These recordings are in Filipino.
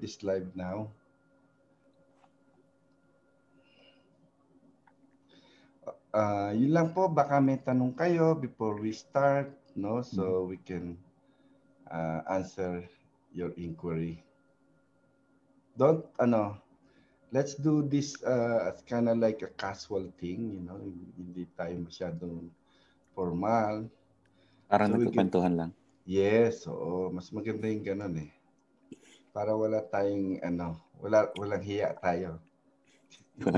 this live now. Uh, yun lang po, baka may tanong kayo before we start, no? So mm-hmm. we can uh, answer your inquiry. Don't, ano, let's do this uh, as kind of like a casual thing, you know? Hindi tayo masyadong formal. Parang so nagkukwentuhan lang. Yes, oo. Mas maganda yung ganun eh para wala tayong ano, wala walang hiya tayo.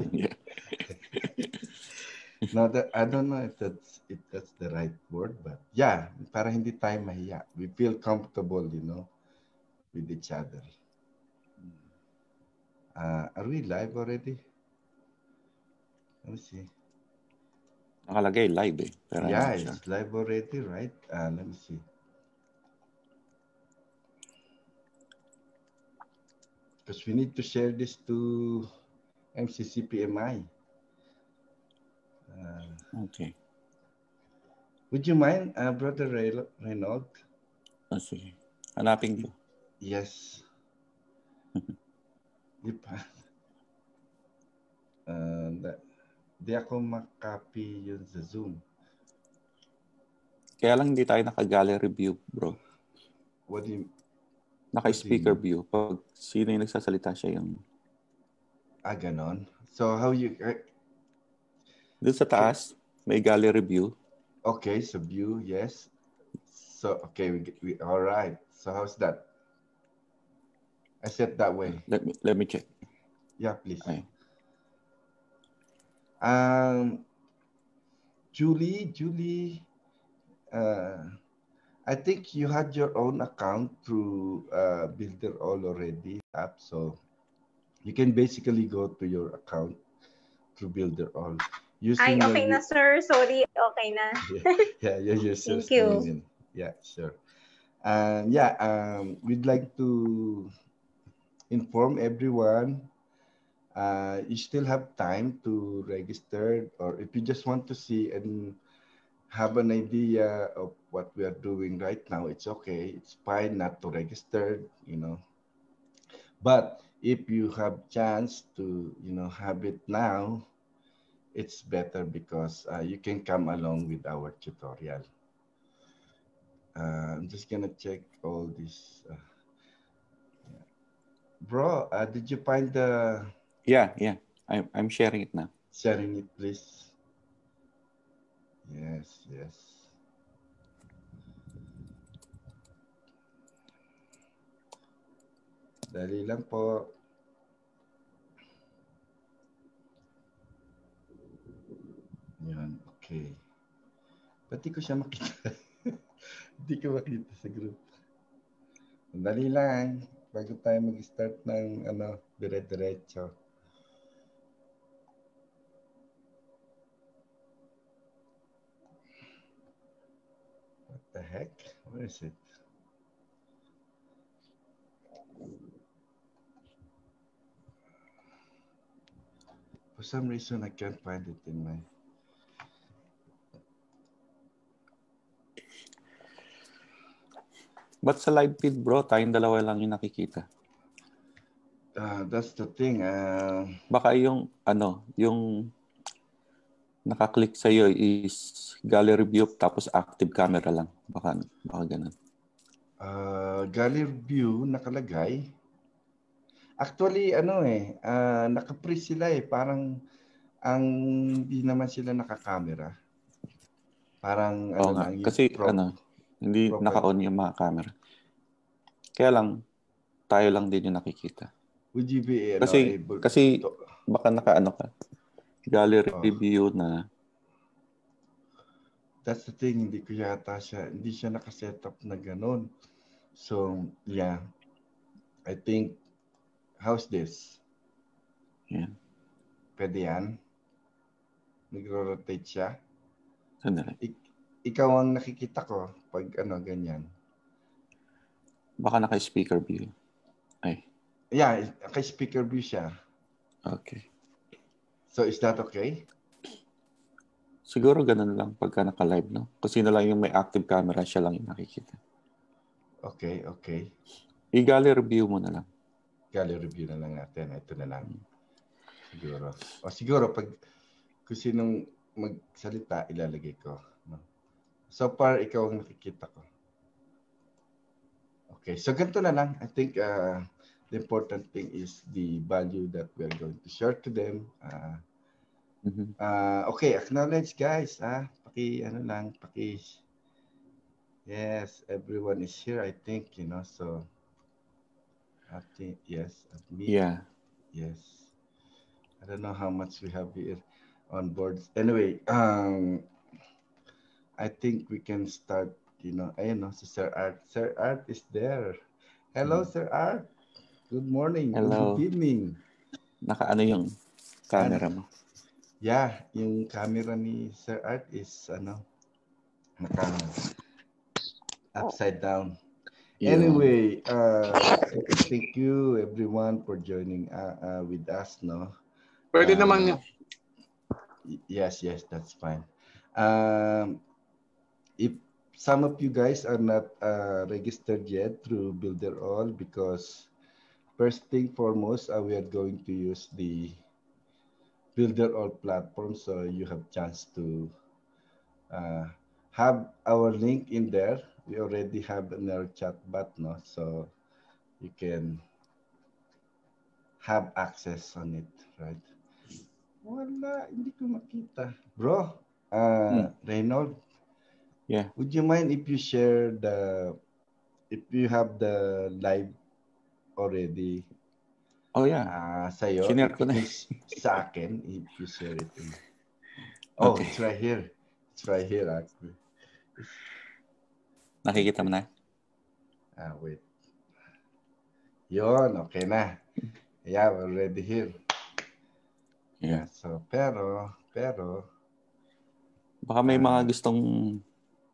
no, that, I don't know if that's if that's the right word, but yeah, para hindi tayo mahiya. We feel comfortable, you know, with each other. Uh, are we live already? Let me see. Nakalagay live eh. Pero yeah, it's live already, right? Uh, let me see. because we need to share this to MCCPMI. Uh, okay. Would you mind, uh, Brother Reynold? Oh, sige. Hanapin ko. Yes. Di ba? Uh, di ako makapi yun sa Zoom. Kaya lang hindi tayo naka-gallery view, bro. What do you, Naka-speaker view. Pag sino yung nagsasalita siya yung... Ah, ganon. So, how you... Eh, Doon sa taas, may gallery view. Okay, so view, yes. So, okay, we, we all right. So, how's that? I said that way. Let me let me check. Yeah, please. Okay. Um, Julie, Julie, uh, I think you had your own account through uh, Builder All already app. So you can basically go to your account through Builder All. Using Ay, okay na sir. Sorry, okay na. yeah, yeah, your Thank you. Yeah, sure. And um, yeah, um, we'd like to inform everyone uh, you still have time to register or if you just want to see and have an idea of what we are doing right now it's okay it's fine not to register you know but if you have chance to you know have it now it's better because uh, you can come along with our tutorial uh, i'm just gonna check all this uh, bro uh, did you find the yeah yeah I, i'm sharing it now sharing it please yes yes Dali lang po. Yan, okay. Pati ko siya makita. Hindi ko makita sa group. Dali lang. Bago tayo mag-start ng ano, dire-diretso. What the heck? What is it? For some reason, I can't find it in my. But sa live feed bro, tayong dalawa lang yung nakikita. Uh, that's the thing. Uh... Baka yung, ano, yung nakaklik sa'yo is gallery view tapos active camera lang. Baka, baka ganun. Uh, ah, gallery view nakalagay. Actually, ano eh, uh, naka-freeze sila eh. Parang ang hindi naman sila nakakamera. Parang Oo ano nga, lang, kasi pro- ano, hindi proper. naka-on yung mga camera. Kaya lang tayo lang din yung nakikita. Would you be eh, ano, kasi able kasi baka naka-ano ka gallery oh. view na That's the thing, hindi ko yata siya, hindi siya nakaset up na ganun. So, yeah. I think How's this? Yan. Pwede yan? Nagro-rotate siya? Sandali. Ik- ikaw ang nakikita ko pag ano, ganyan. Baka naka-speaker view. Ay. Yeah, naka-speaker view siya. Okay. So is that okay? Siguro ganun lang pagka naka-live, no? Kasi na lang yung may active camera, siya lang yung nakikita. Okay, okay. I-gallery view mo na lang. Kala review na lang natin. Ito na lang. Siguro. O siguro, pag kung sinong magsalita, ilalagay ko. So far, ikaw ang nakikita ko. Okay, so ganito na lang. I think uh, the important thing is the value that we are going to share to them. Uh, mm-hmm. uh, okay, acknowledge guys. Ah, paki ano lang, paki Yes, everyone is here, I think, you know, so I think yes. Admit. Yeah. Yes. I don't know how much we have here on boards. Anyway, um, I think we can start. You know, I know so Sir Art. Sir Art is there. Hello, mm. Sir Art. Good morning. Hello. Good evening. Nakaano yung camera mo? Yeah, yung camera ni Sir Art is ano, naka upside down. Yeah. Anyway, uh, thank you everyone for joining uh, uh, with us. No. Pwede um, naman. Yes, yes, that's fine. Um, if some of you guys are not uh, registered yet through Builder All because first thing foremost, uh, we are going to use the Builder All platform so you have chance to uh, have our link in there we already have another chatbot, no? So you can have access on it, right? Wala, hindi ko makita. Bro, uh, hmm. Reynold, yeah. would you mind if you share the, if you have the live already? Oh, yeah. Uh, sa'yo. Sinare ko na. sa akin, if you share it. Oh, okay. it's right here. It's right here, actually. Nakikita mo na? Ah, wait. Yun, okay na. Yeah, we're ready here. Yeah. yeah so, pero, pero... Baka may uh, mga ah. gustong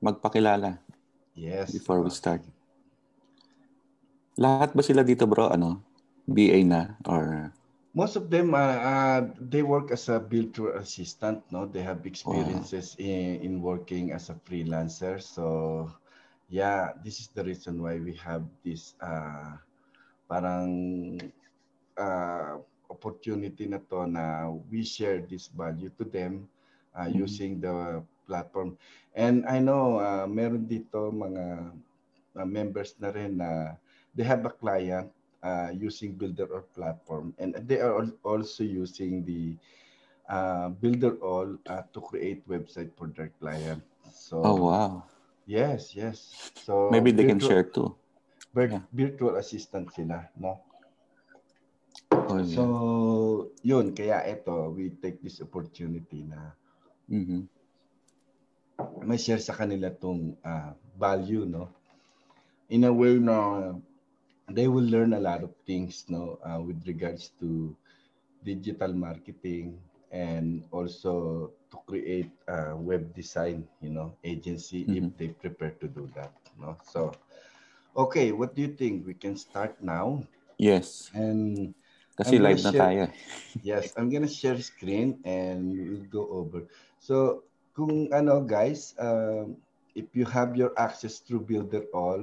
magpakilala. Yes. Before we start. Lahat ba sila dito bro, ano? BA na or... Most of them, are, uh, ah, they work as a builder assistant, no? They have experiences oh. in, in working as a freelancer. So, yeah, this is the reason why we have this uh, parang uh, opportunity na to na we share this value to them uh, mm-hmm. using the platform. And I know uh, meron dito mga uh, members na rin na they have a client uh, using Builder or platform and they are also using the uh, Builder all uh, to create website for their client. So, oh wow. Yes, yes. So maybe they virtual, can share too. Yeah. Virtual assistant sila, no? Oh, yeah. So, yun. Kaya ito, we take this opportunity na mm-hmm. may share sa kanila tong uh, value, no? In a way na they will learn a lot of things, no? Uh, with regards to digital marketing, and also to create a web design you know agency mm-hmm. if they prepare to do that you know? so okay what do you think we can start now yes and kasi I'm live share, na tayo yes i'm gonna share screen and we'll go over so kung ano guys um, if you have your access through builder all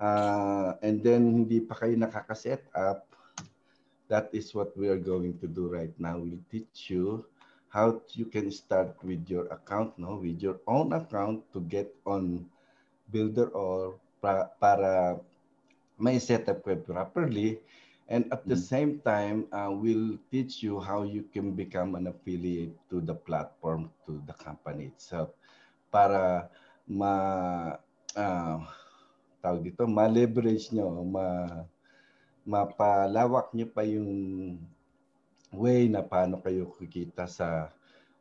uh, and then hindi pa kayo nakaka-set up That is what we are going to do right now. We'll teach you how you can start with your account, no, with your own account to get on Builder or para, para may setup up web properly. And at the hmm. same time, uh, we'll teach you how you can become an affiliate to the platform, to the company itself. Para ma, uh, tawag dito, ma-leverage nyo, ma, mapalawak niyo pa yung way na paano kayo kikita sa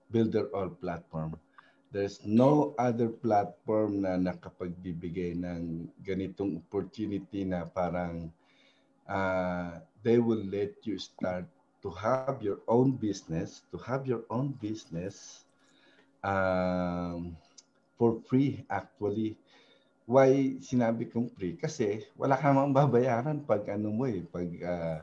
Builder All platform. There's no other platform na nakapagbibigay ng ganitong opportunity na parang uh, they will let you start to have your own business, to have your own business um, for free actually why sinabi kong free? Kasi wala ka namang babayaran pag ano mo eh, pag uh,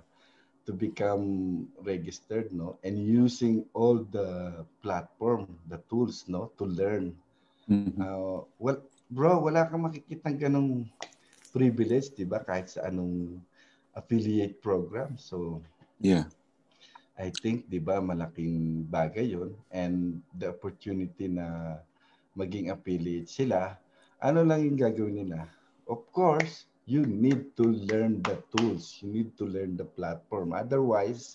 to become registered, no? And using all the platform, the tools, no? To learn. Mm-hmm. Uh, ah, well, bro, wala kang makikitang ganung privilege, di ba? Kahit sa anong affiliate program. So, yeah. I think, di ba, malaking bagay yon And the opportunity na maging affiliate sila, ano lang yung gagawin nila? Of course, you need to learn the tools. You need to learn the platform. Otherwise,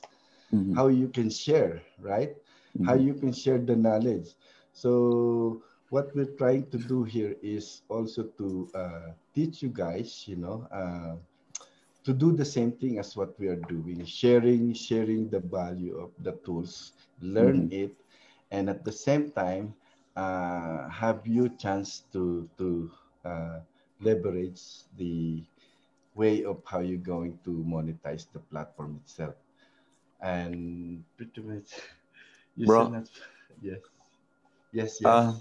mm-hmm. how you can share, right? Mm-hmm. How you can share the knowledge. So what we're trying to do here is also to uh, teach you guys, you know, uh, to do the same thing as what we are doing, sharing, sharing the value of the tools, learn mm-hmm. it, and at the same time, uh, have you chance to to uh, leverage the way of how you're going to monetize the platform itself and pretty much you Bro, that, yes yes yes uh,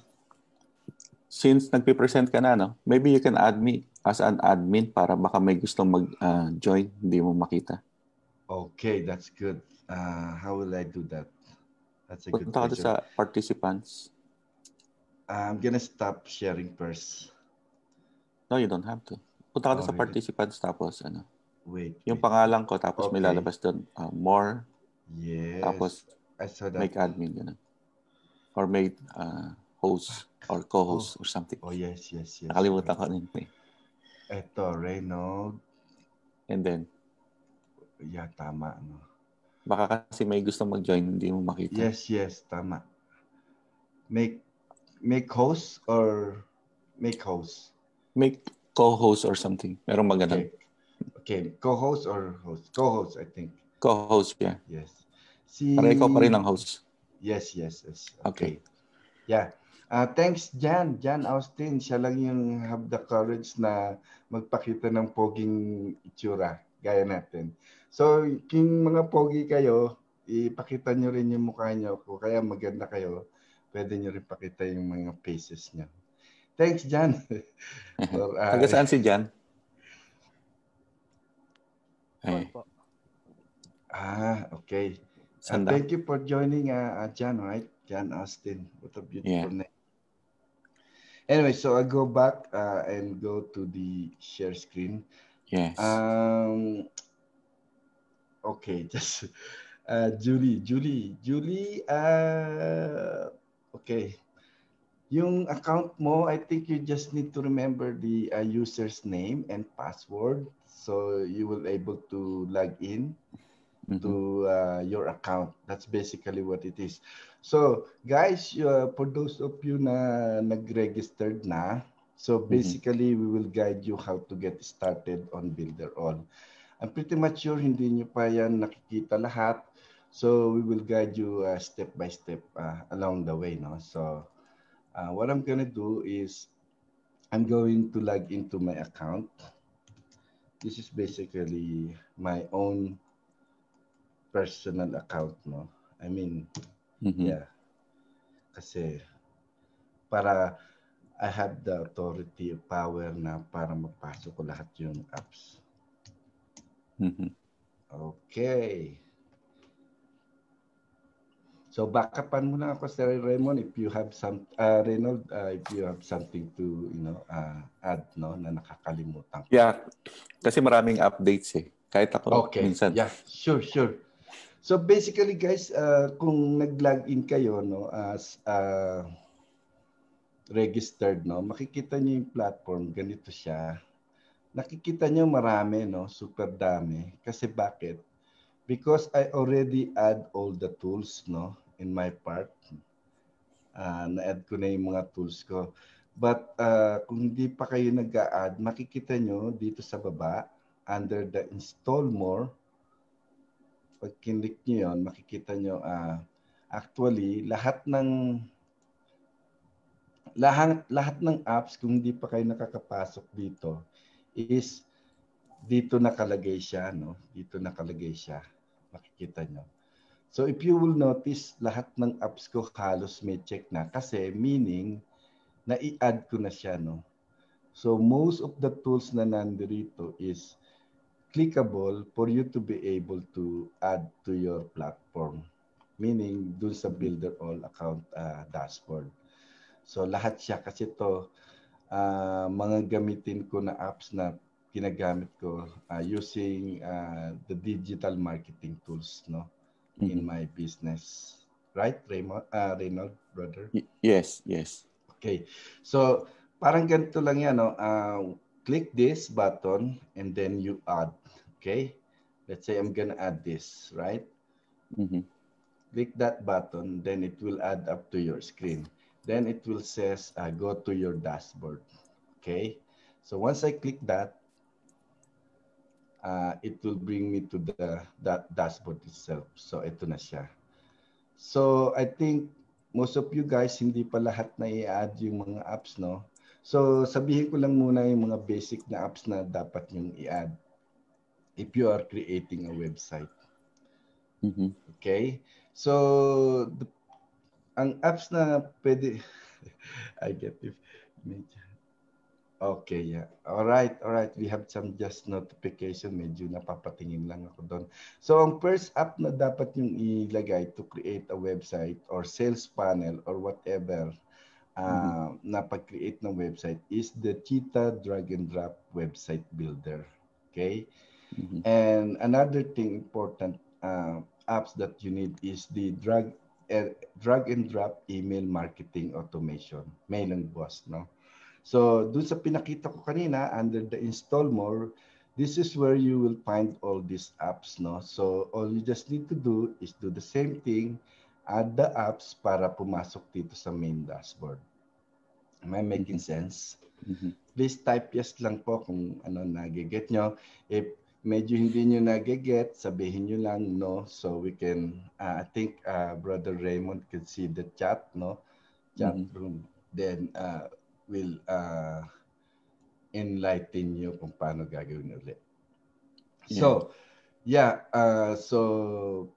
since nagpipresent present ka na no maybe you can add me as an admin para baka may gustong mag uh, join hindi mo makita okay that's good uh, how will I do that that's a Punta good question. sa participants I'm gonna stop sharing first. No, you don't have to. Punta ka oh, sa participants tapos ano. Wait. Yung wait. pangalan ko tapos okay. may lalabas doon uh, more. Yes. Tapos I saw that. make admin ganun. Or make uh, host or co-host oh. or something. Oh yes, yes, yes. Nakalimutan ko rin. Ito, eh. Reynog. And then? Yeah, tama. No? Baka kasi may gusto mag-join, hindi mo makita. Yes, yes, tama. Make Make host or make host? Make co-host or something. Merong maganda. Okay. okay. Co-host or host? Co-host, I think. Co-host, yeah. Yes. Si... Para ikaw pa rin ang host. Yes, yes, yes. Okay. okay. Yeah. Uh, thanks, Jan. Jan Austin. Siya lang yung have the courage na magpakita ng poging itsura gaya natin. So, king mga pogi kayo, ipakita nyo rin yung mukha nyo kung kaya maganda kayo pwede niyo rin pakita yung mga faces niya. Thanks, Jan. so, uh, Taga saan si Jan? Ay. Ah, okay. Uh, thank you for joining uh, ah, uh, ah, Jan, right? Jan Austin. What a beautiful yeah. name. Anyway, so I go back uh, and go to the share screen. Yes. Um, okay, just uh, Julie, Julie, Julie. Uh, Okay. Yung account mo, I think you just need to remember the uh, user's name and password so you will able to log in mm -hmm. to uh, your account. That's basically what it is. So, guys, uh, for those of you na nag-registered na, so mm-hmm. basically mm -hmm. we will guide you how to get started on Builder All. I'm pretty much sure hindi nyo pa yan nakikita lahat So we will guide you uh, step by step uh, along the way. No? So uh, what I'm going to do is I'm going to log into my account. This is basically my own personal account. No? I mean, mm-hmm. yeah. Kasi para I have the authority, power na para mapasok ko lahat yung apps. Mm-hmm. Okay. So backupan mo na ako Sir Raymond if you have some uh, Reynold uh, if you have something to you know uh, add no na nakakalimutan. Ko. Yeah. Kasi maraming updates eh. Kahit ako okay. minsan. Yeah, sure, sure. So basically guys, uh, kung nag-log in kayo no as uh, registered no, makikita niyo yung platform, ganito siya. Nakikita niyo marami no, super dami. Kasi bakit? Because I already add all the tools no in my part. Uh, na-add ko na yung mga tools ko. But uh, kung hindi pa kayo nag-a-add, makikita nyo dito sa baba, under the install more, pag kinlik nyo yun, makikita nyo uh, actually lahat ng lahat, lahat ng apps kung hindi pa kayo nakakapasok dito is dito nakalagay siya no dito nakalagay siya makikita nyo So if you will notice, lahat ng apps ko halos may check na kasi meaning na i-add ko na siya. No? So most of the tools na nandito is clickable for you to be able to add to your platform. Meaning dun sa Builder All account uh, dashboard. So lahat siya kasi to uh, mga gamitin ko na apps na ginagamit ko uh, using uh, the digital marketing tools. No? mm -hmm. in mm-hmm. my business, right, Raymond, uh, ah, Reynolds, brother? Y yes, yes. Okay, so parang ganito lang yan, no? Uh, click this button and then you add, okay? Let's say I'm gonna add this, right? Mm -hmm. Click that button, then it will add up to your screen. Then it will says, uh, go to your dashboard, okay? So once I click that, uh, it will bring me to the that dashboard itself. So ito na siya. So I think most of you guys hindi pa lahat na i-add yung mga apps no. So sabihin ko lang muna yung mga basic na apps na dapat yung i-add if you are creating a website. Mm-hmm. Okay? So the, ang apps na pwede I get it. Medyo Okay, yeah. All right, all right. We have some just notification. Medyo napapatingin lang ako doon. So, ang first app na dapat yung ilagay to create a website or sales panel or whatever uh, mm-hmm. na pag-create ng website is the Cheetah Drag and Drop Website Builder. Okay? Mm-hmm. And another thing important uh, apps that you need is the drag, uh, drag and drop email marketing automation. Mail and boss, no? So dun sa pinakita ko kanina under the install more, this is where you will find all these apps. No? So all you just need to do is do the same thing, add the apps para pumasok dito sa main dashboard. Am I making sense? Mm-hmm. Please type yes lang po kung ano nagiget nyo. If medyo hindi nyo nagiget, sabihin nyo lang no. So we can, uh, I think uh, Brother Raymond can see the chat, no? Chat mm-hmm. room. Then uh, will uh, enlighten you kung paano gagawin ulit. So, yeah, uh, so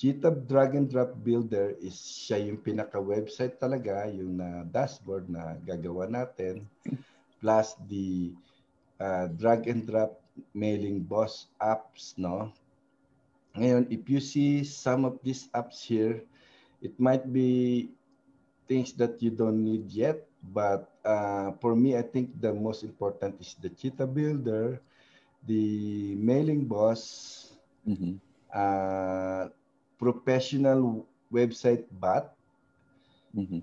GTAB drag and drop builder is siya yung pinaka-website talaga, yung na uh, dashboard na gagawa natin plus the uh, drag and drop mailing boss apps, no? Ngayon, if you see some of these apps here, it might be things that you don't need yet But uh, for me, I think the most important is the Cheetah Builder, the mailing boss, mm-hmm. uh, professional website bot. Mm-hmm.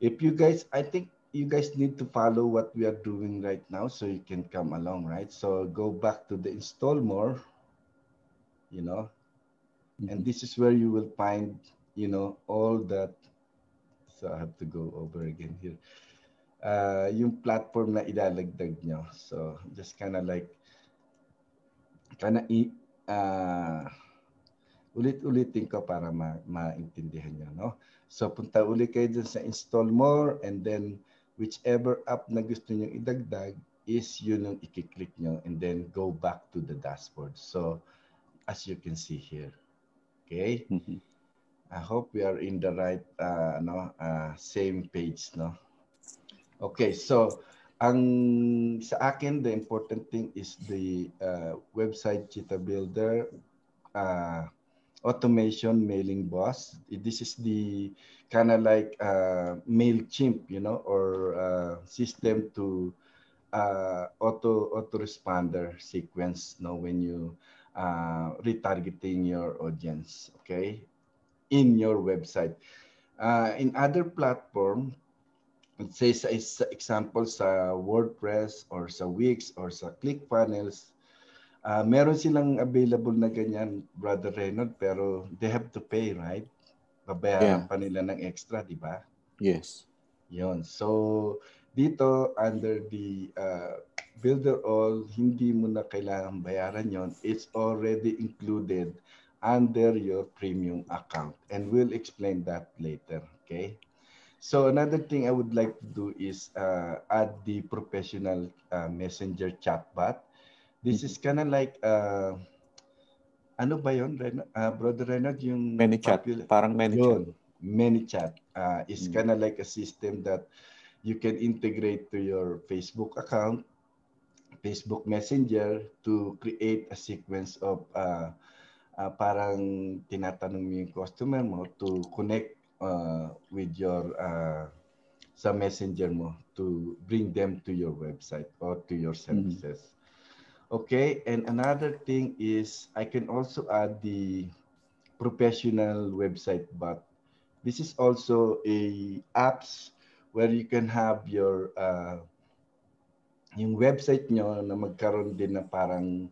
If you guys, I think you guys need to follow what we are doing right now so you can come along, right? So go back to the install more, you know, mm-hmm. and this is where you will find, you know, all the So I have to go over again here. Uh, yung platform na ilalagdag nyo. So just kind of like, kind of i, uh, ulit-ulitin ko para ma maintindihan nyo. No? So punta uli kayo dyan sa install more and then whichever app na gusto nyo idagdag is yun ang i-click nyo and then go back to the dashboard. So as you can see here. Okay? Mm-hmm. I hope we are in the right uh, no, uh, same page. No? Okay, so ang sa akin, the important thing is the uh, website Cheetah Builder uh, automation mailing boss. This is the kind of like uh, MailChimp, you know, or uh, system to uh, auto autoresponder sequence, you know, when you uh, retargeting your audience, okay? in your website. Uh, in other platform, let's say sa, sa example sa WordPress or sa Wix or sa ClickFunnels, uh, meron silang available na ganyan, Brother Reynolds, pero they have to pay, right? Babayaran yeah. pa nila ng extra, di ba? Yes. Yon. So, dito under the uh, builder all, hindi mo na kailangan bayaran yon. It's already included under your premium account. And we'll explain that later, okay? So another thing I would like to do is uh, add the professional uh, messenger chatbot. This is mm-hmm. kind of like, uh, ano ba yon, Ren uh, Brother Renard? Yung ManyChat, popular... parang ManyChat. Yun, chat. uh, is mm. kind of like a system that you can integrate to your Facebook account, Facebook Messenger to create a sequence of uh, uh, parang tinatanong mo yung customer mo to connect uh, with your uh, sa messenger mo to bring them to your website or to your mm-hmm. services. Mm-hmm. Okay, and another thing is I can also add the professional website but this is also a apps where you can have your uh, yung website nyo na magkaroon din na parang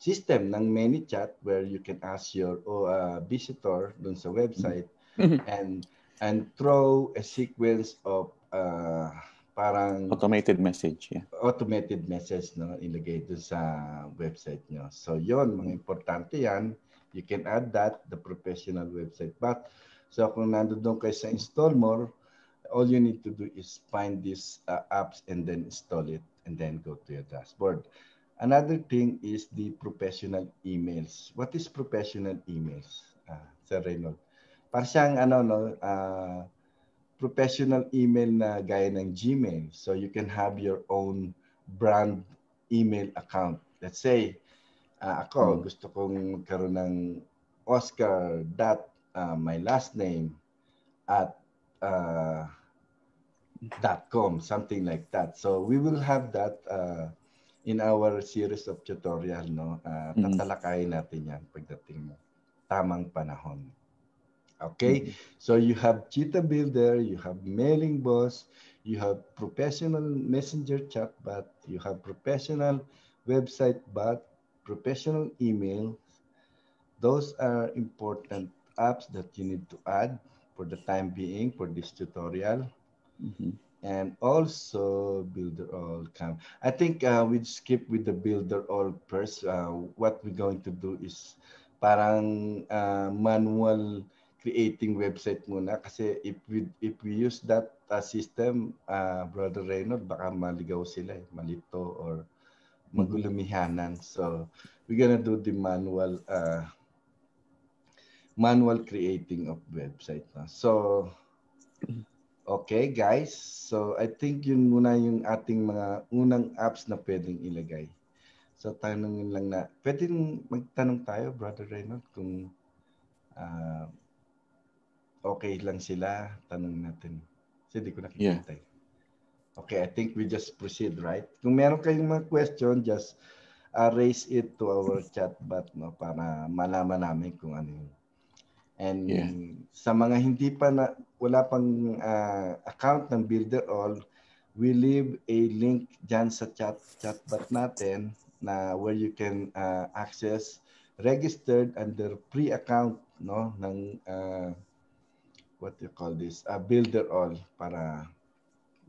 system ng ManyChat where you can ask your uh, visitor dun sa website mm-hmm. and and throw a sequence of uh, parang automated message yeah automated message no ilagay do sa website nyo so yon mga importante yan you can add that the professional website but so kung nandoon kayo sa install more all you need to do is find these uh, apps and then install it and then go to your dashboard Another thing is the professional emails. What is professional emails, ah, Sir Reynold? Parang ano, no, uh, professional email na gaya ng Gmail. So you can have your own brand email account. Let's say, uh, ako hmm. gusto kong magkaroon ng Oscar dot uh, my last name at uh, dot com, something like that. So we will have that uh, in our series of tutorial, no, uh, tatalakayin natin yan pagdating tamang panahon. Okay? Mm-hmm. So you have Cheetah Builder, you have Mailing Boss, you have professional messenger Chat, but you have professional website bot, professional email. Those are important apps that you need to add for the time being for this tutorial. Mm-hmm. and also builder all come. I think uh, we skip with the builder all first. Uh, what we're going to do is parang uh, manual creating website muna kasi if we if we use that uh, system uh, brother Reynold baka maligaw sila eh, malito or magulumihanan so we're gonna do the manual uh, manual creating of website na so Okay guys, so I think yun muna yung ating mga unang apps na pwedeng ilagay. So tanongin lang na, pwedeng magtanong tayo Brother Reynold kung uh, okay lang sila, tanong natin. Kasi di ko nakikita. Yeah. Eh. Okay, I think we just proceed, right? Kung meron kayong mga question, just uh, raise it to our chat bot no, para malaman namin kung ano yun. And yeah. sa mga hindi pa na wala pang uh, account ng Builder All, we leave a link dyan sa chat chatbot natin na where you can uh, access registered under pre-account no ng uh, what you call this a uh, builder all para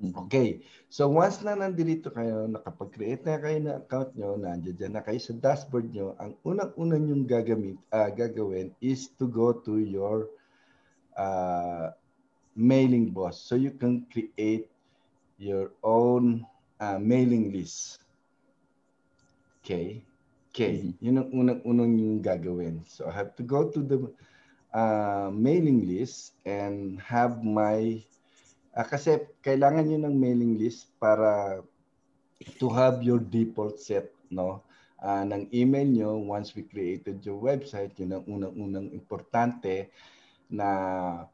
mm-hmm. okay so once na nandito kayo nakapag-create na kayo ng account nyo nandiyan dyan na kayo sa dashboard nyo ang unang unang yung gagamit uh, gagawin is to go to your uh, mailing box. So you can create your own uh, mailing list. Okay. Okay. Mm-hmm. Yun ang unang-unang yung gagawin. So I have to go to the uh, mailing list and have my uh, kasi kailangan niyo ng mailing list para to have your default set no uh, ng email nyo once we created your website yun ang unang-unang importante na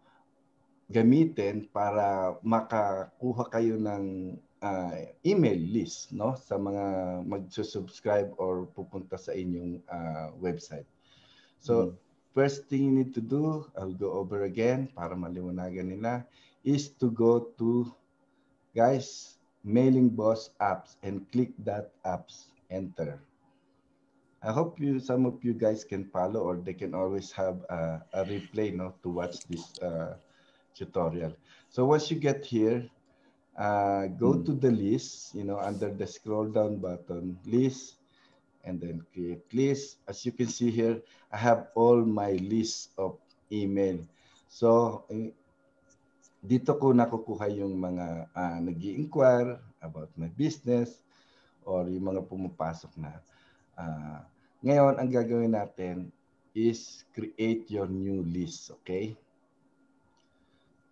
gamitin para makakuha kayo ng uh, email list no sa mga magsusubscribe or pupunta sa inyong uh, website. So mm-hmm. first thing you need to do, I'll go over again para maliwanagan nila is to go to guys mailing boss apps and click that apps enter. I hope you some of you guys can follow or they can always have a, a replay no to watch this uh, tutorial. So once you get here, uh, go mm. to the list, you know, under the scroll down button, list, and then create list. As you can see here, I have all my list of email. So eh, dito ko nakukuha yung mga uh, ah, nag inquire about my business or yung mga pumapasok na. Uh, ngayon, ang gagawin natin is create your new list, okay?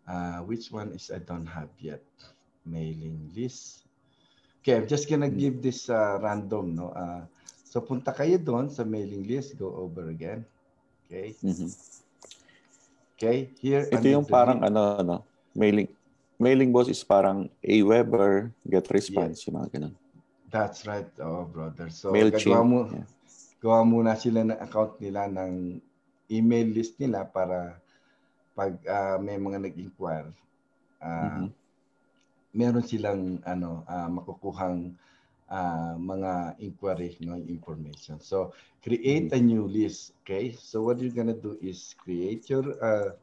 Uh, which one is I don't have yet? Mailing list. Okay, I'm just gonna give this uh, random, no? Uh, so punta kayo doon sa mailing list. Go over again. Okay. Mm-hmm. Okay, here. Ito yung parang link. ano, no? Mailing. Mailing boss is parang Aweber, get response, yes. yung mga ganun. That's right, oh brother. So, MailChimp. Gawa, mo, yeah. gawa muna sila ng account nila ng email list nila para pag uh, may mga nag-inquire, uh, mm-hmm. meron silang ano uh, makukuhang uh, mga inquiry no information. So create mm-hmm. a new list, okay? So what you're gonna do is create your uh,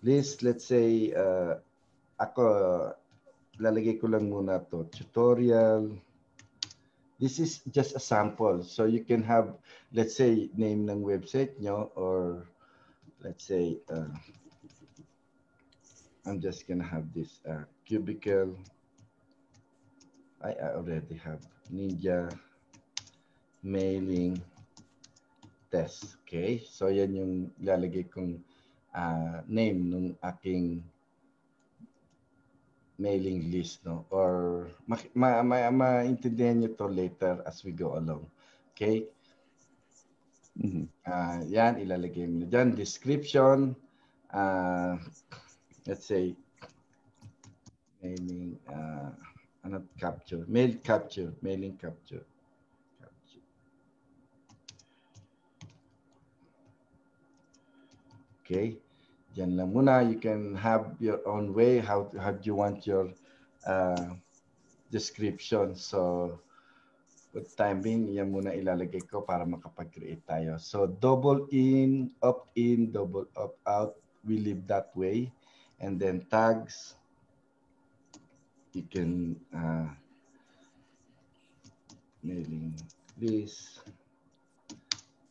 list. Let's say uh, ako lalagay ko lang muna to tutorial. This is just a sample. So you can have, let's say, name ng website nyo or let's say, uh, I'm just gonna have this uh, cubicle. I, already have Ninja mailing test. Okay, so yan yung lalagay kong uh, name nung aking mailing list no or ma ma ma maintindihan to later as we go along okay mm -hmm. uh, yan ilalagay mo diyan description uh, let's say mailing, uh, ah, not capture, mail capture, mailing capture. Okay, Jan Lamuna, you can have your own way. How, how do you want your uh, description? So, what time being, yan muna ilalagay ko para makapag-create tayo. So, double in, opt in, double opt out. We live that way and then tags. You can uh, mailing list.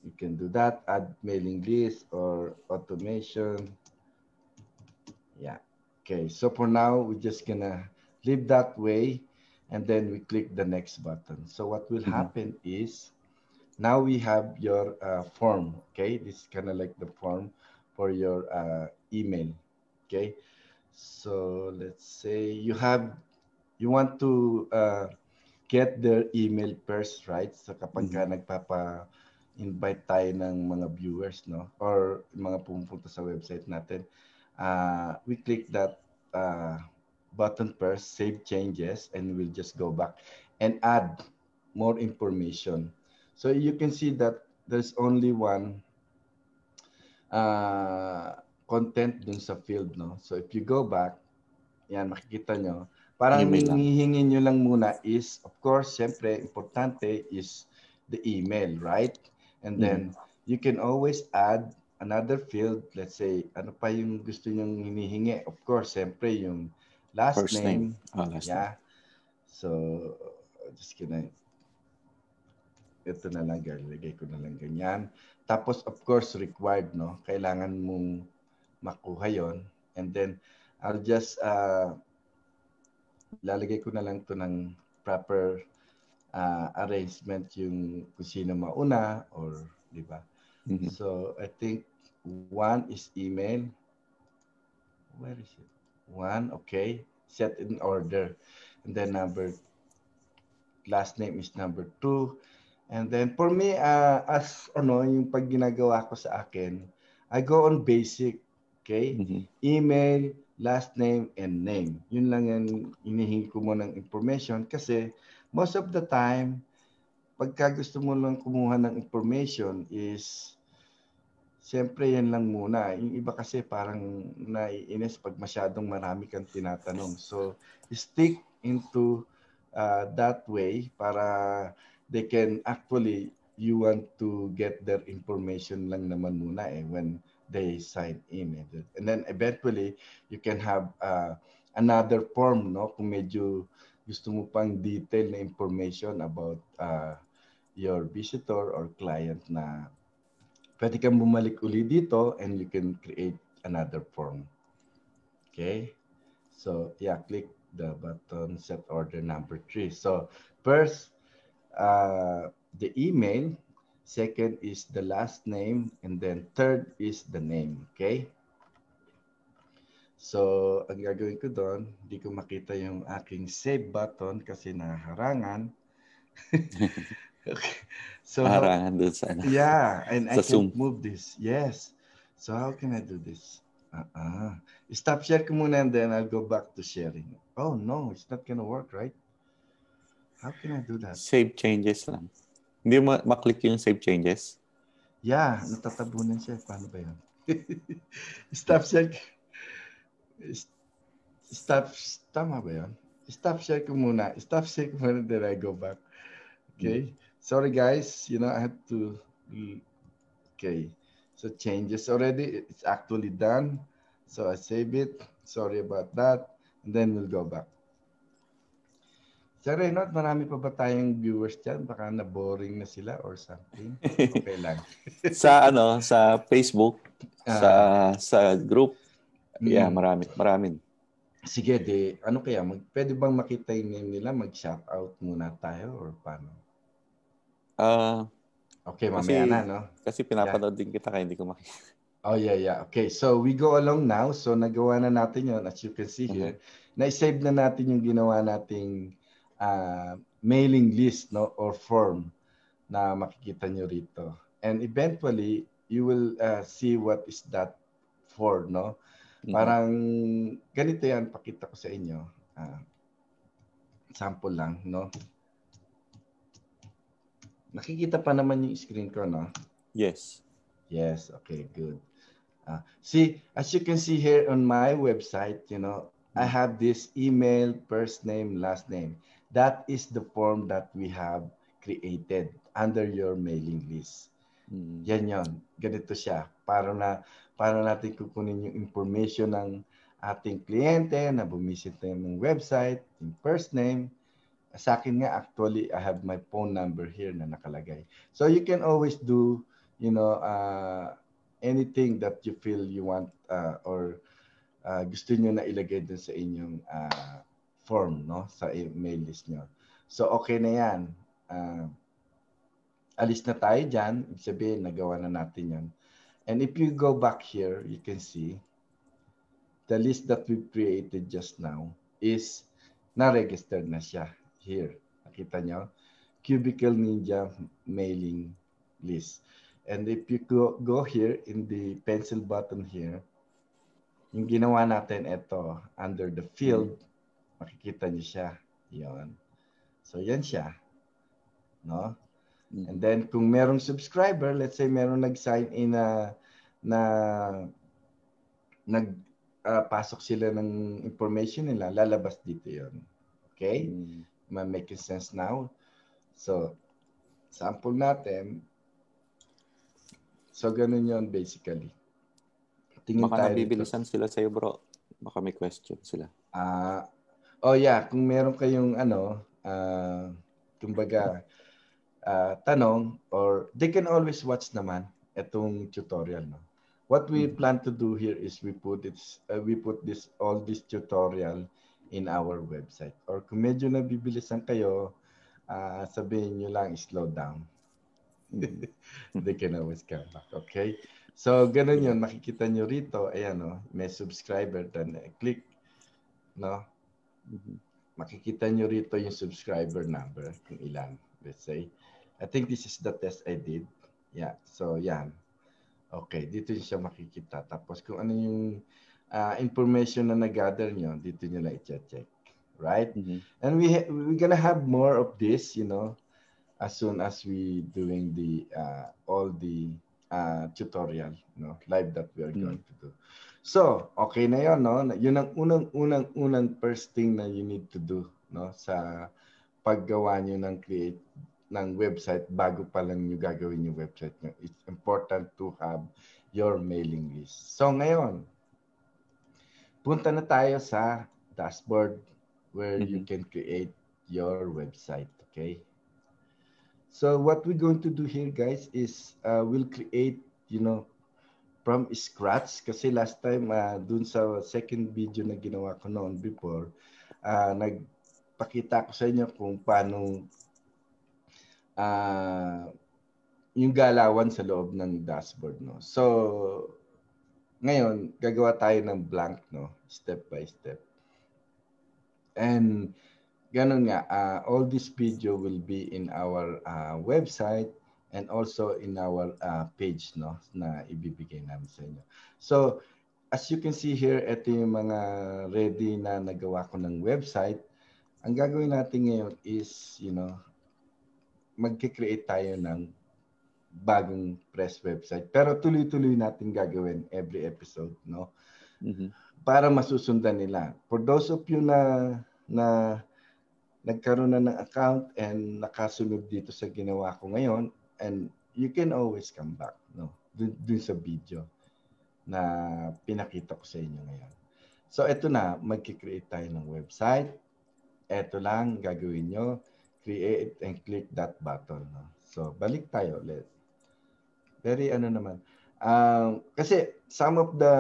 You can do that, add mailing list or automation. Yeah, okay. So for now, we're just gonna leave that way and then we click the next button. So what will mm -hmm. happen is now we have your uh, form, okay? This is kind of like the form for your uh, email. okay? So let's say you have, you want to uh, get their email first, right? So kapag ka mm-hmm. nagpapa-invite tayo ng mga viewers, no? Or mga pumunta sa website natin, uh, we click that uh, button first, save changes, and we'll just go back and add more information. So you can see that there's only one uh, content dun sa field, no? So if you go back, yan, makikita nyo, parang email hinihingi nyo lang muna is, of course, syempre, importante is the email, right? And then, mm. you can always add another field, let's say, ano pa yung gusto nyong hinihingi? Of course, syempre, yung last First name. name. Oh, last yeah. Name. So, just gonna, ito na lang, galagay ko na lang ganyan. Tapos, of course, required, no? Kailangan mong makuha yon And then, I'll just, uh, lalagay ko na lang to ng proper uh, arrangement yung kung sino mauna or, di ba? Mm-hmm. So, I think one is email. Where is it? One, okay. Set in order. And then number, last name is number two. And then for me, uh, as ano, yung pag ginagawa ko sa akin, I go on basic Okay? Mm-hmm. Email, last name, and name. Yun lang yan hinihingi ko mo ng information kasi most of the time, pagka gusto mo lang kumuha ng information is Siyempre, yan lang muna. Yung iba kasi parang naiinis pag masyadong marami kang tinatanong. So, stick into uh, that way para they can actually, you want to get their information lang naman muna eh. When they sign in. Eh, and then eventually, you can have uh, another form, no? Kung medyo gusto mo pang detail na information about uh, your visitor or client na pwede kang bumalik uli dito and you can create another form. Okay? So, yeah, click the button set order number three. So, first, uh, the email Second is the last name. And then third is the name. Okay? So, ang gagawin ko doon, hindi ko makita yung aking save button kasi naharangan. okay. So, harangan doon sa ano? Yeah, and sa I can move this. Yes. So, how can I do this? Uh-uh. Stop share ko muna and then I'll go back to sharing. Oh, no, it's not gonna work, right? How can I do that? Save changes lang. Hindi mo maklik yung save changes? Yeah, natatabunan siya. Paano ba yan? Stop share. Stop, tama ba yan? Stop share ko muna. Stop share ko muna then I go back. Okay? mm Sorry guys, you know, I had to... Okay. So changes already. It's actually done. So I save it. Sorry about that. And then we'll go back. Sir Reynolds, marami pa ba tayong viewers dyan? Baka na-boring na sila or something. Okay lang. sa ano, sa Facebook, uh, sa sa group. Hmm. Yeah, marami, marami. Sige, de, ano kaya? Mag, pwede bang makita yung name nila? mag shoutout muna tayo or paano? Uh, okay, mamaya kasi, na, no? Kasi pinapanood yeah. din kita kaya hindi ko makita. Oh, yeah, yeah. Okay, so we go along now. So nagawa na natin yon As you can see here, mm-hmm. na-save na natin yung ginawa nating uh, mailing list no or form na makikita nyo rito. And eventually, you will uh, see what is that for, no? Mm-hmm. Parang ganito yan, pakita ko sa inyo. Uh, sample lang, no? Nakikita pa naman yung screen ko, no? Yes. Yes, okay, good. Uh, see, as you can see here on my website, you know, I mm. have this email, first name, last name that is the form that we have created under your mailing list. Mm. Yan yon. Ganito siya. Para na para natin kukunin yung information ng ating kliyente na bumisit na ng website, yung first name. Sa akin nga, actually, I have my phone number here na nakalagay. So you can always do, you know, uh, anything that you feel you want uh, or uh, gusto nyo na ilagay dun sa inyong uh, form no sa email list niyo. So okay na 'yan. Uh, alis na tayo diyan, ibig sabihin nagawa na natin 'yan. And if you go back here, you can see the list that we created just now is na-registered na siya here. Nakita niyo? Cubicle Ninja mailing list. And if you go, go here in the pencil button here, yung ginawa natin ito under the field, Makikita niyo siya. Yun. So, yan siya. No? Mm-hmm. And then, kung merong subscriber, let's say merong nag-sign in na, na nag uh, pasok sila ng information nila, lalabas dito yon Okay? Mm. Ma make sense now? So, sample natin. So, ganun yon basically. Tingin Baka tayo nabibilisan dito. sila sa'yo, bro. Baka may question sila. Ah, Oh yeah, kung meron kayong ano, uh, kumbaga, uh, tanong or they can always watch naman itong tutorial. No? What we mm-hmm. plan to do here is we put it's uh, we put this all this tutorial in our website. Or kung medyo nabibilisan kayo, uh, sabihin nyo lang slow down. Mm-hmm. they can always come back. Okay? So, ganun yun. Makikita nyo rito. Ayan, no? may subscriber. Then, uh, click. No? Mm-hmm. Makikita nyo rito yung subscriber number kung ilan. Let's say, I think this is the test I did. Yeah, so yan. Okay, dito siya makikita. Tapos kung ano yung uh, information na nag-gather nyo, dito nyo na i-check. Right? Mm-hmm. And we we're gonna have more of this, you know, as soon as we doing the uh, all the uh, tutorial, you know, live that we are mm-hmm. going to do. So, okay na yon no? Yun ang unang-unang-unang first thing na you need to do, no? Sa paggawa niyo ng create ng website bago pa lang niyo gagawin yung website niyo. It's important to have your mailing list. So, ngayon, punta na tayo sa dashboard where mm-hmm. you can create your website, okay? So, what we're going to do here, guys, is uh, we'll create, you know, from scratch kasi last time uh, dun sa second video na ginawa ko noon before uh, nagpakita ko sa inyo kung paano uh, yung galawan sa loob ng dashboard no so ngayon gagawa tayo ng blank no step by step and ganun nga uh, all this video will be in our uh, website and also in our uh, page no na ibibigay namin sa inyo. So as you can see here, ito yung mga ready na nagawa ko ng website. Ang gagawin natin ngayon is, you know, magki-create tayo ng bagong press website. Pero tuloy-tuloy natin gagawin every episode, no? Mm-hmm. Para masusundan nila. For those of you na na nagkaroon na ng account and nakasunod dito sa ginawa ko ngayon, and you can always come back no dun, dun sa video na pinakita ko sa inyo ngayon. So ito na, magki-create tayo ng website. Ito lang gagawin nyo. Create and click that button. No? So balik tayo let. Very ano naman. Um, kasi some of the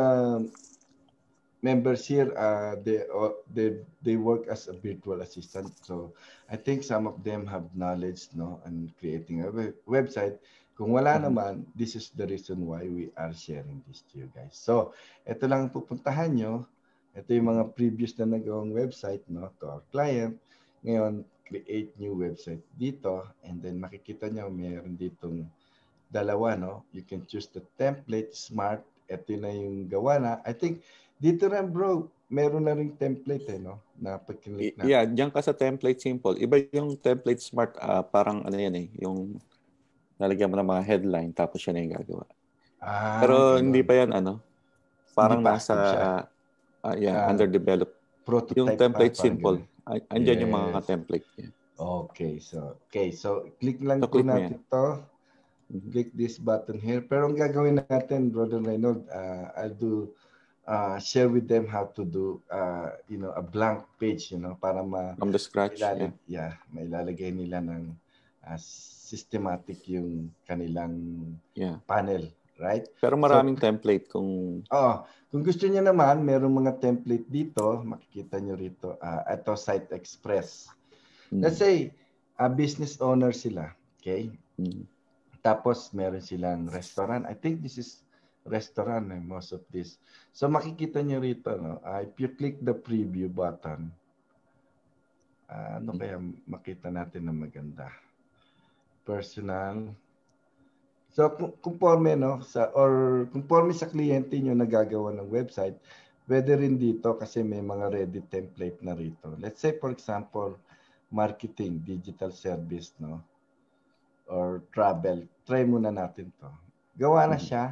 members here, uh, they, uh, they, they work as a virtual assistant. So I think some of them have knowledge no, and creating a web website. Kung wala mm-hmm. naman, this is the reason why we are sharing this to you guys. So, ito lang pupuntahan nyo. Ito yung mga previous na nagawang website no, to our client. Ngayon, create new website dito. And then makikita nyo, mayroon ditong dalawa. No? You can choose the template, smart. Ito na yung gawa na. I think dito rin bro, meron na rin template eh, no? Na pag-click na. Yeah, diyan ka sa template simple. Iba yung template smart, uh, parang ano yan eh, yung nalagyan mo ng mga headline tapos yan yung gagawa. Ah, Pero ano. hindi pa yan ano, parang nasa uh, yeah, uh, underdeveloped. Prototype yung template pa, simple. Yun. Andiyan yes. yung mga template. Yeah. Okay, so okay, so click lang so, click natin to. Mm-hmm. Click this button here. Pero ang gagawin natin, Brother Reynold, uh, I'll do uh, share with them how to do uh, you know a blank page you know para ma from the scratch mailalag- yeah. yeah mailalagay nila ng uh, systematic yung kanilang yeah. panel right pero maraming so, template kung oh kung gusto niya naman merong mga template dito makikita niyo rito uh, ito site express mm. let's say a business owner sila okay mm. tapos meron silang restaurant i think this is restaurant eh, most of this. So makikita nyo rito, no? Uh, if you click the preview button, uh, ano kaya makita natin na maganda? Personal. So conforme no sa or conforme sa kliyente niyo nagagawa ng website, pwede rin dito kasi may mga ready template na rito. Let's say for example, marketing, digital service no or travel. Try muna natin 'to. Gawa na mm-hmm. siya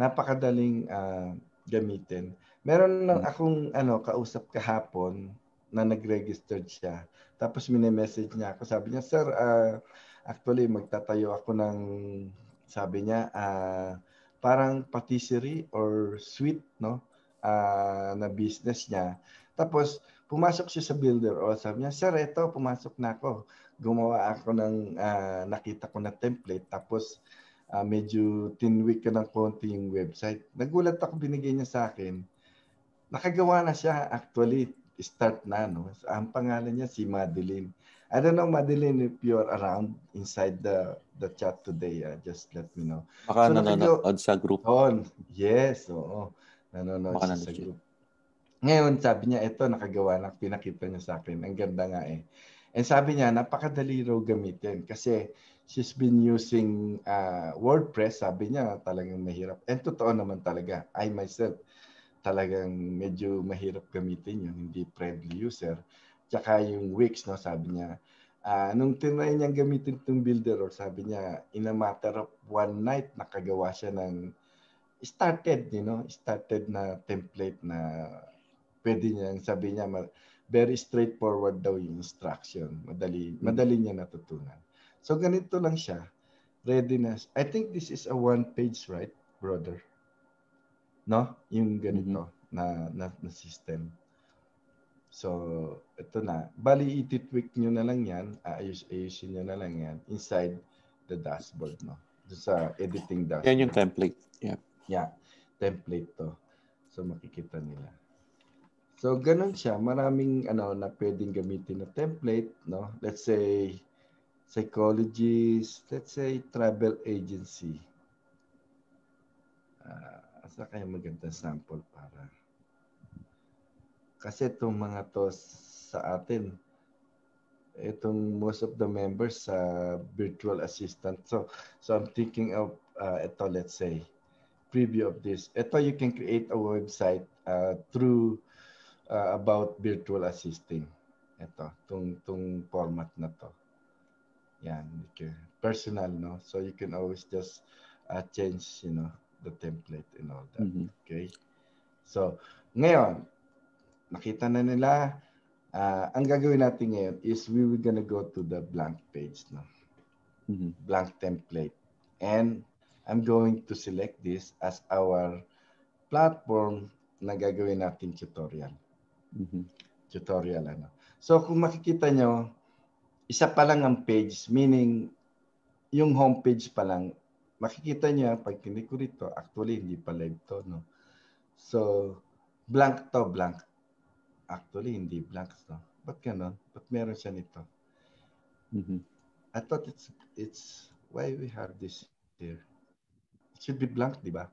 napakadaling uh, gamitin. Meron lang hmm. akong ano kausap kahapon na nag-registered siya. Tapos mini-message niya ako. Sabi niya, "Sir, uh, actually magtatayo ako ng sabi niya, uh, parang patisserie or sweet, no? Uh, na business niya. Tapos pumasok siya sa builder o sabi niya, "Sir, eto pumasok na ako. Gumawa ako ng uh, nakita ko na template tapos uh, medyo tinwik ko ng konti yung website. Nagulat ako binigay niya sa akin. Nakagawa na siya actually start na no. Ang pangalan niya si Madeline. I don't know Madeline if you're around inside the the chat today. Uh, just let me know. Baka so, nanonood nakago- sa group. On. Yes, oo. Nanonood Baka siya sa group. Ngayon, sabi niya, ito, nakagawa na, pinakita niya sa akin. Ang ganda nga eh. And sabi niya, napakadali raw gamitin kasi she's been using uh, WordPress. Sabi niya, talagang mahirap. And eh, totoo naman talaga. I myself, talagang medyo mahirap gamitin yun. Hindi friendly user. Tsaka yung Wix, no, sabi niya, uh, nung tinry niyang gamitin itong builder, or sabi niya, in a matter of one night, nakagawa siya ng started, you know, started na template na pwede niya, sabi niya, very straightforward daw yung instruction. Madali, hmm. madali niya natutunan. So ganito lang siya. Readiness. I think this is a one page, right, brother? No? Yung ganito mm-hmm. na, na, na system. So, ito na. Bali, ititweak nyo na lang yan. Aayos-ayosin nyo na lang yan inside the dashboard, no? Sa editing dashboard. Yan yung template. Yeah. Yeah. Template to. So, makikita nila. So, ganun siya. Maraming ano na pwedeng gamitin na template, no? Let's say, psychologist, let's say travel agency. Uh, asa kaya maganda sample para? Kasi itong mga to sa atin, itong most of the members sa uh, virtual assistant. So, so I'm thinking of uh, ito, let's say, preview of this. Ito, you can create a website uh, through uh, about virtual assisting. Ito, tong, tong format na to. Yan, okay. personal, no? So you can always just uh, change, you know, the template and all that. Mm-hmm. Okay? So, ngayon, nakita na nila, uh, ang gagawin natin ngayon is we were gonna go to the blank page, no? Mm-hmm. Blank template. And I'm going to select this as our platform na gagawin natin tutorial. Mm-hmm. Tutorial, ano. So, kung makikita nyo, isa pa lang ang page, meaning yung homepage pa lang, makikita niya pag click ko rito, actually hindi pa live to, no? So, blank to, blank. Actually, hindi blank to. Ba't ganun? Ba't meron siya nito? Mm-hmm. I thought it's, it's, why we have this here? It should be blank, di ba?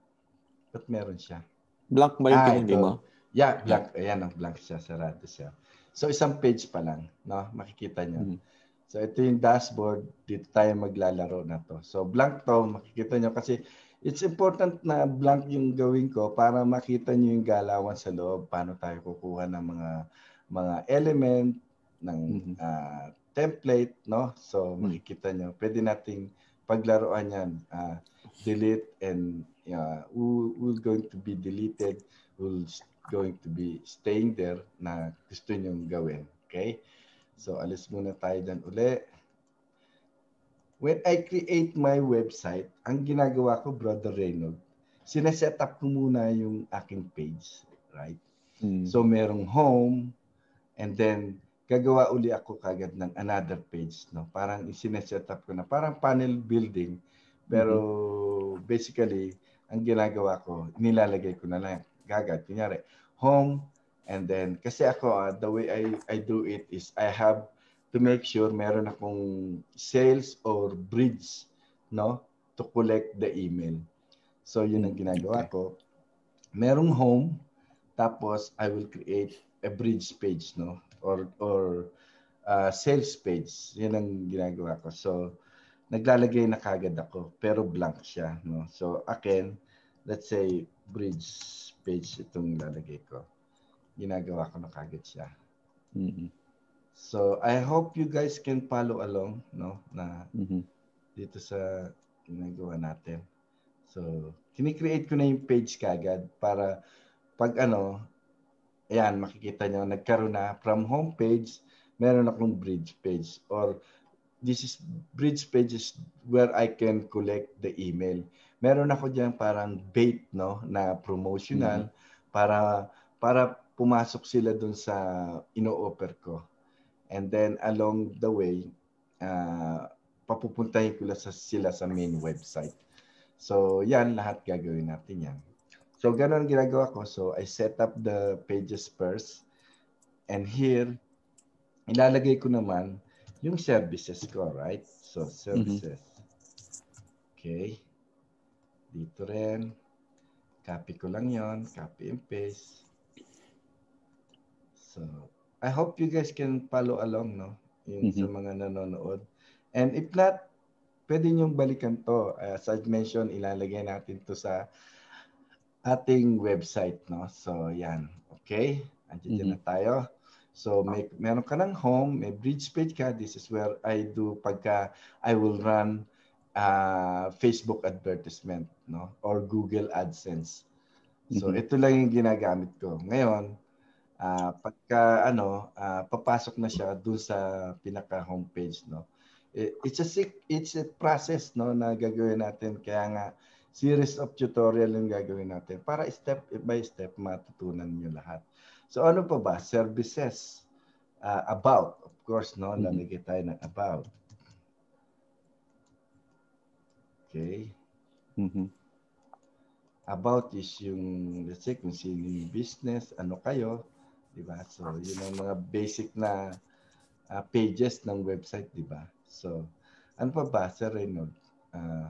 Ba't meron siya? Blank ba yung ah, hindi mo? Yeah, blank. Ayan, ang blank siya. Sarado siya. So, isang page pa lang. No? Makikita niya. Mm-hmm. So ito yung dashboard, dito tayo maglalaro na to. So blank to, makikita nyo kasi it's important na blank yung gawin ko para makita nyo yung galawan sa loob, paano tayo kukuha ng mga mga element ng uh, template, no? So mm. makikita nyo, pwede nating paglaruan yan. Uh, delete and uh, who, who's going to be deleted, who's going to be staying there na gusto nyong gawin. Okay? So alis muna tayo dyan uli. When I create my website, ang ginagawa ko, Brother Reynold, sineset up ko muna yung aking page. Right? Mm. So merong home, and then gagawa uli ako kagad ng another page. No? Parang isineset up ko na. Parang panel building. Pero mm-hmm. basically, ang ginagawa ko, nilalagay ko na lang. Gagad. Kunyari, home, And then, kasi ako, uh, the way I, I do it is I have to make sure meron akong sales or bridge, no? To collect the email. So, yun ang ginagawa ko. Merong home, tapos I will create a bridge page, no? Or, or uh, sales page. Yun ang ginagawa ko. So, naglalagay na kagad ako, pero blank siya, no? So, akin, let's say, bridge page itong lalagay ko ginagawa ko na kagad siya. Mm-hmm. So, I hope you guys can follow along, no? Na mm-hmm. dito sa ginagawa natin. So, kinikreate ko na yung page kagad para pag ano, ayan, makikita nyo, nagkaroon na from homepage, meron akong bridge page or this is bridge pages where I can collect the email. Meron ako diyan parang bait no na promotional mm-hmm. para para pumasok sila dun sa ino-offer ko. And then along the way, uh, papupuntahin ko sa, sila sa main website. So yan, lahat gagawin natin yan. So ganun ginagawa ko. So I set up the pages first. And here, ilalagay ko naman yung services ko, right? So mm-hmm. services. Mm-hmm. Okay. Dito rin. Copy ko lang yon Copy and paste. So, I hope you guys can follow along, no? Yung mm-hmm. sa mga nanonood. And if not, pwede niyong balikan to. As I mentioned, ilalagay natin to sa ating website, no? So, yan. Okay? Andiyan mm-hmm. na tayo. So, may, meron ka ng home, may bridge page ka. This is where I do pagka I will run uh, Facebook advertisement, no? Or Google AdSense. So, mm-hmm. ito lang yung ginagamit ko. Ngayon, uh, pagka ano uh, papasok na siya doon sa pinaka homepage no eh, it's a it's a process no na gagawin natin kaya nga series of tutorial yung gagawin natin para step by step matutunan niyo lahat so ano pa ba services uh, about of course no lalagay mm-hmm. tayo ng about okay mm-hmm. about is yung let's say kung sino yung business ano kayo di ba? So, yun ang mga basic na uh, pages ng website, di ba? So, ano pa ba, Sir Reynold? Uh, ah, uh,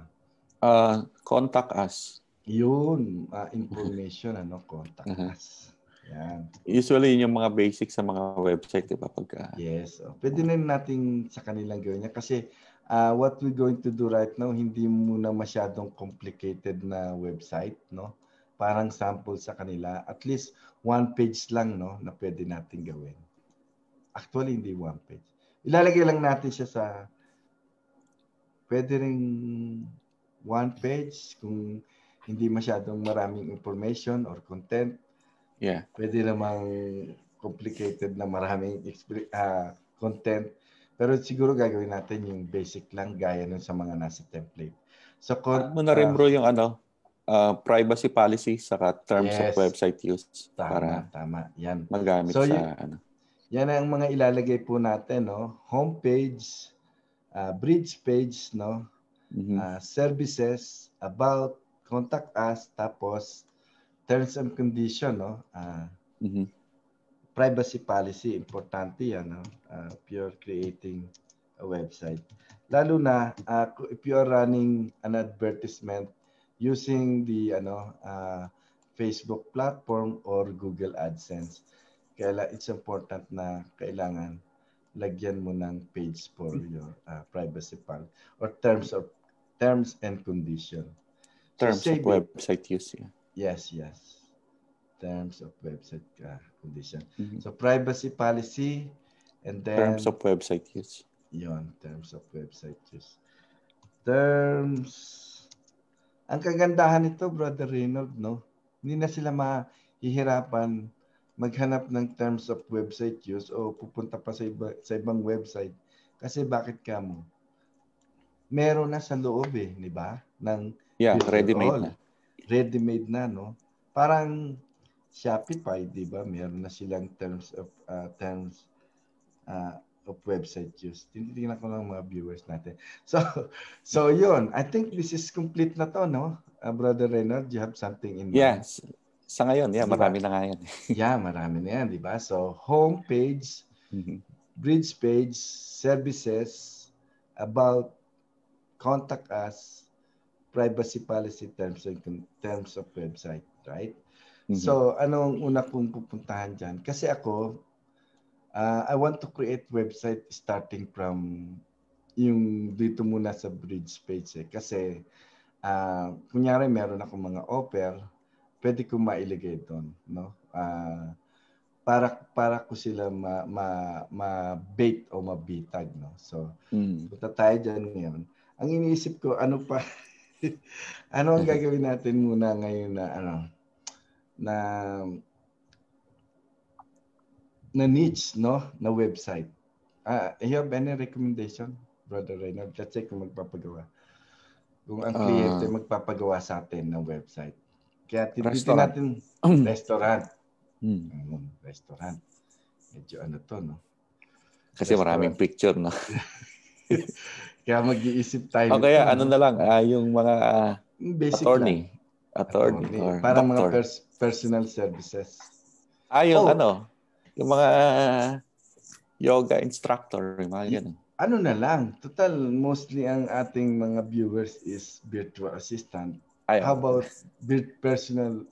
ah, contact us. Yun, uh, information, ano, contact uh-huh. us. Yan. Usually, yun yung mga basic sa mga website, di ba? Pagka, yes. So, oh, pwede na natin sa kanilang gawin yan kasi uh, what we're going to do right now, hindi muna masyadong complicated na website, no? parang sample sa kanila. At least one page lang no, na pwede natin gawin. Actually, hindi one page. Ilalagay lang natin siya sa pwede ring one page kung hindi masyadong maraming information or content. Yeah. Pwede namang complicated na maraming uh, content. Pero siguro gagawin natin yung basic lang gaya nun sa mga nasa template. So, con- mo na rin bro yung ano, uh, privacy policy saka terms yes. of website use tama, para tama yan magamit so, sa yun, ano yan ang mga ilalagay po natin no homepage uh, ah, bridge page no mm-hmm. uh, services about contact us tapos terms and condition no uh, mm-hmm. privacy policy importante yan no uh, pure creating a website lalo na uh, if you're running an advertisement using the ano uh, Facebook platform or Google AdSense. Kaya it's important na kailangan lagyan mo ng page for your uh, privacy file or terms of terms and condition. Terms so, of website use. Yeah. Yes, yes. Terms of website uh, condition. Mm-hmm. So privacy policy and then terms of website use. Yon, terms of website use. Terms Ang kagandahan nito, Brother Reynold, no? Hindi na sila mahihirapan maghanap ng terms of website use o pupunta pa sa, iba, sa ibang website. Kasi bakit ka mo? Meron na sa loob eh, di ba? Ng yeah, ready-made na. Ready-made na, no? Parang Shopify, di ba? Meron na silang terms of uh, terms uh, of website use. Tinitingnan ko lang mga viewers natin. So, so yun. I think this is complete na to, no? Uh, Brother Reynard, you have something in mind? Yes. Sa ngayon, yeah, diba? marami na nga yan. yeah, marami na yan, di ba? So, home page, mm bridge page, services, about, contact us, privacy policy terms and terms of website, right? Mm-hmm. So, anong una kong pupuntahan dyan? Kasi ako, uh, I want to create website starting from yung dito muna sa bridge page eh. Kasi uh, kunyari meron akong mga offer, pwede ko mailigay doon, no? Uh, para para ko sila ma ma, ma bait o mabitag, no? So, mm. punta tayo diyan ngayon. Ang iniisip ko, ano pa ano ang gagawin natin muna ngayon na ano na na niche no na website. Ah, uh, you have any recommendation, Brother Reynard? Let's say kung magpapagawa. Kung ang kliyente uh, magpapagawa sa atin ng website. Kaya tinitin natin mm. restaurant. Hmm. Um, restaurant. Medyo ano to, no? Kasi restaurant. maraming picture, no? Kaya mag-iisip tayo. O kaya ito, ano na lang, uh, yung mga uh, Basic attorney. Lang. Attorney. attorney. Or Para doctor. mga pers- personal services. Ah, yung oh, ano? Yung mga yoga instructor, yung mga ganun. Ano na lang, total mostly ang ating mga viewers is virtual assistant. Ayaw. How about personal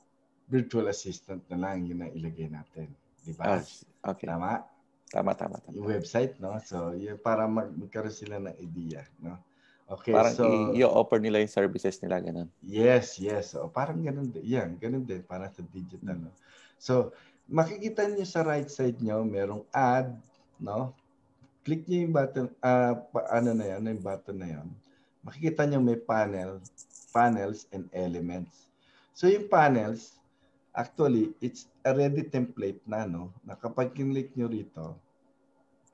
virtual assistant na lang yun ang ilagay natin, di ba? Ah, okay. Tama? Tama, tama, tama. Yung website, no? So, yun, para mag magkaroon sila ng idea, no? Okay, parang so... i-offer nila yung services nila, ganun. Yes, yes. So, parang ganun din. Yan, ganun din. Parang sa digital, no? Hmm. So, makikita niyo sa right side niyo merong add, no? Click niyo yung button uh, ano na 'yan, yung button na 'yon. Makikita niyo may panel, panels and elements. So yung panels actually it's a ready template na no. Na kapag kinlik niyo rito,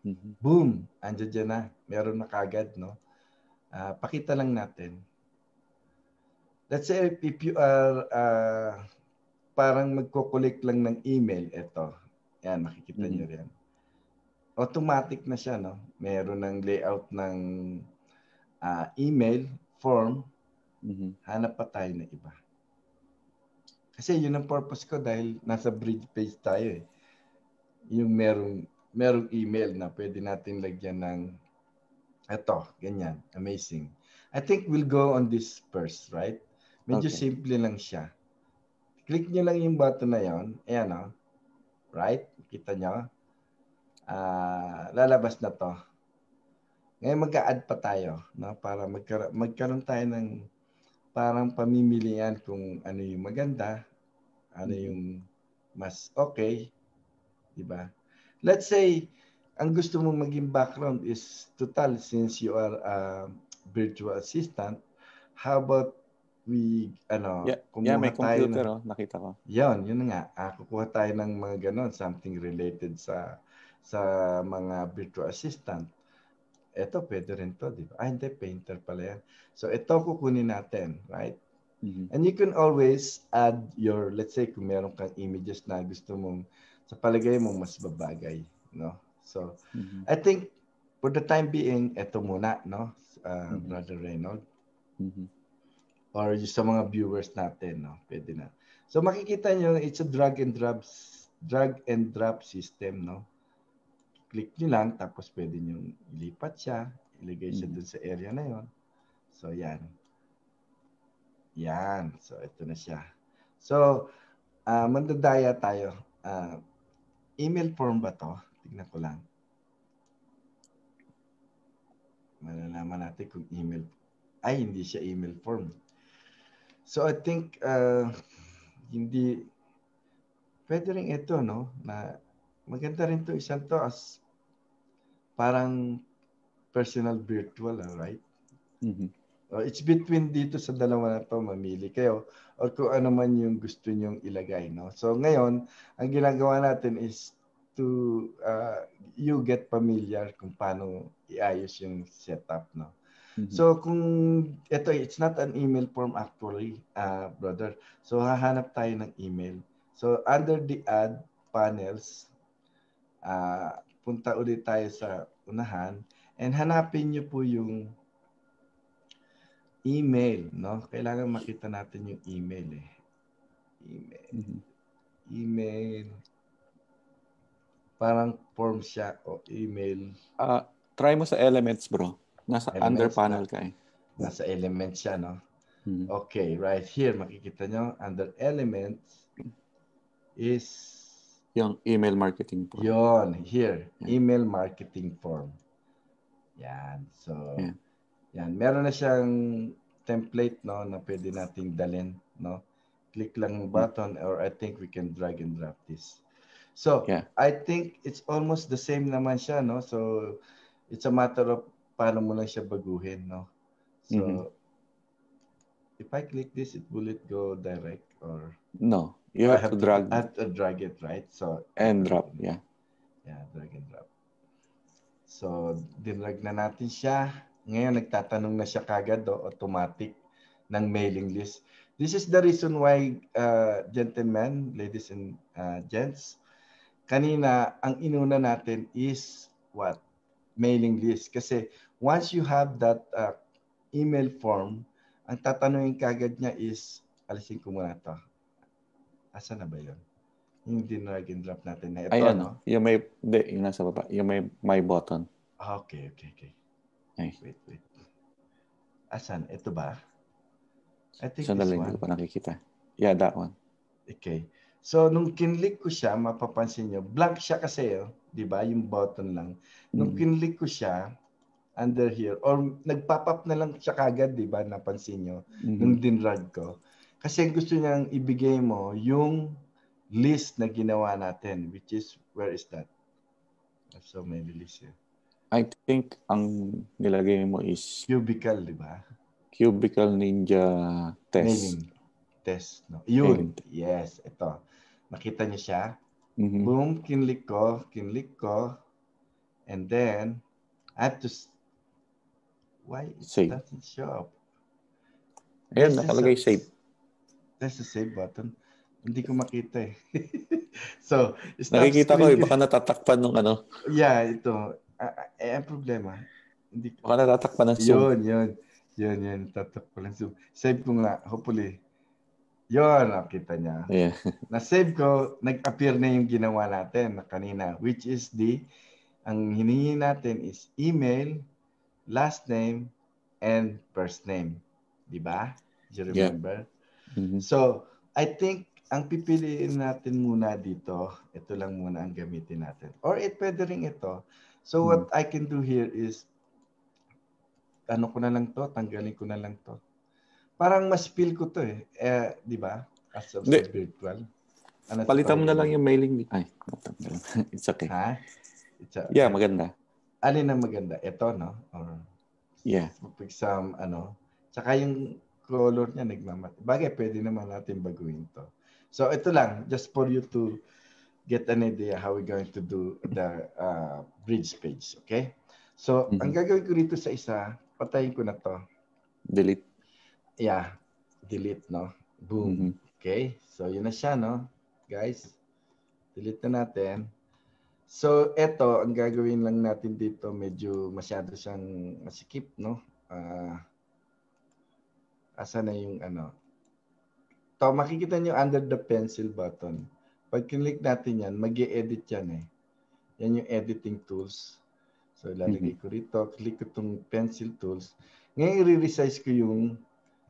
mm-hmm. boom, andiyan dyan na. Meron na kagad no. Uh, pakita lang natin. Let's say if you are uh, parang magko-collect lang ng email. Ito. Yan, makikita mm-hmm. nyo rin. Automatic na siya, no? Meron ng layout ng uh, email, form. Mm-hmm. Hanap pa tayo na iba. Kasi yun ang purpose ko dahil nasa bridge page tayo eh. Yung merong, merong email na pwede natin lagyan ng eto, ganyan, amazing. I think we'll go on this first, right? Medyo okay. simple lang siya click nyo lang yung button na yon. Ayan o. Oh. Right? Kita nyo. Uh, lalabas na to. Ngayon mag add pa tayo no? para magkar- magkaroon tayo ng parang pamimilian kung ano yung maganda, ano mm-hmm. yung mas okay. Diba? Let's say, ang gusto mong maging background is total since you are a virtual assistant, how about we ano yeah, kumuha yeah, may tayo computer, ng, oh, nakita ko. 'Yon, 'yun nga. Ah, kukuha tayo ng mga ganon, something related sa sa mga virtual assistant. Ito pwede rin to, di ba? Ah, hindi, painter pala yan. So ito kukunin natin, right? Mm-hmm. And you can always add your, let's say, kung meron kang images na gusto mong, sa palagay mo mas babagay, no? So, mm-hmm. I think, for the time being, ito muna, no? Uh, mm-hmm. Brother Reynold. Mm-hmm or sa mga viewers natin, no? Pwede na. So makikita niyo it's a drag and drop drag and drop system, no? Click nyo lang, tapos pwede niyo ilipat siya, ilagay siya mm. dun sa area na yon. So yan. Yan. So ito na siya. So uh, mandadaya tayo. Uh, email form ba to? Tingnan ko lang. Malalaman natin kung email. Ay, hindi siya email form. So I think uh, hindi pwede rin ito no na maganda rin to isang to as parang personal virtual ah, right? Mm-hmm. Uh, it's between dito sa dalawa na to mamili kayo or kung ano man yung gusto niyong ilagay no. So ngayon ang ginagawa natin is to uh, you get familiar kung paano iayos yung setup no. Mm-hmm. So kung ito, it's not an email form actually, uh, brother. So hahanap tayo ng email. So under the ad panels, uh, punta ulit tayo sa unahan and hanapin niyo po yung email, no? Kailangan makita natin yung email eh. Email. mm Email. Parang form siya o email. Uh, try mo sa elements, bro. Nasa elements under panel na, ka eh. Nasa elements siya, no? Hmm. Okay, right here, makikita nyo, under elements is yung email marketing form. Yon, here. Yeah. Email marketing form. Yan. So, yeah. yan. Meron na siyang template no na pwede nating dalin, no? Click lang ng button or I think we can drag and drop this. So, yeah. I think it's almost the same naman siya, no? So, it's a matter of paano mo lang siya baguhin, no? So, mm-hmm. if I click this, it will it go direct or? No, you have, have to drag. To, I have to drag it, right? So and drop, yeah. Yeah, drag and drop. So, dinrag na natin siya. Ngayon, nagtatanong na siya kagad o oh, automatic ng mailing list. This is the reason why, uh, gentlemen, ladies and uh, gents, kanina, ang inuna natin is what? Mailing list. Kasi Once you have that uh, email form, ang tatanungin kagad niya is, alisin ko muna to. Asa na ba yun? Hindi na drag and drop natin na ito, Ay, ano? Yung may, de, yung nasa baba. Yung may, may button. Ah, okay, okay, okay. Ay. Wait, wait. Asan? Ito ba? I think so, this one. Hindi ko pa nakikita. Yeah, that one. Okay. So, nung kinlik ko siya, mapapansin nyo, blank siya kasi, oh, di ba? Yung button lang. Nung mm. kinlik ko siya, under here. Or nag-pop up na lang siya kagad, di ba? Napansin niyo mm-hmm. nung dinrag ko. Kasi gusto niyang ibigay mo yung list na ginawa natin, which is, where is that? So, may list here. I think ang nilagay mo is... Cubicle, di ba? Cubicle Ninja Test. Mailing. Test. No? Yun. Yes, ito. Nakita niyo siya? Mm-hmm. Boom, kinlik ko, kinlik ko. And then, I have to Why it save. doesn't show up? Ayan, nakalagay a, save. There's a save button. Hindi ko makita eh. so, Nakikita ko eh, baka natatakpan ng ano. Yeah, ito. Eh, ang problema. Hindi ko... Baka natatakpan ng Zoom. Yun, yun. Yun, yun. Tatakpan ng Zoom. Save ko nga. Hopefully. Yun, nakita niya. Yeah. Na-save ko, nag-appear na yung ginawa natin na kanina, which is the, ang hinihingi natin is email last name, and first name. Di ba? You remember? Yeah. Mm-hmm. So, I think ang pipiliin natin muna dito, ito lang muna ang gamitin natin. Or it pwede rin ito. So mm-hmm. what mm-hmm. I can do here is, ano ko na lang to, tanggalin ko na lang to. Parang mas feel ko to eh. eh di ba? As a De- spiritual. Ano Palitan mo na lang yung mailing. Ay, it's okay. Ha? It's a, yeah, maganda alin ang maganda? Ito, no? Or yeah. some, ano? Tsaka yung color niya nagmamat. Bagay, pwede naman natin baguhin to. So ito lang, just for you to get an idea how we're going to do the uh, bridge page. Okay? So, mm-hmm. ang gagawin ko rito sa isa, patayin ko na to. Delete. Yeah. Delete, no? Boom. Mm-hmm. Okay? So, yun na siya, no? Guys, delete na natin. So, eto, ang gagawin lang natin dito, medyo masyado siyang masikip, no? Uh, asa na yung ano? To, makikita nyo under the pencil button. Pag kinlik natin yan, mag edit yan eh. Yan yung editing tools. So, lalagay mm-hmm. ko rito. Click ko itong pencil tools. Ngayon, i-resize ko yung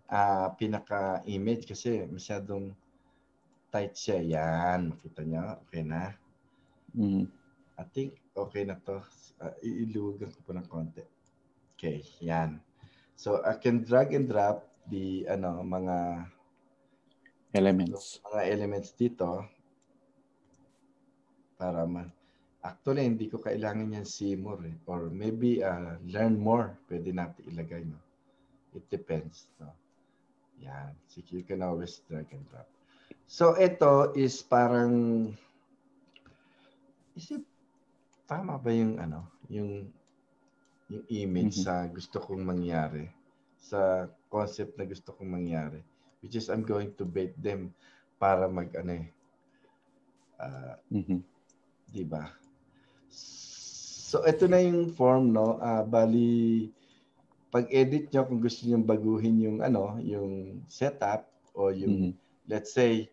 uh, pinaka-image kasi masyadong tight siya. Yan, makita nyo. Okay na. Mm-hmm. I think okay na to. Uh, iilugan ko po ng konti. Okay, yan. So I can drag and drop the ano mga elements. So, mga elements dito para ma Actually, hindi ko kailangan yan see more eh. or maybe uh, learn more. Pwede natin ilagay no. It depends. No? Yan. So you can always drag and drop. So ito is parang is it tama ba yung ano, yung yung image mm-hmm. sa gusto kong mangyari, sa concept na gusto kong mangyari, which is I'm going to bait them para mag ano eh. Uh, mm-hmm. 'di ba? So ito na yung form no, uh, bali pag-edit nyo kung gusto niyo baguhin yung ano, yung setup o yung mm-hmm. let's say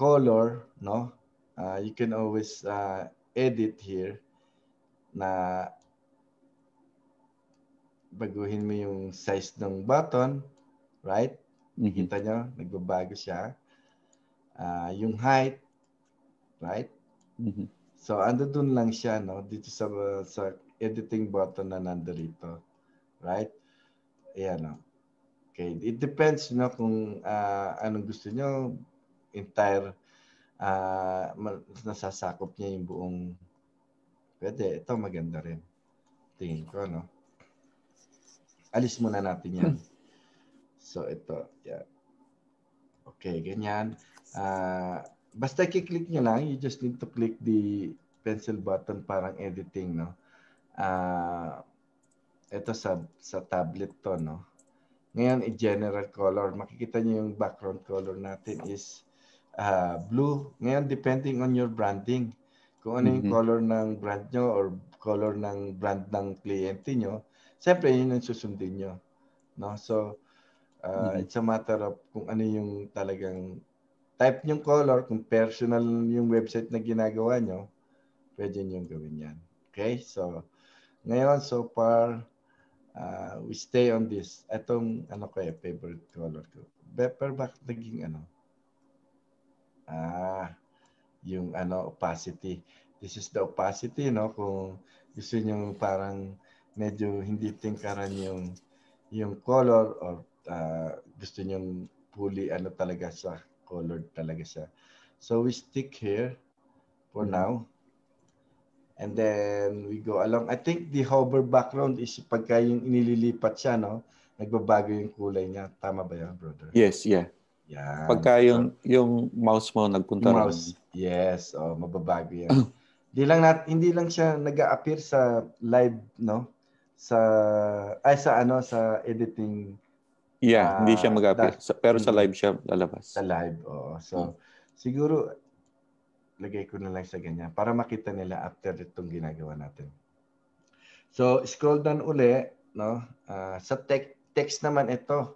color, no? Uh, you can always uh, edit here na baguhin mo yung size ng button, right? Nakita mhm. mm-hmm. nyo, nagbabago siya. Uh, yung height, right? Mhm. So, ando dun lang siya, no? Dito sa, sa editing button na nandito. Right? Ayan, no? Okay. It depends, no, kung uh, anong gusto nyo. Entire, uh, nasasakop niya yung buong Pwede. Ito maganda rin. Tingin ko, no? Alis muna natin yan. So, ito. Yeah. Okay, ganyan. Uh, basta kiklik nyo lang. You just need to click the pencil button parang editing, no? Uh, ito sa, sa tablet to, no? Ngayon, i-general color. Makikita nyo yung background color natin is uh, blue. Ngayon, depending on your branding, kung ano yung mm-hmm. color ng brand nyo or color ng brand ng kliyente nyo, siyempre yun ang susundin nyo. No? So, uh, mm-hmm. it's a matter of kung ano yung talagang type yung color, kung personal yung website na ginagawa nyo, pwede nyo gawin yan. Okay? So, ngayon, so far, uh, we stay on this. Itong, ano ko eh, favorite color ko. Pero bakit naging ano? Ah, yung ano opacity. This is the opacity, no? Kung gusto niyo parang medyo hindi tingkaran yung yung color or uh, gusto niyo fully ano talaga sa color talaga siya. So we stick here for mm-hmm. now. And then we go along. I think the hover background is pagka yung inililipat siya, no? Nagbabago yung kulay niya. Tama ba yan, brother? Yes, yeah. Yan. Pagka yung, yung mouse mo nagpunta rin. Mouse, yes. Oh, mababago yan. hindi lang nat hindi lang siya nag-appear sa live no sa ay sa ano sa editing yeah uh, hindi siya mag-appear that, pero sa live siya lalabas sa live oo so hmm. siguro lagay ko na lang sa ganyan para makita nila after itong ginagawa natin so scroll down uli no uh, sa te- text naman ito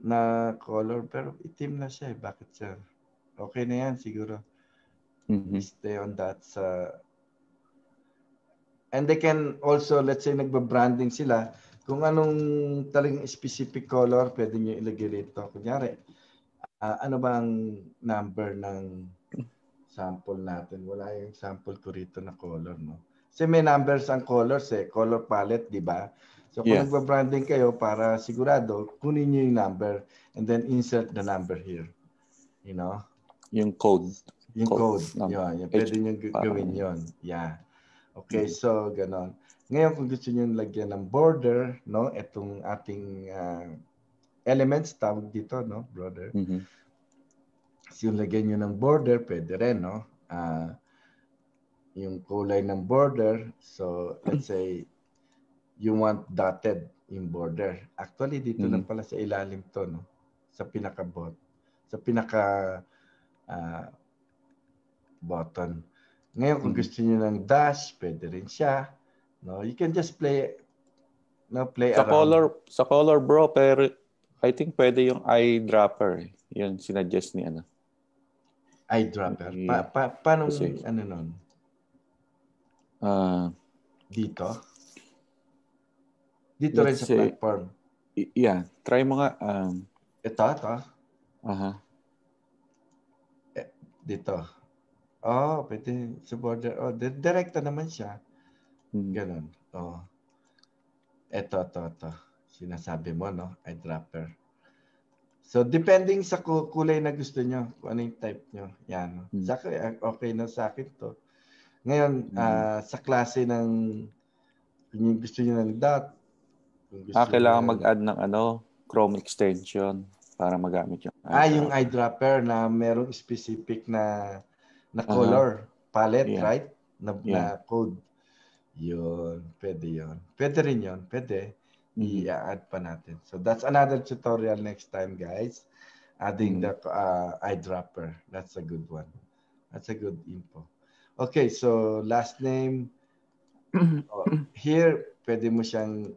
na color pero itim na siya eh. Bakit siya? Okay na yan siguro. Mm-hmm. Stay on that sa And they can also, let's say, nagbe branding sila. Kung anong talagang specific color, pwede nyo ilagay rito. Kunyari, uh, ano bang number ng sample natin? Wala yung sample ko rito na color, no? Kasi may numbers ang colors eh. Color palette, di ba? So kung yes. nagbabranding kayo para sigurado, kunin niyo yung number and then insert the number here. You know? Yung code. Yung code. code. Yun. pwede nyo gawin yun. Yeah. Okay, mm-hmm. so ganon. Ngayon kung gusto niyo lagyan ng border, no, itong ating uh, elements tawag dito, no, brother. Mm-hmm. yung lagyan niyo ng border, pwede rin, no? Uh, yung kulay ng border. So let's say you want dotted in border. Actually, dito mm-hmm. lang pala sa ilalim to, no? Sa pinaka-bot. Sa pinaka uh, button. Ngayon, kung mm-hmm. gusto niyo ng dash, pwede rin siya. No, you can just play no play sa around. color sa color bro pero I think pwede yung eyedropper. Yun sinuggest ni ano. Eyedropper. Mm-hmm. Pa, pa, paano Kasi, ano nun? Uh, dito? Dito rin sa say, platform. yeah. Try mo nga. Um, ito, ito. Uh-huh. Eh, dito. Oh, pwede sa border. Oh, direkta naman siya. Hmm. Ganon. Oh. Ito, ito, ito. Sinasabi mo, no? Eyedropper. So, depending sa kulay na gusto nyo, kung ano yung type nyo. Yan. Hmm. Sa akin, ah, okay na sa akin to. Ngayon, hmm. uh, sa klase ng kung gusto nyo ng dot, Ah, kailangan mag-add ng ano, Chrome extension para magamit yung eyedropper. Ah, yung eyedropper na merong specific na na color uh-huh. palette, yeah. right? Na, yeah. na code. Yun, pwede yun. Pwede rin yun, pwede. Mm-hmm. I-add pa natin. So that's another tutorial next time, guys. Adding mm-hmm. the uh, eyedropper. That's a good one. That's a good info. Okay, so last name. oh, here, pwede mo siyang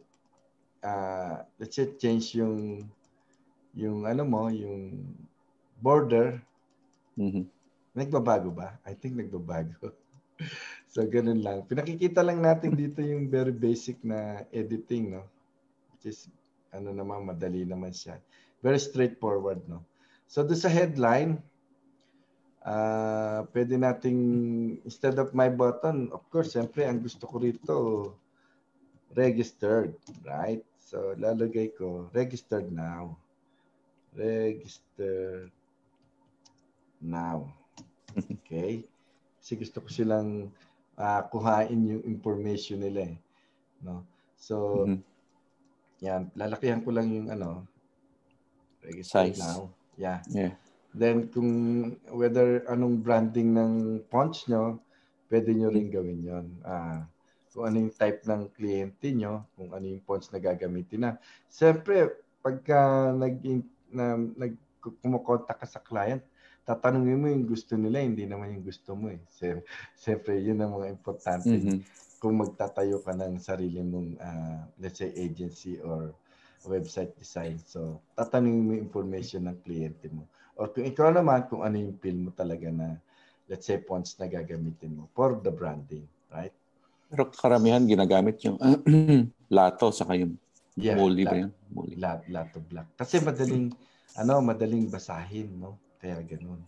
uh, let's say change yung yung ano mo, yung border, mm-hmm. nagbabago ba? I think nagbabago. so, ganun lang. Pinakikita lang natin dito yung very basic na editing, no? Which is, ano naman, madali naman siya. Very straightforward, no? So, do sa headline, uh, pwede nating, instead of my button, of course, syempre ang gusto ko rito, registered, right? So, lalagay ko, registered now. Register now. Okay? Kasi gusto ko silang uh, kuhain yung information nila eh. No? So, mm-hmm. yan. Lalakihan ko lang yung ano, registered Size. now. Yeah. yeah. Then kung whether anong branding ng punch nyo, pwede nyo rin mm. gawin yon. Ah, kung ano yung type ng kliyente nyo, kung ano yung points na gagamitin na. Siyempre, pagka nag, na, nag kumokontak ka sa client, tatanungin mo yung gusto nila, hindi naman yung gusto mo eh. Siyempre, yun ang mga importante. Mm-hmm. Kung magtatayo ka ng sarili mong, uh, let's say, agency or website design. So, tatanungin mo information ng kliyente mo. Or kung ikaw naman, kung ano yung feel mo talaga na, let's say, points na gagamitin mo for the branding, right? Pero karamihan ginagamit yung uh, lato sa yung yeah, muli ba yan? Muli. Lat, lato black. Kasi madaling ano, madaling basahin, no? Kaya ganoon.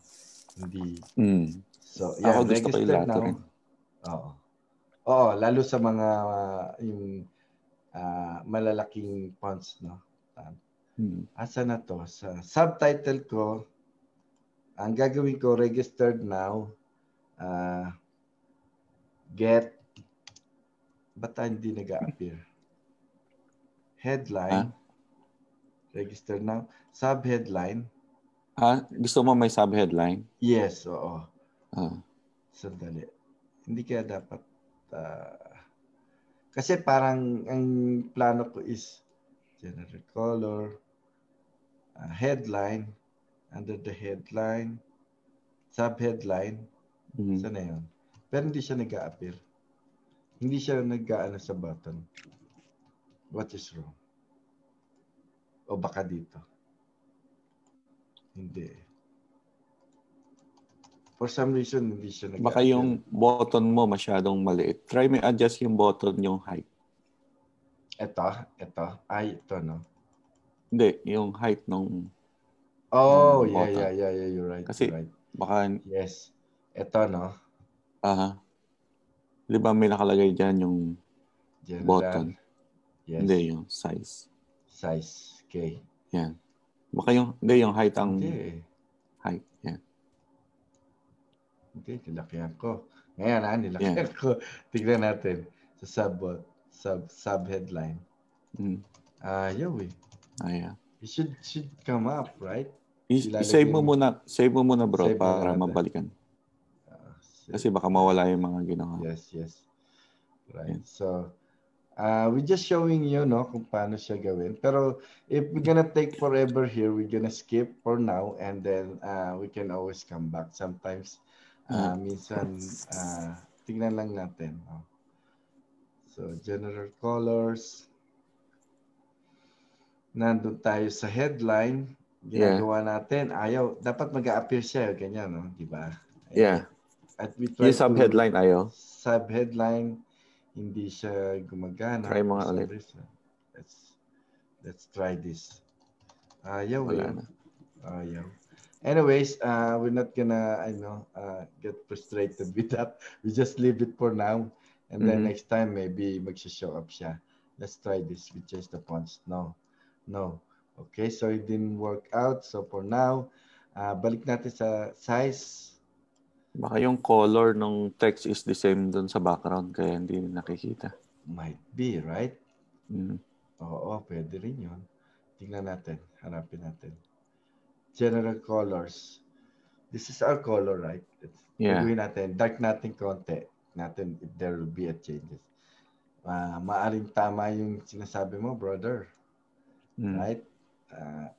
Hindi mm. So, yeah, Ako gusto ko ilato oh. rin. Oo. Oo, lalo sa mga uh, yung uh, malalaking fonts, no? Um, hmm. Asa na to? Sa subtitle ko, ang gagawin ko registered now uh, get Ba't hindi nag-appear? Headline. Huh? Register na. Sub-headline. Ha? Gusto mo may sub-headline? Yes, oo. Ah. Sandali. Hindi kaya dapat... Uh... Kasi parang ang plano ko is general color, uh, headline, under the headline, sub-headline. Mm-hmm. Sana yun. Pero hindi siya nag-appear. Hindi siya nag-aano sa button. What is wrong? O baka dito. Hindi. For some reason, hindi siya nag Baka yung button mo masyadong maliit. Try mo adjust yung button yung height. Ito? Ito? Ay, ito no? Hindi, yung height nung Oh, nung yeah, yeah, yeah, yeah, you're right. Kasi you're right. baka... Yes. Ito no? Aha. Uh-huh. Di ba may nakalagay dyan yung General. button? Yes. Hindi, yung size. Size. Okay. Yan. Baka yung, hindi, yung height ang... Hindi. Height. Yan. Hindi, nilakihan ko. Ngayon, ha, ah, nilakihan yeah. ko. Tignan natin. Sa sub, sub, sub headline. Mm. Ah, uh, yo, eh. Ah, yeah. It should, should come up, right? I- save mo muna, save mo muna bro save para mabalikan. Natin yes. Kasi baka mawala yung mga ginawa. Yes, yes. Right. So, uh, we're just showing you no kung paano siya gawin. Pero if we're gonna take forever here, we're gonna skip for now and then uh, we can always come back. Sometimes, uh, mm. minsan, uh, tignan lang natin. No? So, general colors. Nandun tayo sa headline. Ginagawa yeah. natin. Ayaw, dapat mag appear siya. Ganyan, no? Di ba? Yeah. At we try yung sub-headline ayo? Sub-headline, hindi siya gumagana. Try mga ulit. Let's, let's try this. Ayaw Wala eh. Na. Ayaw. Anyways, uh, we're not gonna, I know, uh, get frustrated with that. We just leave it for now. And mm -hmm. then mm-hmm. next time, maybe mag-show up siya. Let's try this. with just the fonts. No. No. Okay, so it didn't work out. So for now, uh, balik natin sa size. Baka yung color ng text is the same doon sa background kaya hindi nakikita. Might be, right? Mm. Oo, pwede rin yun. Tingnan natin. Harapin natin. General colors. This is our color, right? It's, yeah. Gawin natin. Dark natin konti. Natin if there will be a changes. Uh, maaring tama yung sinasabi mo, brother. Mm. Right? Uh,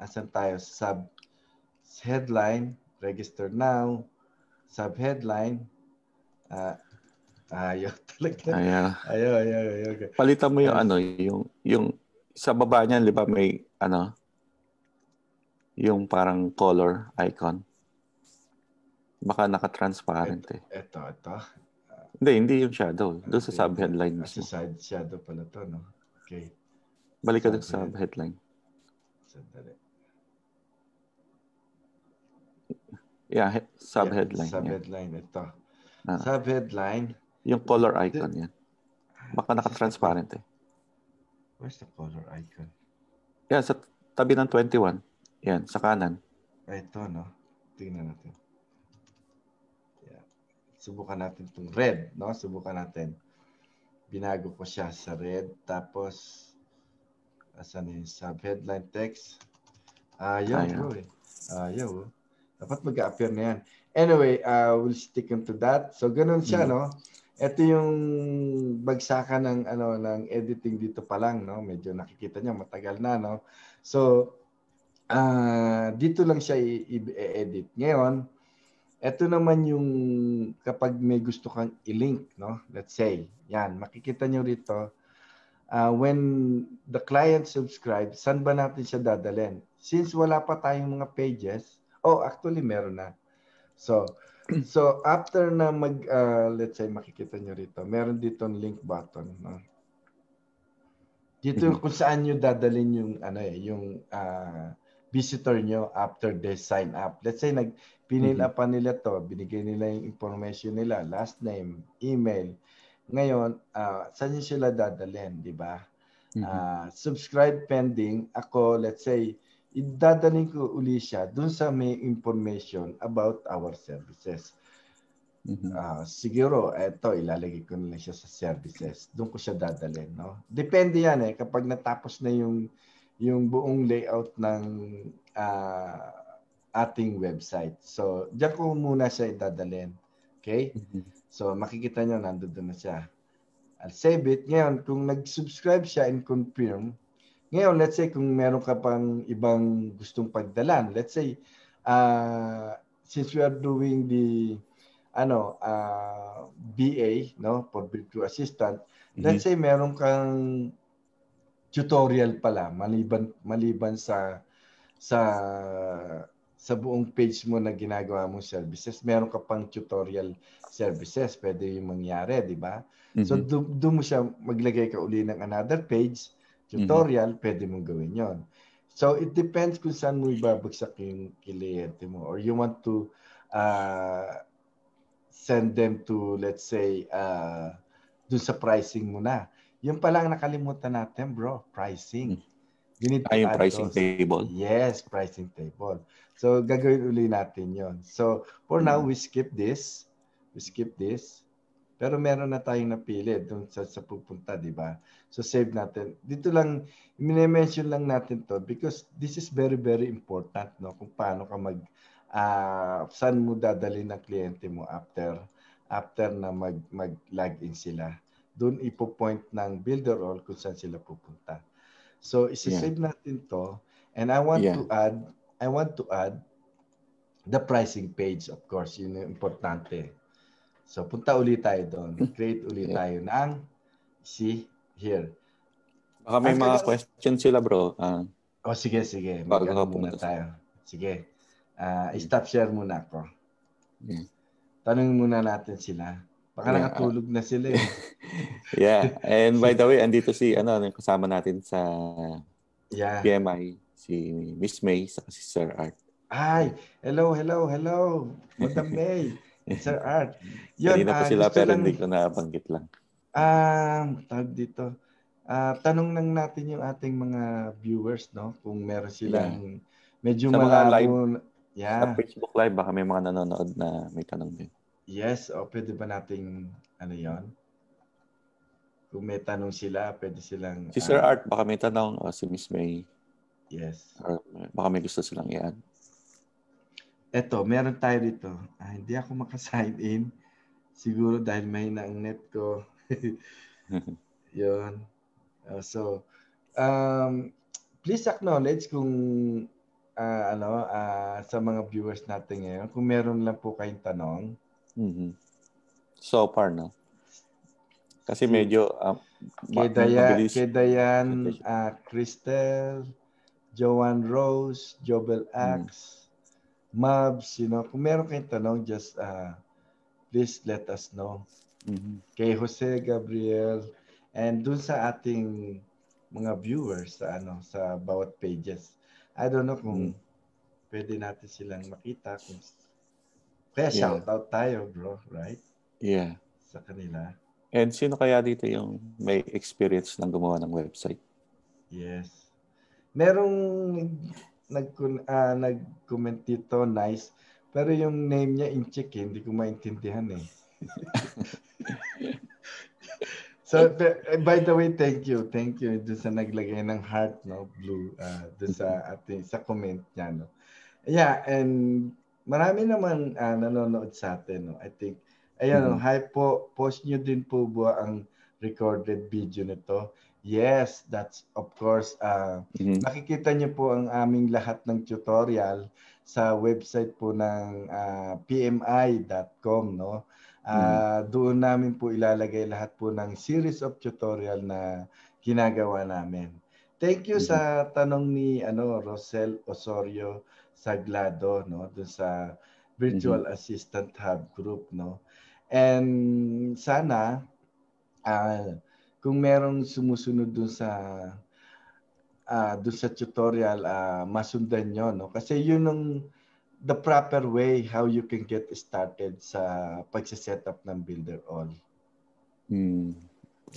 asan tayo? Sub headline, register now, Sub-headline, uh, ah, ah, ayo talaga. Ayaw. Ayaw, ayaw, ayaw. Okay. Palitan mo yung ano, yung, yung sa baba niya, di ba may ano, yung parang color icon. Baka naka-transparent ito, eh. Ito, ito. hindi, hindi yung shadow. Doon sa sub-headline ah, mismo. Sa side shadow pala to, no? Okay. Balik ka sa sub-headline. Sandali. Yeah, sub-headline. Yeah, sub-headline yeah. ito. Ah. Sub-headline. Yung color icon yan. Baka naka-transparent eh. Where's the color icon? Yeah, sa tabi ng 21. Yan, sa kanan. Ah, ito, no? Tingnan natin. Yeah. Subukan natin itong red, no? Subukan natin. Binago ko siya sa red. Tapos, asan yung sub-headline text? Ah, yun, bro eh. Ah, Ayaw, bro. Dapat mag-appear na yan. Anyway, uh, we'll stick into that. So, ganun siya, mm-hmm. no? Ito yung bagsakan ng ano ng editing dito pa lang no medyo nakikita niya matagal na no so uh, dito lang siya i-edit ngayon ito naman yung kapag may gusto kang i-link, no? Let's say, yan, makikita niyo rito, uh, when the client subscribe, saan ba natin siya dadalhin? Since wala pa tayong mga pages, Oh, actually meron na. So, so after na mag uh, let's say makikita nyo rito, meron dito ang link button, no? Dito yung mm-hmm. kung saan nyo dadalhin yung ano eh, yung uh, visitor nyo after they sign up. Let's say nag pinil mm-hmm. pa nila to, binigay nila yung information nila, last name, email. Ngayon, uh, saan nyo sila dadalhin, di ba? Mm-hmm. Uh, subscribe pending. Ako, let's say, idadaling ko uli siya dun sa may information about our services. Mm-hmm. Uh, siguro, eto, ilalagay ko na siya sa services. Doon ko siya dadalhin. No? Depende yan eh. Kapag natapos na yung, yung buong layout ng uh, ating website. So, diyan ko muna siya idadalhin. Okay? Mm-hmm. So, makikita nyo, nandoon na siya. I'll save it. Ngayon, kung nag-subscribe siya and confirm, ngayon, let's say kung meron ka pang ibang gustong pagdalan, let's say uh, since we are doing the ano uh, ah, BA no for virtual assistant mm-hmm. let's say meron kang tutorial pala maliban maliban sa sa sa buong page mo na ginagawa mong services meron ka pang tutorial services pwede yung mangyari di ba mm-hmm. so doon do mo siya maglagay ka uli ng another page tutorial, mm-hmm. pwede mong gawin yon. So it depends kung saan mo ibabagsak yung kliyente mo or you want to uh, send them to let's say uh, do sa pricing mo na. Yung pa lang nakalimutan natin bro, pricing. You need to Ay, ah, yung pricing those. table. Yes, pricing table. So gagawin uli natin yon. So for mm-hmm. now we skip this. We skip this. Pero meron na tayong napili doon sa, sa pupunta, di ba? So save natin. Dito lang, minimension lang natin to because this is very, very important, no? Kung paano ka mag, uh, saan mo dadalhin ang kliyente mo after after na mag, mag-log in sila. Doon ipo-point ng builder all kung saan sila pupunta. So isi-save yeah. natin to and I want yeah. to add I want to add the pricing page of course yun yung importante So punta ulit tayo doon. Create ulit tayo ng see here. Baka may mga that, question sila bro. Uh, oh sige, sige. Bago ka muna tayo. Sige. Uh, stop share muna ako. Yeah. Hmm. Tanungin muna natin sila. Baka yeah. nakatulog na sila eh. yeah. And by the way, andito si ano, ano kasama natin sa yeah. PMI si Miss May sa si Sir Art. Ay, hello, hello, hello. Madam May. Sir Art. Yun, Kanina ko ah, sila pero hindi ko nabanggit lang. Ah, uh, tag dito. Uh, tanong lang natin yung ating mga viewers, no? Kung meron silang yeah. medyo Sa malabo. Live, yeah. Sa Facebook Live, baka may mga nanonood na may tanong din. Yes, o pwede ba nating ano yon? Kung may tanong sila, pwede silang... Si Sir ah, Art, baka may tanong. O si Miss May. Yes. Or, baka may gusto silang i-add. Eto, meron tayo dito. Ah, hindi ako makasign in. Siguro dahil mahina ang net ko. Yun. Uh, so, um, please acknowledge kung uh, ano uh, sa mga viewers natin ngayon kung meron lang po kayong tanong. Mm-hmm. So far, no? Kasi hmm. medyo... Uh, Kedayan, Dayan, kay Dayan, uh, Crystal, Joanne Rose, Jobel hmm. Axe, mm. Mabs, you know, kung meron kayong tanong, just uh, please let us know. Mm-hmm. Kay Jose Gabriel and dun sa ating mga viewers sa ano sa bawat pages. I don't know kung mm-hmm. pwede natin silang makita kung kaya yeah. shout out tayo, bro, right? Yeah. Sa kanila. And sino kaya dito yung may experience ng gumawa ng website? Yes. Merong nag uh, nag-comment dito, nice. Pero yung name niya in check eh, hindi ko maintindihan eh. so eh, by the way, thank you. Thank you doon sa naglagay ng heart no, blue uh, ah, doon sa ating sa comment niya no. Yeah, and marami naman uh, nanonood sa atin no. I think ayan mm-hmm. hi po, post niyo din po ba ang recorded video nito? Yes, that's of course. Uh, mm-hmm. Nakikita niyo po ang aming lahat ng tutorial sa website po ng uh, ah, pmi.com. No? Uh, mm-hmm. Doon namin po ilalagay lahat po ng series of tutorial na ginagawa namin. Thank you mm-hmm. sa tanong ni ano Rosel Osorio Saglado no doon sa virtual mm-hmm. assistant hub group no. And sana uh, kung merong sumusunod dun sa uh, dun sa tutorial uh, masundan nyo no kasi yun ang the proper way how you can get started sa pagse-set up ng builder all mm.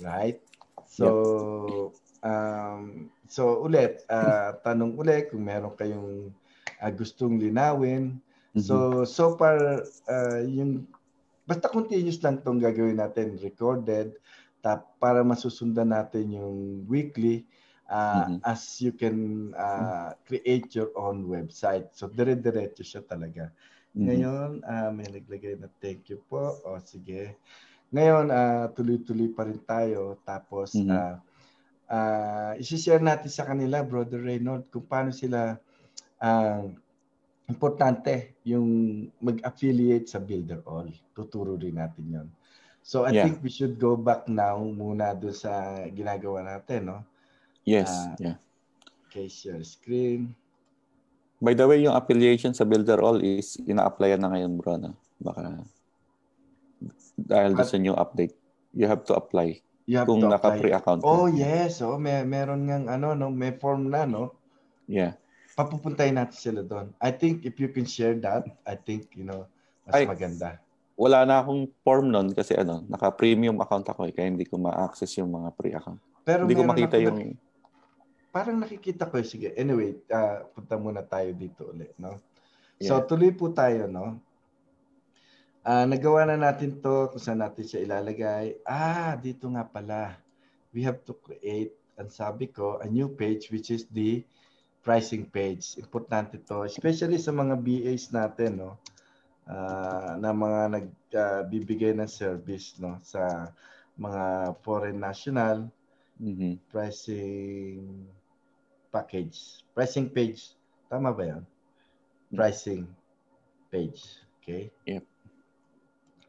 right so yep. um so ulit uh, tanong ulit kung meron kayong uh, gustong linawin mm-hmm. so so far uh, yung basta continuous lang tong gagawin natin recorded tap para masusundan natin yung weekly uh, mm-hmm. as you can uh, create your own website. So dire-diretso siya talaga. Mm-hmm. Ngayon, uh, may naglagay na thank you po. O sige. Ngayon, uh, tuloy-tuloy pa rin tayo. Tapos, mm-hmm. uh, uh, isishare natin sa kanila, Brother Reynold, kung paano sila uh, importante yung mag-affiliate sa Builder All. Tuturo rin natin yon. So I yeah. think we should go back now muna do sa ginagawa natin, no? Yes, uh, yeah. Okay, share screen. By the way, yung affiliation sa Builder All is ina-applyan na ngayon, bro, no? Baka dahil doon sa new update, you have to apply. You have kung to naka-free account. Oh, ka. yes. Oh, may meron ngang ano, no? May form na, no? Yeah. Papupuntayin natin sila doon. I think if you can share that, I think, you know, mas Ay, maganda wala na akong form nun kasi ano, naka-premium account ako eh, kaya hindi ko ma-access yung mga pre-account. Pero hindi ko makita ako, yung... Parang nakikita ko eh, Sige, anyway, uh, punta muna tayo dito ulit, no? Yeah. So, tuloy po tayo, no? Uh, nagawa na natin to kung saan natin siya ilalagay. Ah, dito nga pala. We have to create, ang sabi ko, a new page which is the pricing page. Importante to, especially sa mga BAs natin, no? uh, na mga nagbibigay ah, uh, ng service no sa mga foreign national mm-hmm. pricing package pricing page tama ba 'yan mm. pricing page okay yep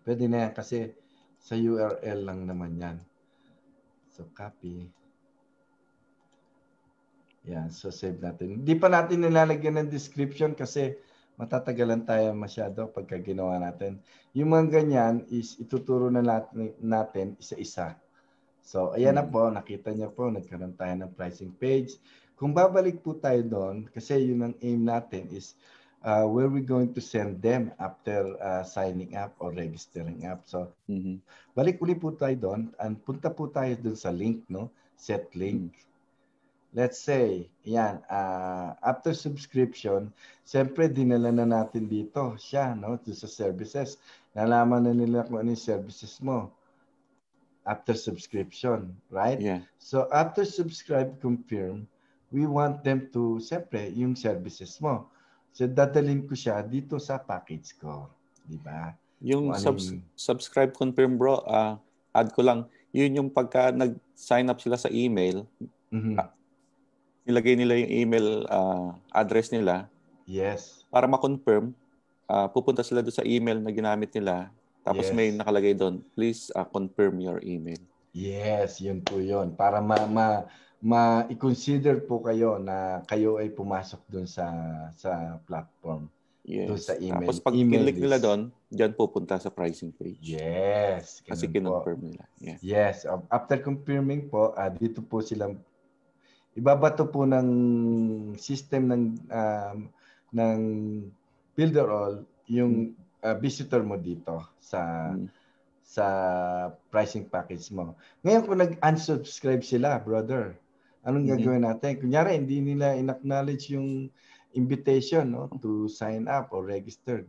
pwede na yan kasi sa URL lang naman 'yan so copy yan, so save natin. Hindi pa natin nilalagyan ng description kasi matatagalan tayo masyado pagka ginawa natin. Yung mga ganyan is ituturo na natin, natin isa-isa. So, ayan na mm. po, nakita niyo po, nagkaroon tayo ng pricing page. Kung babalik po tayo doon, kasi yun ang aim natin is uh, where we going to send them after uh, signing up or registering up. So, mm-hmm. balik uli po tayo doon and punta po tayo doon sa link, no? Set link. Mm-hmm let's say, yan, uh, ah, after subscription, siyempre dinala na natin dito siya, no, to sa services. Nalaman na nila kung ano yung services mo after subscription, right? Yeah. So after subscribe, confirm, we want them to, siyempre, yung services mo. So dadalhin ko siya dito sa package ko, di ba? Yung ano subs- subscribe, confirm, bro, uh, add ko lang, yun yung pagka nag-sign up sila sa email, mm-hmm. Ah, nilagay nila yung email uh, address nila. Yes. Para ma-confirm, uh, pupunta sila doon sa email na ginamit nila. Tapos yes. may nakalagay doon, please uh, confirm your email. Yes, yun po yun. Para ma, ma, ma consider po kayo na kayo ay pumasok doon sa sa platform. Yes. Doon sa email. Tapos pag email click nila doon, diyan pupunta sa pricing page. Yes. Kasi kinonfirm nila. Yeah. Yes. Um, after confirming po, uh, dito po sila ibabato po ng system ng um, ng builder all yung uh, visitor mo dito sa mm. sa pricing package mo. Ngayon kung nag-unsubscribe sila, brother, anong hmm gagawin natin? Kunyari hindi nila inacknowledge yung invitation no to sign up or register.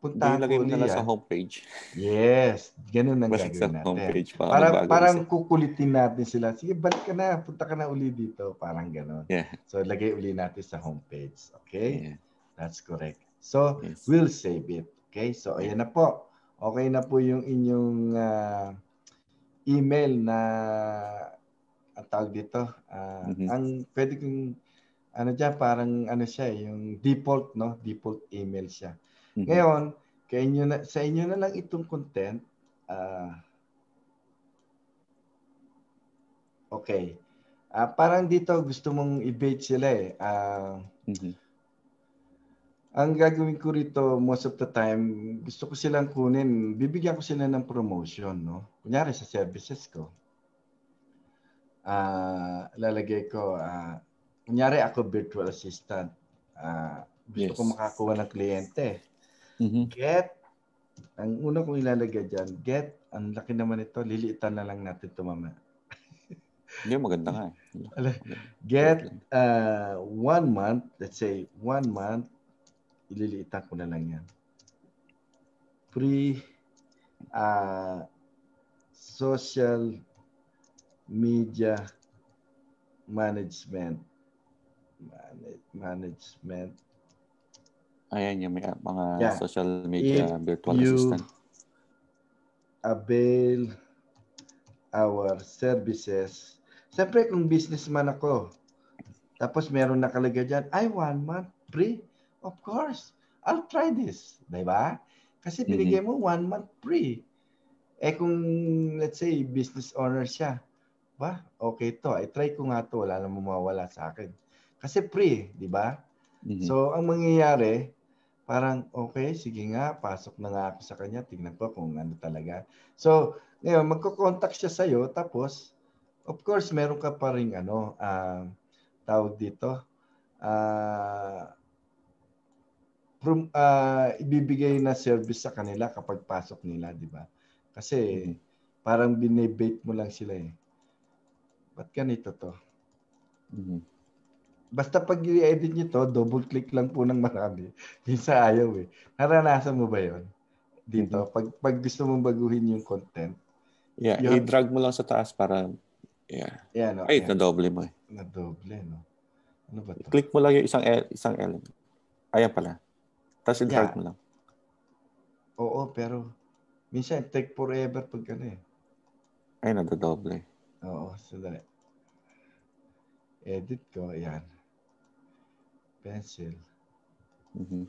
Puntahan Hindi, lagay mo na sa homepage. Yes, ganun ang Basta gagawin natin. Homepage, parang para, parang kukulitin natin sila. Sige, balik ka na, punta ka na uli dito. Parang ganun. Yeah. So, lagay uli natin sa homepage. Okay? Yeah. That's correct. So, yes. we'll save it. Okay? So, ayan na po. Okay na po yung inyong uh, email na ang tawag dito. Uh, mm-hmm. Ang pwede kong ano dyan, parang ano siya, yung default, no? Default email siya. Mm-hmm. Ngayon, kay na, sa inyo na lang itong content. Uh, okay. Uh, parang dito gusto mong i-bait sila eh. Uh, mm-hmm. Ang gagawin ko rito most of the time, gusto ko silang kunin, bibigyan ko sila ng promotion, no? Kunyari sa services ko. Uh, lalagay ko, uh, kunyari ako virtual assistant. Uh, gusto yes. ko makakuha ng kliyente. Mm-hmm. Get, ang una kong ilalagay dyan, get, ang laki naman ito, lilitan na lang natin ito mamaya. Hindi, maganda nga. Eh. Get uh, one month, let's say one month, ililitan ko na lang yan. Free uh, social media management. Manage, management Ayan yung mga, mga yeah. social media If virtual you assistant. avail our services. Siyempre, kung businessman ako, tapos meron nakalagay dyan, I one month free. Of course, I'll try this. Diba? Kasi mm-hmm. binigay mo one month free. Eh kung, let's say, business owner siya, ba, okay to. I try ko nga to. Wala namang mawawala sa akin. Kasi free, di ba? Mm-hmm. So, ang mangyayari, parang okay, sige nga, pasok na nga ako sa kanya, tingnan ko kung ano talaga. So, ngayon, magko-contact siya sa'yo, tapos, of course, meron ka pa rin, ano, uh, tawag dito, uh, ah, from, uh, ah, ibibigay na service sa kanila kapag pasok nila, di ba? Kasi, parang binibate mo lang sila eh. Ba't ganito to? Mm-hmm. Basta pag i-edit nyo to, double click lang po ng marami. Minsan ayaw eh. Naranasan mo ba yon Dito, mm-hmm. pag, pag gusto mong baguhin yung content. Yeah, yun, i-drag mo lang sa taas para, yeah. yeah oh, no, Ay, yeah. na-double mo eh. Na-double, no? Ano ba to? Click mo lang yung isang, el- isang element. Ayan pala. Tapos i-drag yeah. mo lang. Oo, pero minsan take forever pag ano eh. Ay, na-double eh. Oo, sandali. Edit ko, ayan. Pencil. Mm-hmm.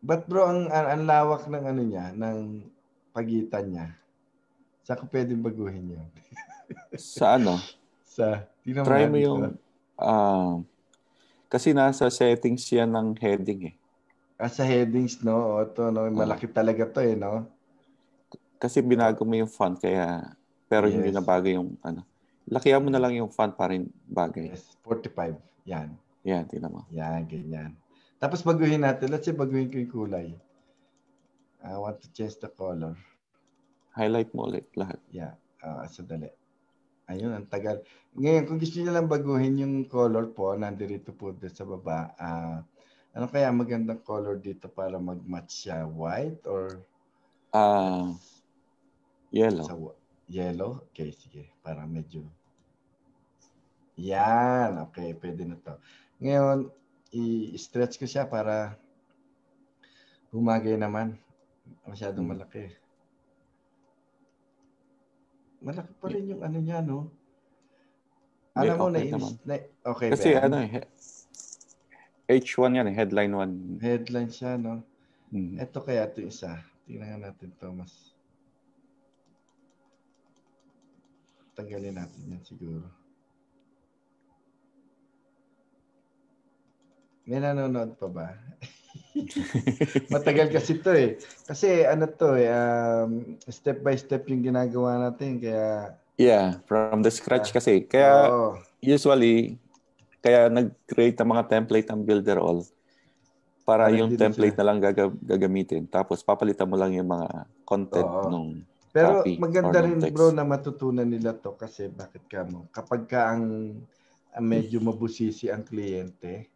But bro, ang, ang, ang lawak ng ano niya, ng pagitan niya. Saan ko pwedeng baguhin yun? sa ano? Sa, tingnan Try mo yung, uh, kasi nasa settings yan ng heading eh. Ah, sa headings, no? O, to, no? Malaki uh, talaga to eh, no? Kasi binago mo yung font, kaya, pero yes. hindi na bago yung, ano. Lakihan mo na lang yung fan pa rin bagay. Yes, 45. Yan. Yan, tingnan mo. Yan, ganyan. Tapos baguhin natin. Let's say baguhin ko yung kulay. I want to change the color. Highlight mo ulit lahat. Yeah. Uh, sandali. Ayun, ang tagal. Ngayon, kung gusto niyo lang baguhin yung color po, nandito po dito sa baba. Uh, ano kaya magandang color dito para mag-match siya? White or? Uh, yellow. Sa, yellow? Okay, sige. Para medyo yan, okay, pwede na to. Ngayon, i-stretch ko siya para bumagay naman. Masyadong hmm. malaki. Malaki pa rin yung ano niya, no? Alam mo, okay, nainis, na, okay Kasi ba? ano eh, H1 yan eh, headline 1. Headline siya, no? hmm Ito kaya ito isa. Tingnan natin to mas. Tanggalin natin yan siguro. May nanonood pa ba? Matagal kasi to eh. Kasi ano to eh, um, step by step yung ginagawa natin. Kaya... Yeah, from the scratch ah, kasi. Kaya oh. usually, kaya nag-create ng mga template ang builder all para Parang yung template siya. na lang gagamitin. Tapos papalitan mo lang yung mga content Oo. nung Pero copy maganda rin text. bro na matutunan nila to kasi bakit ka mo? Kapag ka ang, ang medyo mabusisi ang kliyente,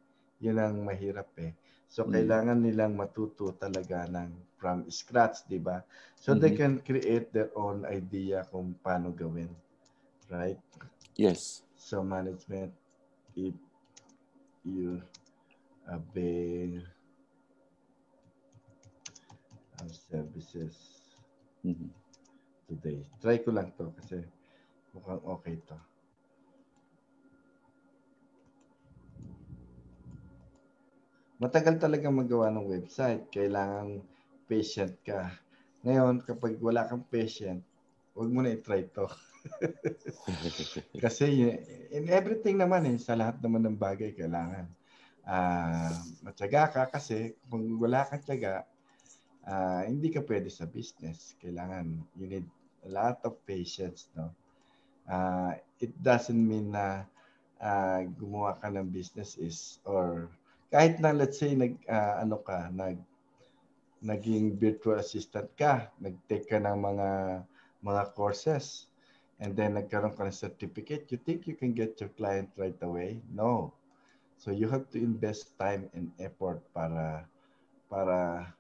yun ang mahirap eh. So mm. kailangan nilang matuto talaga ng from scratch, 'di ba? So mm-hmm. they can create their own idea kung paano gawin. Right? Yes. So management if you avail of uh, services mm-hmm. today. Try ko lang to kasi mukhang okay to. matagal talaga magawa ng website. Kailangan patient ka. Ngayon, kapag wala kang patient, huwag mo na i-try to. Kasi in everything naman eh, sa lahat naman ng bagay kailangan. Uh, matyaga ka kasi kung wala kang tiyaga, uh, hindi ka pwede sa business. Kailangan, you need a lot of patience. No? Uh, it doesn't mean na uh, gumawa ka ng business is or kahit na let's say nag uh, ano ka, nag naging virtual assistant ka, nag-take ka ng mga mga courses and then nagkaroon ka ng certificate, you think you can get your client right away? No. So you have to invest time and effort para para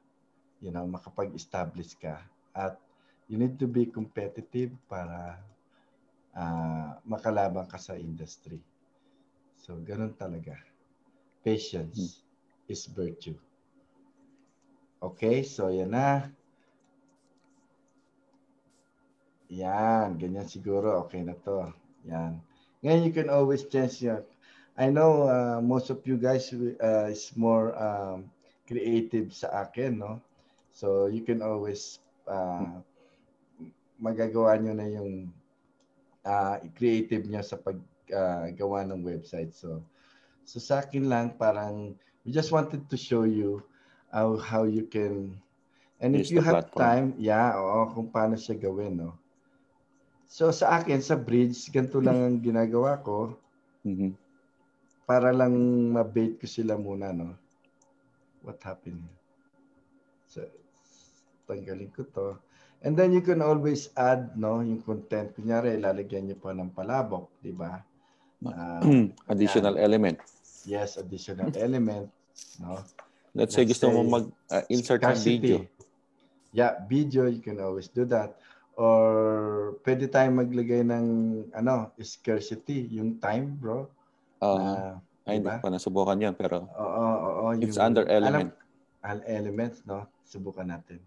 you know makapag-establish ka at you need to be competitive para uh, makalaban ka sa industry. So ganun talaga. Patience hmm. is virtue. Okay, so yan na. Yan, ganyan siguro. Okay na to. Yan. Ngayon, you can always change your... I know uh, most of you guys uh, is more um, creative sa akin, no? So, you can always... Uh, magagawa nyo na yung uh, creative nyo sa paggawa uh, ng website. So, So sa akin lang, parang we just wanted to show you how, how you can And Use if you have platform. time, yeah, oo, kung paano siya gawin, no? So sa akin, sa bridge, ganito lang ang ginagawa ko. Mm-hmm. Para lang ma-bait ko sila muna, no? What happened? So, tanggalin ko to. And then you can always add, no, yung content. Kunyari, ilalagyan niyo pa ng palabok, di ba? Uh, additional yan. element. Yes, additional element. No? Let's, Let's say gusto mo mag-insert ah, ng video. Yeah, video, you can always do that. Or pwede tayong maglagay ng ano, scarcity, yung time, bro. Oo. Uh, uh, ay, hindi diba? pa nasubukan yun, pero oo, oh, oo, oh, oh, it's yung, under element. Al elements, no? Subukan natin.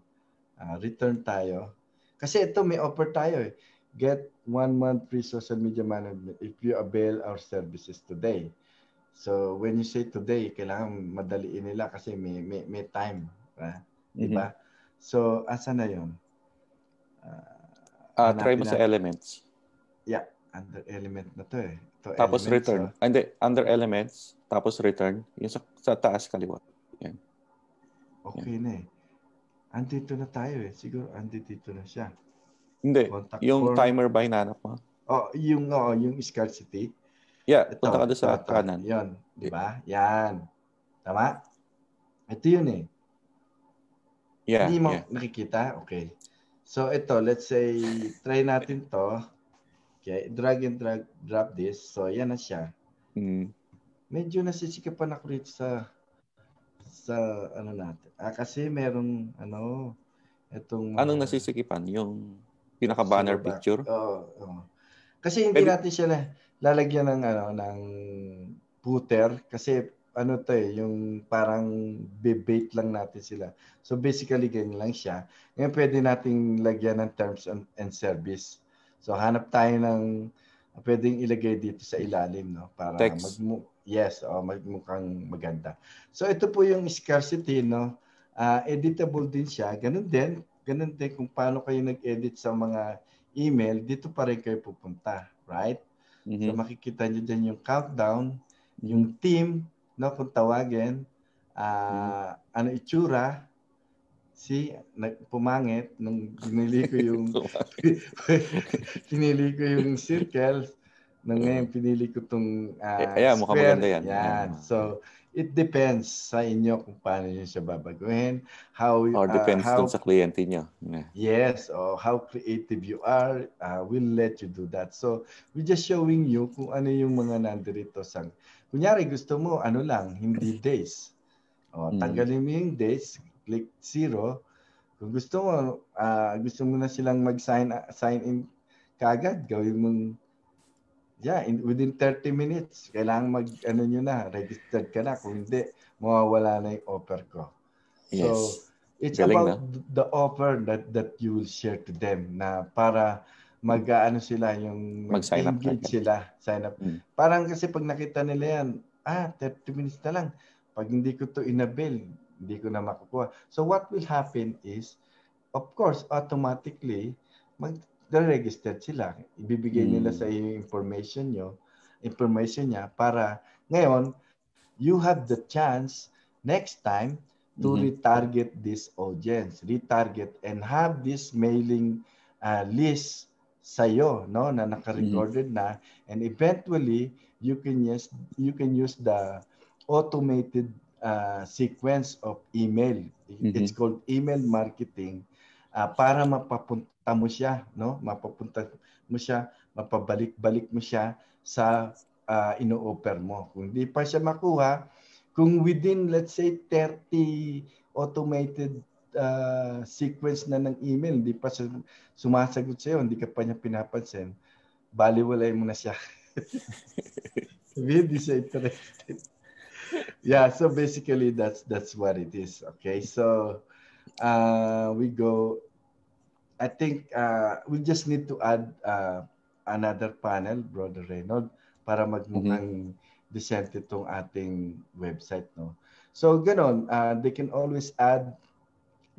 Uh, return tayo. Kasi ito, may offer tayo eh get one month free social media management if you avail our services today. So when you say today, kailangan madaliin nila kasi may may, may time, right? Ah, mm-hmm. 'Di ba? So asa na 'yon? Uh, ah, uh ah, try mo sa elements. Yeah, under element na 'to eh. To tapos elements, return. So, oh. Hindi, under elements, tapos return. Yung sa, sa taas kaliwa. Yan. Okay Yan. na eh. Andito na tayo eh. Siguro andito na siya. Hindi. Contact yung form. timer ba hinanap mo? Oh, yung oh, yung scarcity. Yeah, ito, punta ka doon sa ito, kanan. Yun, di ba? Yan. Tama? Ito yun eh. Yeah, Hindi mo yeah. nakikita? Okay. So ito, let's say, try natin to. Okay, drag and drag, drop this. So yan na siya. Mm. Medyo nasisikapan ako rito sa sa ano natin. Ah, kasi merong ano, itong... Anong nasisikipan? Yung pinaka-banner picture? Oo. Oh, oh. Kasi hindi Pero, natin siya na, lalagyan ng ano ng footer kasi ano to eh, yung parang debate lang natin sila. So basically, ganyan lang siya. Ngayon, pwede nating lagyan ng terms and, and service. So hanap tayo ng pwedeng ilagay dito sa ilalim, no? Para Text. Mag, yes, oh, magmukhang maganda. So ito po yung scarcity, no? Uh, editable din siya. Ganun din ganun din kung paano kayo nag-edit sa mga email, dito pa rin kayo pupunta, right? Mm-hmm. So makikita nyo dyan yung countdown, yung team, no, kung tawagin, uh, mm-hmm. ano itsura, si nagpumangit nung pinili ko yung pinili ko yung circle nung ngayon pinili ko tong uh, yeah, yeah, square. Mukhang maganda yan. Yan. Yeah. Mm. So it depends sa inyo kung paano niyo siya babaguhin. How, Or uh, depends how, dun sa kliyente niyo. Yeah. Yes, or how creative you are, uh, we'll let you do that. So, we're just showing you kung ano yung mga nandirito sa... Kunyari, gusto mo, ano lang, hindi days. O, hmm. tanggalin mo yung days, click zero. Kung gusto mo, uh, gusto mo na silang mag-sign sign in kagad, gawin mong yeah, in, within 30 minutes, kailangan mag, ano nyo na, registered ka na. Kung hindi, mawawala na yung offer ko. Yes. So, it's Galing about na. the offer that that you will share to them na para mag-ano sila yung mag-sign up sila, sign up. Mm. Parang kasi pag nakita nila yan, ah, 30 minutes na lang. Pag hindi ko to inabil, hindi ko na makukuha. So what will happen is, of course, automatically, mag registered sila. Ibibigay hmm. nila sa iyo information nyo, information niya para ngayon, you have the chance next time to mm-hmm. retarget this audience, retarget and have this mailing uh, list iyo no na naka-recorded mm-hmm. na and eventually you can use you can use the automated uh, sequence of email. Mm-hmm. It's called email marketing uh, para mapapunta mapunta mo siya, no? Mapupunta mo siya, mapabalik-balik mo siya sa uh, ah, ino-offer mo. Kung hindi pa siya makuha, kung within let's say 30 automated uh, sequence na ng email, hindi pa siya sumasagot sa'yo, hindi ka pa niya pinapansin, baliwalay mo na siya. hindi siya interested. yeah, so basically that's that's what it is. Okay, so uh, we go I think uh, we just need to add uh, another panel, Brother Reynold, para magmukhang mm-hmm. decente itong ating website. No? So, ganun. Uh, they can always add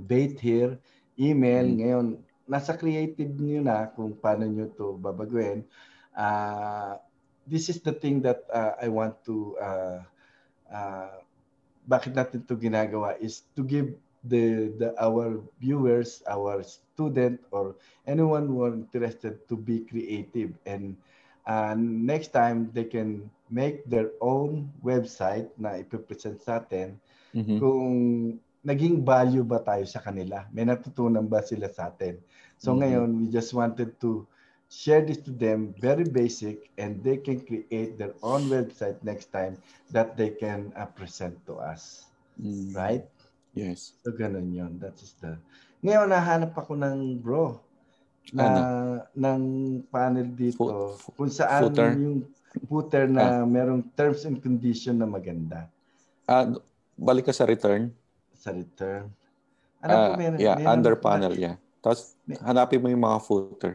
date here, email. Mm-hmm. Ngayon, nasa creative niyo na kung paano niyo to babaguin. Uh, this is the thing that uh, I want to... Uh, uh, bakit natin to ginagawa is to give the, the our viewers, our student or anyone who are interested to be creative and uh, next time they can make their own website na ipipresent sa atin mm-hmm. kung naging value ba tayo sa kanila? May natutunan ba sila sa atin? So mm-hmm. ngayon, we just wanted to share this to them, very basic, and they can create their own website next time that they can uh, present to us. Mm. Right? Yes. So ganun yun. That is the ngayon, nahanap ako ng bro na ano? ng panel dito Foot, kung saan footer? yung footer na ah. merong terms and condition na maganda. Ah, balik ka sa return. Sa return. Ano uh, po, may, yeah, may under panel, na, yeah. Tapos may, hanapin mo yung mga footer.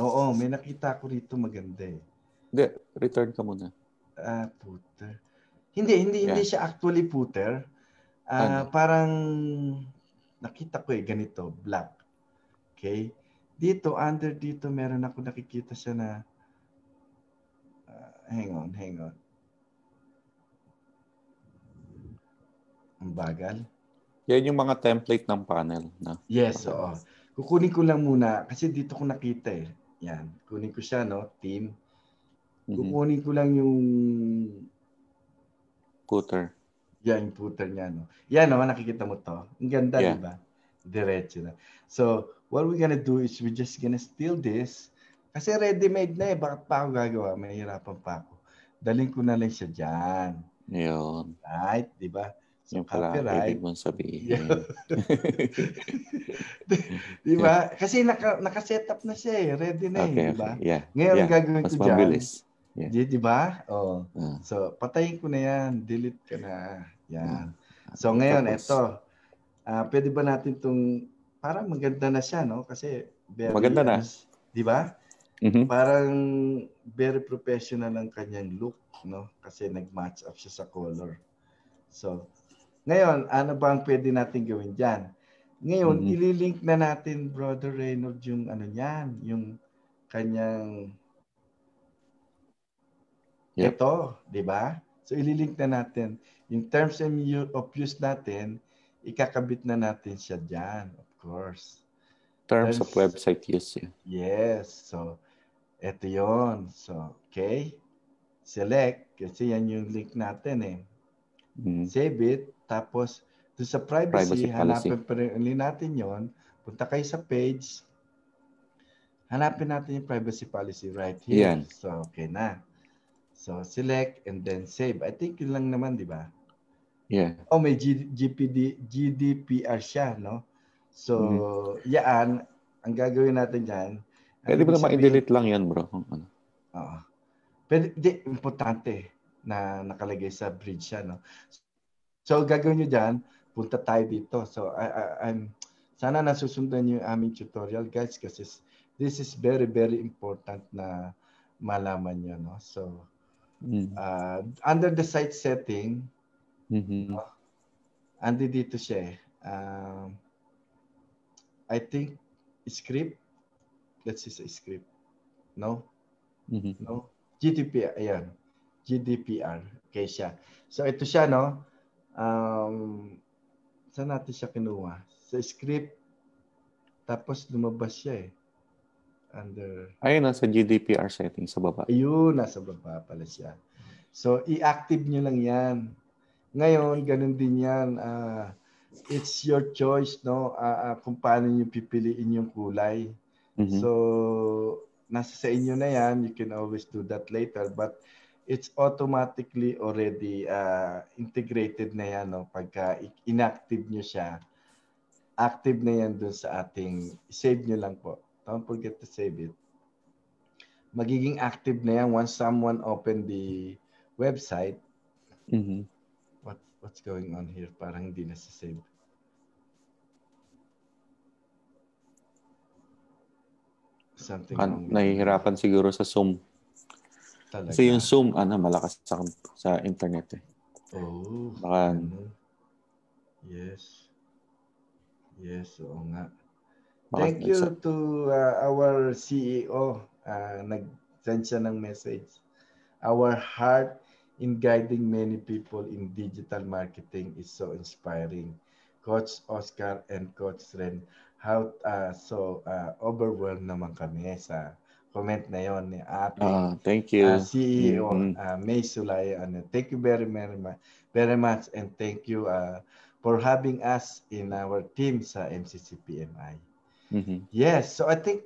Oo, may nakita ko rito maganda eh. Hindi, return ka muna. Ah, footer. Hindi, hindi, yeah. hindi siya actually footer. Ah, ano? Parang nakita ko eh ganito, black. Okay? Dito, under dito, meron ako nakikita siya na uh, hang on, hang on. Ang bagal. Yan yung mga template ng panel. Na? Yes, oo. Kukunin ko lang muna kasi dito ko nakita eh. Yan. Kunin ko siya, no? Team. Mhm. Kukunin ko lang yung... Footer. Yeah, yung niya. No? Yan naman, nakikita mo to. Ang ganda, yeah. di ba? Diretso na. So, what we're gonna do is we're just gonna steal this. Kasi ready-made na eh. Bakit pa ako gagawa? Mahirapan pa ako. Daling ko na lang siya dyan. Yun. Right? Di ba? So, yung pala copyright. ibig mong sabihin. di ba? Kasi naka, naka-set up na siya eh. Ready na eh. Di ba? Okay. Yeah. Ngayon, yeah. gagawin Mas ko mabilis. dyan. Mas mabilis. Yeah. Di, di ba? Oh. Uh. So, patayin ko na yan. Delete ka na. Yan. So ngayon, ito. Uh, ah, pwede ba natin itong, parang maganda na siya, no? Kasi very, maganda na. Di ba? Mm-hmm. Parang very professional ang kanyang look, no? Kasi nag-match up siya sa color. So, ngayon, ano ba ang pwede natin gawin dyan? Ngayon, mm-hmm. ililink na natin, Brother Reynolds, yung ano niyan, yung kanyang yep. ito, di ba? So ililink na natin. In terms of use natin, ikakabit na natin siya dyan, of course. Terms, terms of website use. Yes. So, eto yon So, okay. Select. Kasi yan yung link natin eh. Mm. Save it. Tapos, doon sa privacy, privacy hanapin pa rin natin yon Punta kayo sa page. Hanapin natin yung privacy policy right here. Yan. So, okay na. So, select and then save. I think yun lang naman, di ba? Yeah. Oh, may G- GPD, GDPR siya, no? So, mm-hmm. yan. Ang gagawin natin dyan. Pwede mo naman i-delete lang yan, bro. Ano? Oo. Pero di, importante na nakalagay sa bridge siya, no? So, gagawin nyo dyan, punta tayo dito. So, I, I, I'm, sana nasusundan nyo yung aming tutorial, guys, kasi this is very, very important na malaman nyo, no? So, Mm. Uh, under the site setting, mm-hmm. oh, andi dito siya eh. Uh, I think script, let's say script. No? Mm-hmm. No? GDPR, ayan. GDPR. Okay siya. So ito siya, no? Um, saan natin siya kinuha? Sa script. Tapos lumabas siya eh under... Ayun, nasa GDPR setting sa baba. Ayun, nasa baba pala siya. So, i-active nyo lang yan. Ngayon, ganun din yan. Uh, it's your choice, no? Uh, uh, kung paano nyo pipiliin yung kulay. Mm-hmm. So, nasa sa inyo na yan. You can always do that later. But it's automatically already uh, integrated na yan, no? Pagka inactive nyo siya, active na yan dun sa ating, save nyo lang po Don't forget to save it. Magiging active na yan once someone open the website. Mm-hmm. What, what's going on here? Parang hindi na save. Something An- nahihirapan way. siguro sa Zoom. Talaga. Kasi yung Zoom, ano, malakas sa, sa internet eh. Oh. Baka, ano. Yes. Yes, oo nga. Thank you sa- to uh, our CEO. Uh, nag-send siya ng message. Our heart in guiding many people in digital marketing is so inspiring. Coach Oscar and Coach Ren, how uh, so uh, overwhelmed naman kami sa comment na yon ni ate. Uh, thank you. Uh, CEO mm-hmm. uh, May Sulay. Ano. Thank you very, very much. Very much and thank you uh, for having us in our team sa MCCPMI. Mm-hmm. Yes. So I think,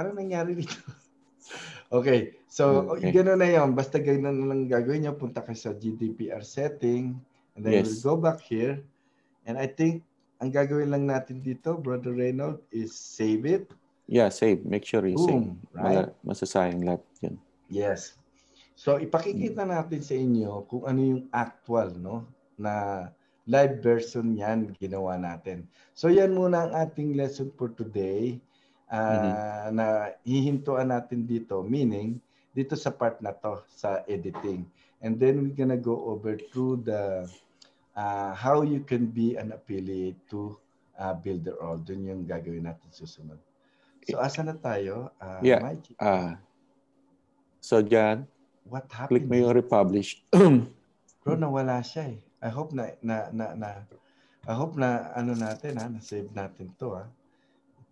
ano nangyari dito? okay. So mm, oh, okay. gano'n na yon Basta gano'n na lang gagawin nyo. Punta ka sa GDPR setting. And then yes. we'll go back here. And I think, ang gagawin lang natin dito, Brother Reynold, is save it. Yeah, save. Make sure you Boom, save. Right? Masasayang lahat yan. Yes. So ipakikita natin sa inyo kung ano yung actual no na live version yan ginawa natin. So yan muna ang ating lesson for today uh, mm-hmm. na hihintuan natin dito. Meaning, dito sa part na to, sa editing. And then we're gonna go over through the uh, how you can be an affiliate to uh, Builder All. Doon yung gagawin natin susunod. So eh, asa na tayo? Uh, yeah. Mike? Uh, so John, What happened? click mo yung republish. Bro, nawala siya eh. I hope na na na, na I hope na ano natin ha, na-save natin 'to ha.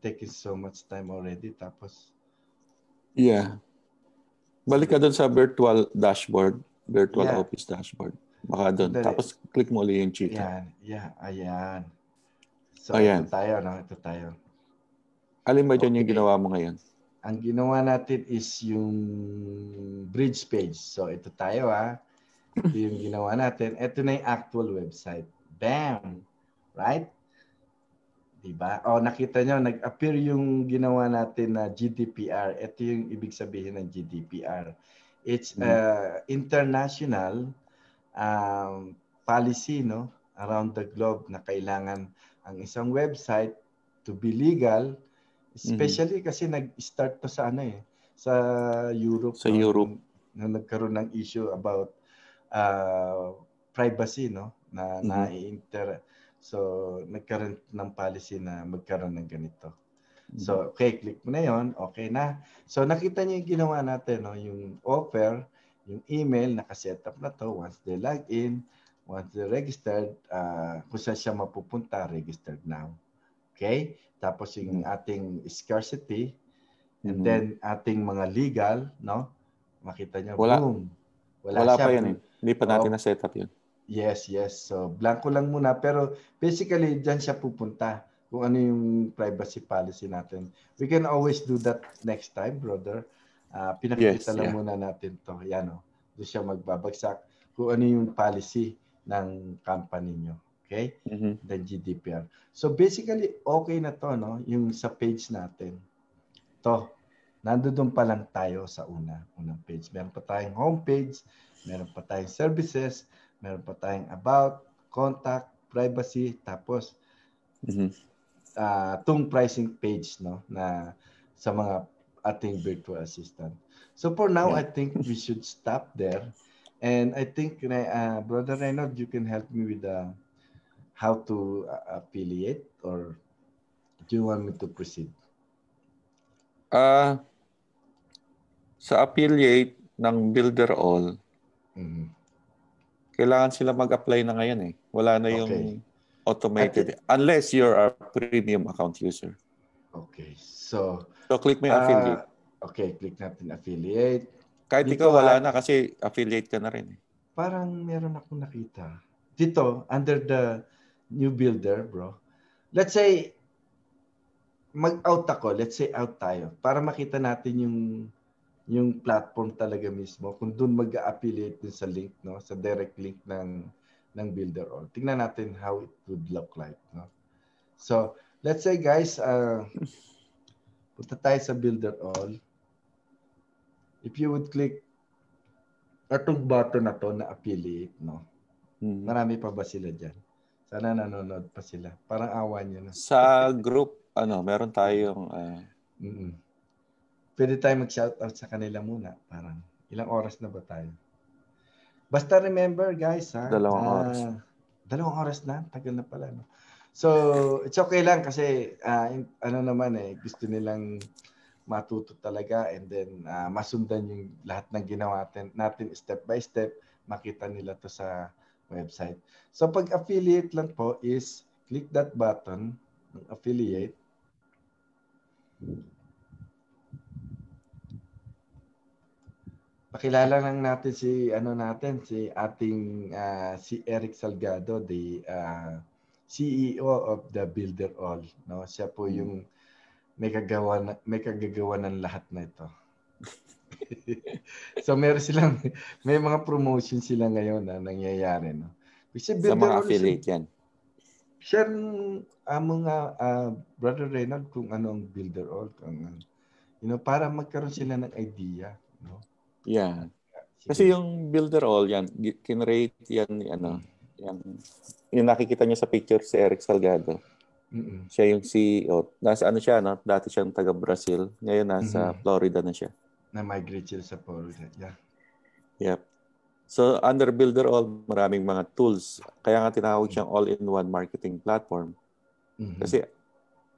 Taking so much time already tapos Yeah. Balik ka doon sa virtual dashboard, virtual yeah. office dashboard. Baka doon. Dali. Tapos click mo ulit yung cheetah. Yan. Yeah, ayan. So, ayan. ito tayo, no? Ito tayo. Alin ba dyan yung ginawa mo ngayon? Ang ginawa natin is yung bridge page. So, ito tayo, ha? Ito yung ginawa natin. Ito na yung actual website. Bam! Right? Diba? O, oh, nakita nyo, nag-appear yung ginawa natin na GDPR. Ito yung ibig sabihin ng GDPR. It's hmm. uh, international um, policy no around the globe na kailangan ang isang website to be legal hmm. especially mm-hmm. kasi nag-start to sa ano eh sa Europe sa no, Europe na nagkaroon ng issue about uh, privacy no na mm-hmm. na-inter so nagkaroon ng policy na magkaroon ng ganito. Mm-hmm. So okay, click mo na 'yon, okay na. So nakita niyo yung ginawa natin no, yung offer, yung email naka-set up na to once they log in, once they registered, uh, kung saan siya mapupunta, registered now. Okay? Tapos yung mm-hmm. ating scarcity and mm-hmm. then ating mga legal, no? Makita niyo, wala, boom. Wala, wala siya. pa 'yan eh. Hindi pa natin oh. na-set up yun. Yes, yes. So, blanco lang muna. Pero basically, dyan siya pupunta kung ano yung privacy policy natin. We can always do that next time, brother. Uh, pinakita yes, lang yeah. muna natin to. Yan o. Oh. Doon siya magbabagsak kung ano yung policy ng company nyo. Okay? Mm-hmm. The GDPR. So basically, okay na to, no? Yung sa page natin. To. Nandoon pa lang tayo sa una. Unang page. Meron pa tayong homepage. page Meron pa tayong services, meron pa tayong about, contact, privacy, tapos mm-hmm. uh, tung pricing page no na sa mga ating virtual assistant. So for now, yeah. I think we should stop there. And I think, uh, Brother Reynolds, you can help me with uh, how to uh, affiliate or do you want me to proceed? Uh, sa affiliate ng Builder All, Mm-hmm. Kailangan sila mag-apply na ngayon eh. Wala na yung okay. automated. At, unless you're a premium account user. Okay. So, so click mo yung uh, affiliate. Okay, click natin affiliate. Kahit Dito, ikaw wala na kasi affiliate ka na rin eh. Parang meron akong nakita. Dito, under the new builder, bro. Let's say, mag-out ako. Let's say out tayo. Para makita natin yung yung platform talaga mismo kung doon mag-affiliate din sa link no sa direct link ng ng builder or tingnan natin how it would look like no so let's say guys uh, punta tayo sa builder all if you would click itong button na to na affiliate no hmm. marami pa ba sila diyan sana nanonood pa sila parang awa niyo na sa group ano meron tayong uh... Mm-mm pwede tayo mag-shoutout sa kanila muna. Parang, ilang oras na ba tayo? Basta remember, guys, ha? Dalawang uh, oras. Dalawang oras na? Tagal na pala, no? So, it's okay lang kasi, uh, in, ano naman eh, gusto nilang matuto talaga and then uh, masundan yung lahat ng ginawa natin, step by step. Makita nila to sa website. So, pag affiliate lang po is click that button, affiliate. pakilala lang natin si ano natin si ating uh, si Eric Salgado the uh, ah, CEO of the Builder All no siya po hmm. yung may kagawa na, may kagagawa ng lahat na ito so meron silang may mga promotion sila ngayon na nangyayari no kasi Builder sa mga All, affiliate yan share uh, uh, brother Reynald kung ano ang Builder All kung, ano. you know para magkaroon sila ng idea no Yeah. Kasi yung builder all yan, kinrate yan, ano, yan. Yung nakikita niyo sa picture si Eric Salgado. Mm-mm. Siya yung CEO. Nasa ano siya, no? Dati siyang taga Brazil. Ngayon nasa Mm-mm. Florida na siya. Na-migrate siya sa Florida. Yeah. Yep. So under Builder All, maraming mga tools. Kaya nga tinawag siyang all-in-one marketing platform. Mm-hmm. Kasi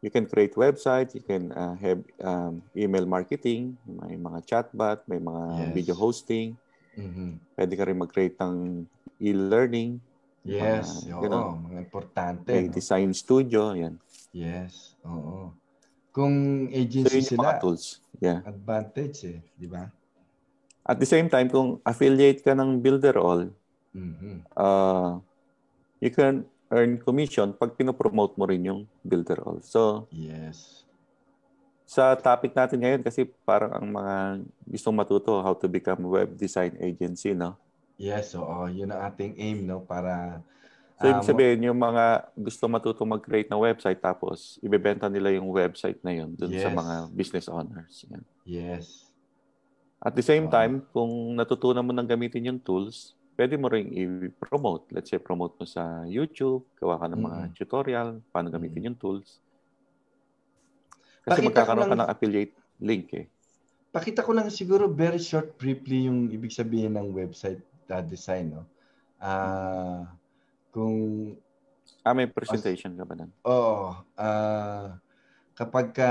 you can create website, you can uh, have um, email marketing, may mga chatbot, may mga yes. video hosting. Mm-hmm. Pwede ka rin mag-create ng e-learning. Yes, uh, oo, know, mga importante. May no? design studio, yan. Yes, oo. Kung agency so, sila, tools. Yeah. advantage eh, di ba? At the same time, kung affiliate ka ng Builderall, mm-hmm. uh, you can earn commission pag pinopromote mo rin yung builder all. So, yes. Sa topic natin ngayon kasi parang ang mga gustong matuto how to become web design agency, no? Yes, So, uh, yun ang ating aim, no? Para So, ibig um, sabihin, yung mga gusto matuto mag-create ng website tapos ibebenta nila yung website na yun dun yes. sa mga business owners. Yan. Yes. At the same time, kung natutunan mo nang gamitin yung tools, pwede mo rin i-promote. Let's say, promote mo sa YouTube, gawa ka ng mga mm tutorial, paano gamitin mm yung tools. Kasi Pakita magkakaroon ka ng affiliate link eh. Pakita ko lang siguro very short briefly yung ibig sabihin ng website uh, design. No? Uh, kung... Ah, may presentation ka ba nun? Oo. Uh, kapag ka...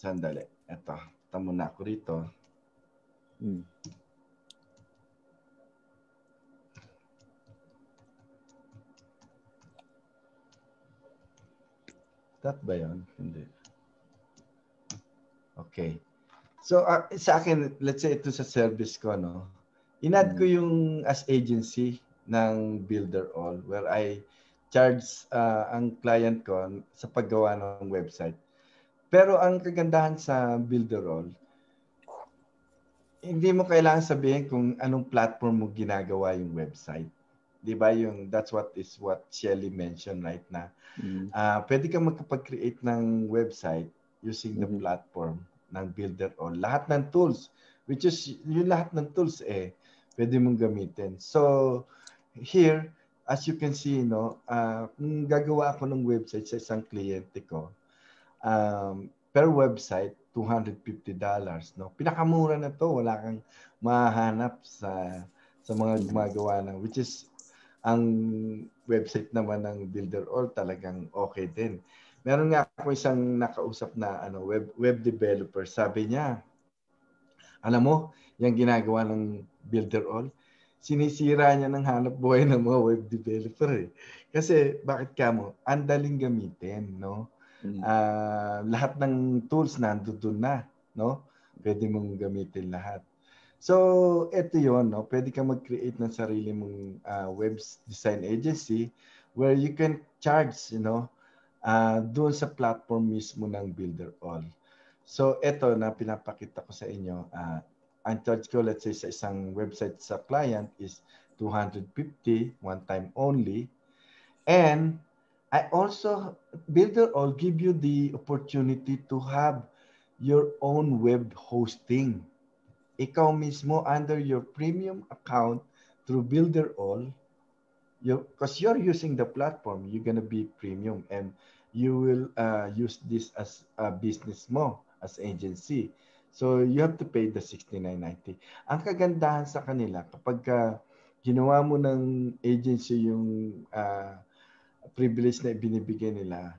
sandali. Ito. Tamo na ako dito. Hmm. Dot ba yun? Hindi. Okay. So uh, sa akin, let's say ito sa service ko, no? Inad ko mm. yung as agency ng Builder All where I charge uh, ang client ko sa paggawa ng website. Pero ang kagandahan sa Builder All, hindi mo kailangan sabihin kung anong platform mo ginagawa yung website. 'di ba yung that's what is what Shelly mentioned right na mm-hmm. uh, pwede kang magkapag-create ng website using the mm-hmm. platform ng builder o lahat ng tools which is yung lahat ng tools eh pwede mong gamitin so here as you can see no uh, gagawa ako ng website sa isang kliyente ko um, per website $250 no pinakamura na to wala kang mahanap sa sa mga mm-hmm. gumagawa ng which is ang website naman ng Builder All talagang okay din. Meron nga ako isang nakausap na ano web web developer. Sabi niya, alam mo, yung ginagawa ng Builder All, sinisira niya ng hanap buhay ng mga web developer eh. Kasi bakit ka mo? Ang daling gamitin, no? Mm. Uh, lahat ng tools nandoon na, no? Pwede mong gamitin lahat. So, ito yon no? pwede kang mag-create ng sarili mong uh, web design agency where you can charge, you know, uh, ah, doon sa platform mismo ng Builder All. So, ito na pinapakita ko sa inyo, uh, ang charge ko, let's say, sa isang website sa client is 250, one time only. And I also, Builder All give you the opportunity to have your own web hosting ikaw mismo under your premium account through Builder All, because you, you're using the platform, you're gonna be premium and you will uh, use this as a business mo, as agency. So you have to pay the 69.90. Ang kagandahan sa kanila kapag uh, ginawa mo ng agency yung uh, privilege na binibigay nila,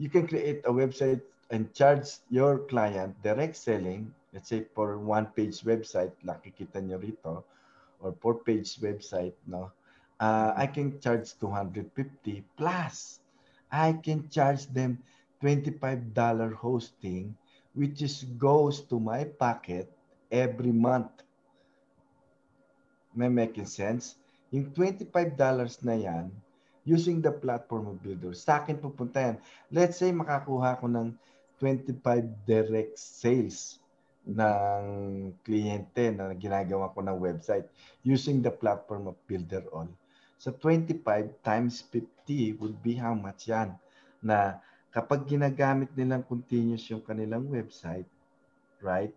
you can create a website and charge your client direct selling let's say for one page website nakikita nyo rito or four page website no uh, I can charge 250 plus I can charge them $25 dollar hosting which is goes to my pocket every month. May making sense? Yung $25 dollars na yan, using the platform of builder, sa akin pupunta yan. Let's say makakuha ko ng 25 direct sales ng kliyente na ginagawa ko ng website using the platform of Builder All. So 25 times 50 would be how much yan? Na kapag ginagamit nilang continuous yung kanilang website, right?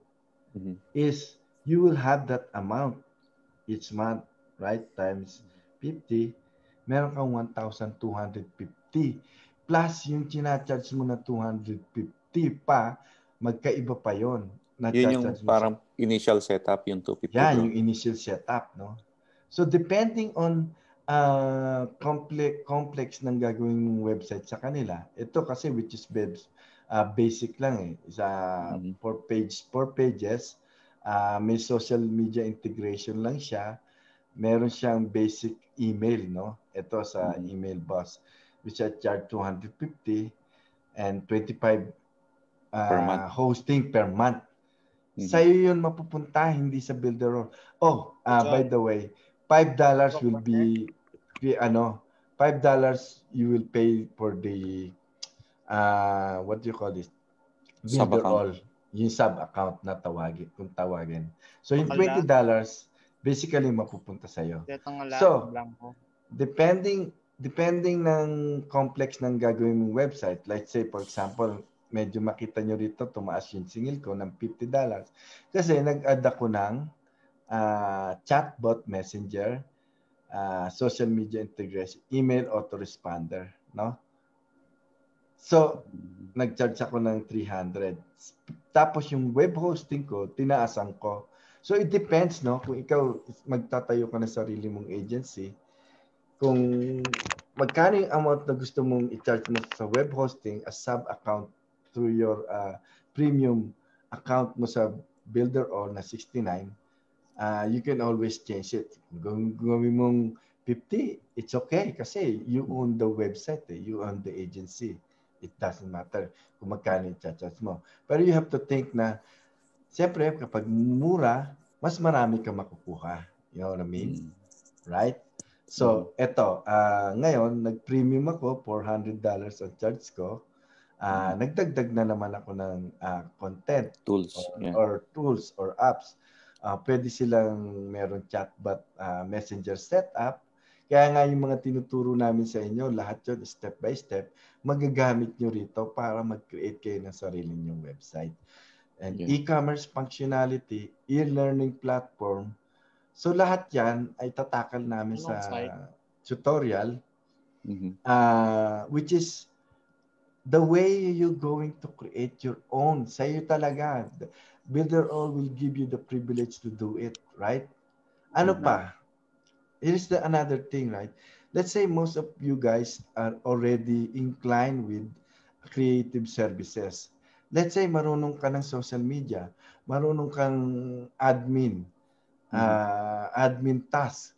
Mm-hmm. Is you will have that amount each month, right? Times 50, meron kang 1,250. Plus yung chinacharge mo na 250 pa, magkaiba pa yon Not yun yung parang initial setup, yung 250. Yeah, yung initial setup, no? So, depending on uh, ah, complex, complex ng gagawin mong website sa kanila, ito kasi which is webs, uh, ah, basic lang eh. Isa ah, mm-hmm. four page, four pages. Uh, may social media integration lang siya. Meron siyang basic email, no? Ito sa mm-hmm. email boss, which I charge 250 and 25 uh, per month. hosting per month. Mm-hmm. Sa'yo yun mapupunta, hindi sa builder role. Oh, uh, by the way, $5 will be, ano, $5 you will pay for the, uh, what do you call this? Builder role. Yung sub-account na tawagin, kung tawagin. So, yung $20, basically mapupunta sa'yo. So, depending depending ng complex ng gagawin mong website, let's say for example, medyo makita nyo rito, tumaas yung singil ko ng $50. Kasi nag-add ako ng uh, chatbot messenger, uh, social media integration, email autoresponder. No? So, nag-charge ako ng 300. Tapos yung web hosting ko, tinaasan ko. So, it depends, no? Kung ikaw magtatayo ka ng sarili mong agency, kung magkano yung amount na gusto mong i-charge mo sa web hosting as sub-account through your uh, premium account mo sa builder or na 69, uh, you can always change it. Kung gawin mong 50, it's okay kasi you own the website, eh. you own the agency. It doesn't matter kung magkano yung charge mo. Pero you have to think na, siyempre kapag mura, mas marami ka makukuha. You know what I mean? Mm. Right? So, mm. eto, uh, ngayon, nag-premium ako, $400 ang charge ko uh, nagdagdag na naman ako ng uh, content tools or, yeah. or tools or apps. Uh, pwede silang meron chatbot uh, messenger setup. Kaya nga yung mga tinuturo namin sa inyo, lahat yon step by step, magagamit nyo rito para mag-create kayo ng sarili nyong website. And yeah. e-commerce functionality, e-learning platform. So lahat yan ay tatakal namin sa tutorial, mm-hmm. uh, which is the way you're going to create your own. Sa'yo talaga. Builder all will give you the privilege to do it, right? Ano mm-hmm. pa? Here's the another thing, right? Let's say most of you guys are already inclined with creative services. Let's say marunong ka ng social media, marunong kang admin, uh, admin task.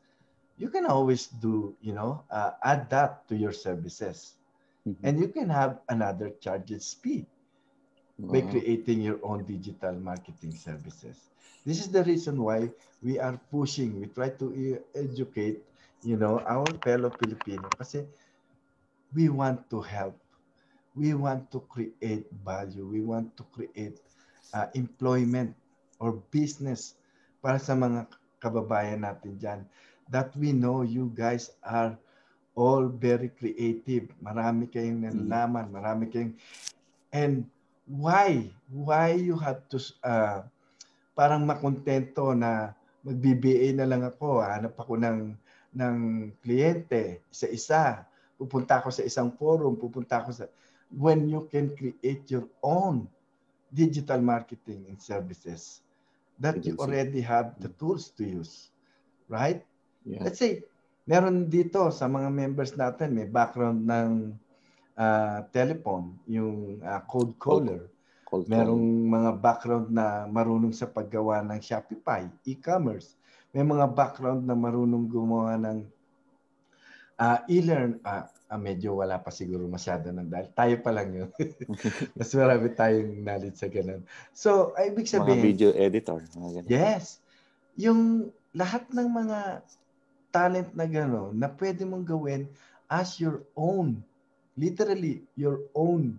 You can always do, you know, uh, add that to your services hmm And you can have another charge speed wow. by oh. creating your own digital marketing services. This is the reason why we are pushing. We try to e-, educate, you know, our fellow Filipino kasi we want to help. We want to create value. We want to create uh, employment or business para sa mga kababayan natin dyan that we know you guys are all very creative. Marami kayong mm. nalaman, marami kayong... And why? Why you have to... Uh, parang makontento na mag-BBA na lang ako, hanap ako ng, ng kliyente, isa-isa. Pupunta ako sa isang forum, pupunta ako sa... When you can create your own digital marketing and services that you already have the tools to use, right? Yeah. Let's say Meron dito sa mga members natin, may background ng uh, telephone, yung uh, ah, cold caller. Cold, Merong mga background na marunong sa paggawa ng Shopify, e-commerce. May mga background na marunong gumawa ng uh, e-learn. Uh, uh, medyo wala pa siguro masyado ng dahil tayo pa lang yun. Mas marami tayong knowledge sa ganun. So, ibig sabihin... Mga video editor. Mga Yes. Yung lahat ng mga talent na gano'n na pwede mong gawin as your own, literally your own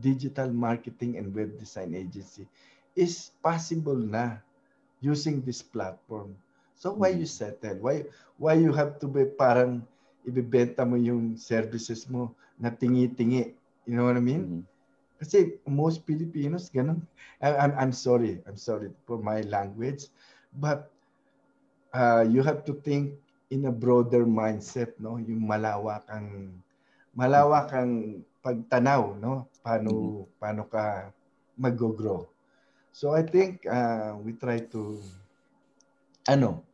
digital marketing and web design agency is possible na using this platform. So why mm-hmm. you settle? Why why you have to be parang ibebenta mo yung services mo na tingi-tingi? You know what I mean? Mm-hmm. Kasi most Filipinos ganun. I, I'm I'm sorry. I'm sorry for my language, but uh, you have to think in a broader mindset, no? Yung malawakang malawakang pagtanaw, no? Paano mm-hmm. paano ka mag-grow. So I think uh, we try to ano,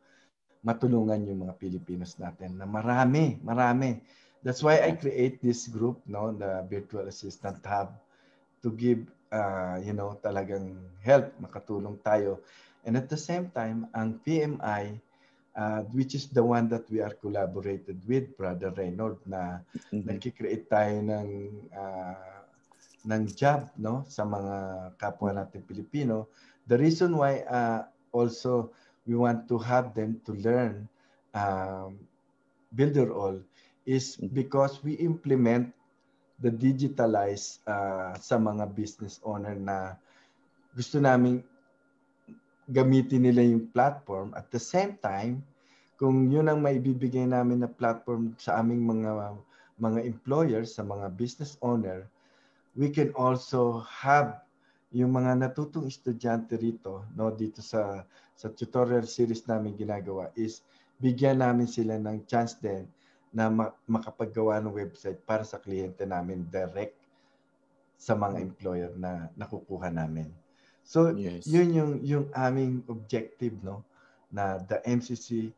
matulungan yung mga Pilipinos natin na marami, marami. That's why I create this group, no, the virtual assistant hub to give uh, you know, talagang help, makatulong tayo. And at the same time, ang PMI uh, which is the one that we are collaborated with Brother Reynold na mm-hmm. nagki-create tayo ng uh, ng job no sa mga kapwa natin Pilipino. The reason why uh, also we want to have them to learn um, Builder All is mm-hmm. because we implement the digitalized uh, sa mga business owner na gusto naming gamitin nila yung platform. At the same time, kung yun ang maibibigay namin na platform sa aming mga mga employers, sa mga business owner, we can also have yung mga natutong estudyante rito, no, dito sa sa tutorial series namin ginagawa is bigyan namin sila ng chance din na makapaggawa ng website para sa kliyente namin direct sa mga employer na nakukuha namin. So, yes. yun yung, yung aming objective, no? Na the MCC,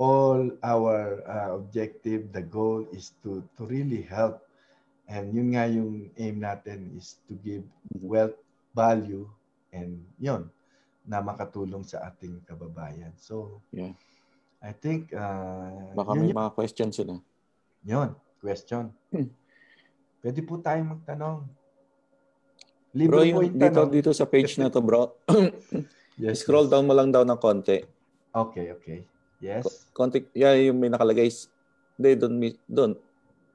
all our uh, objective, the goal is to, to really help. And yun nga yung aim natin is to give wealth, value, and yun, na makatulong sa ating kababayan. So, yeah. I think, uh, Baka yun, may mga questions sila. Yun, question. Hmm. Pwede po tayong magtanong. Libre bro, yung, dito, dito sa page na to, bro. yes, Scroll yes. down mo lang daw ng konti. Okay, okay. Yes. Konti, yeah, yung may nakalagay. Hindi, doon. Doon.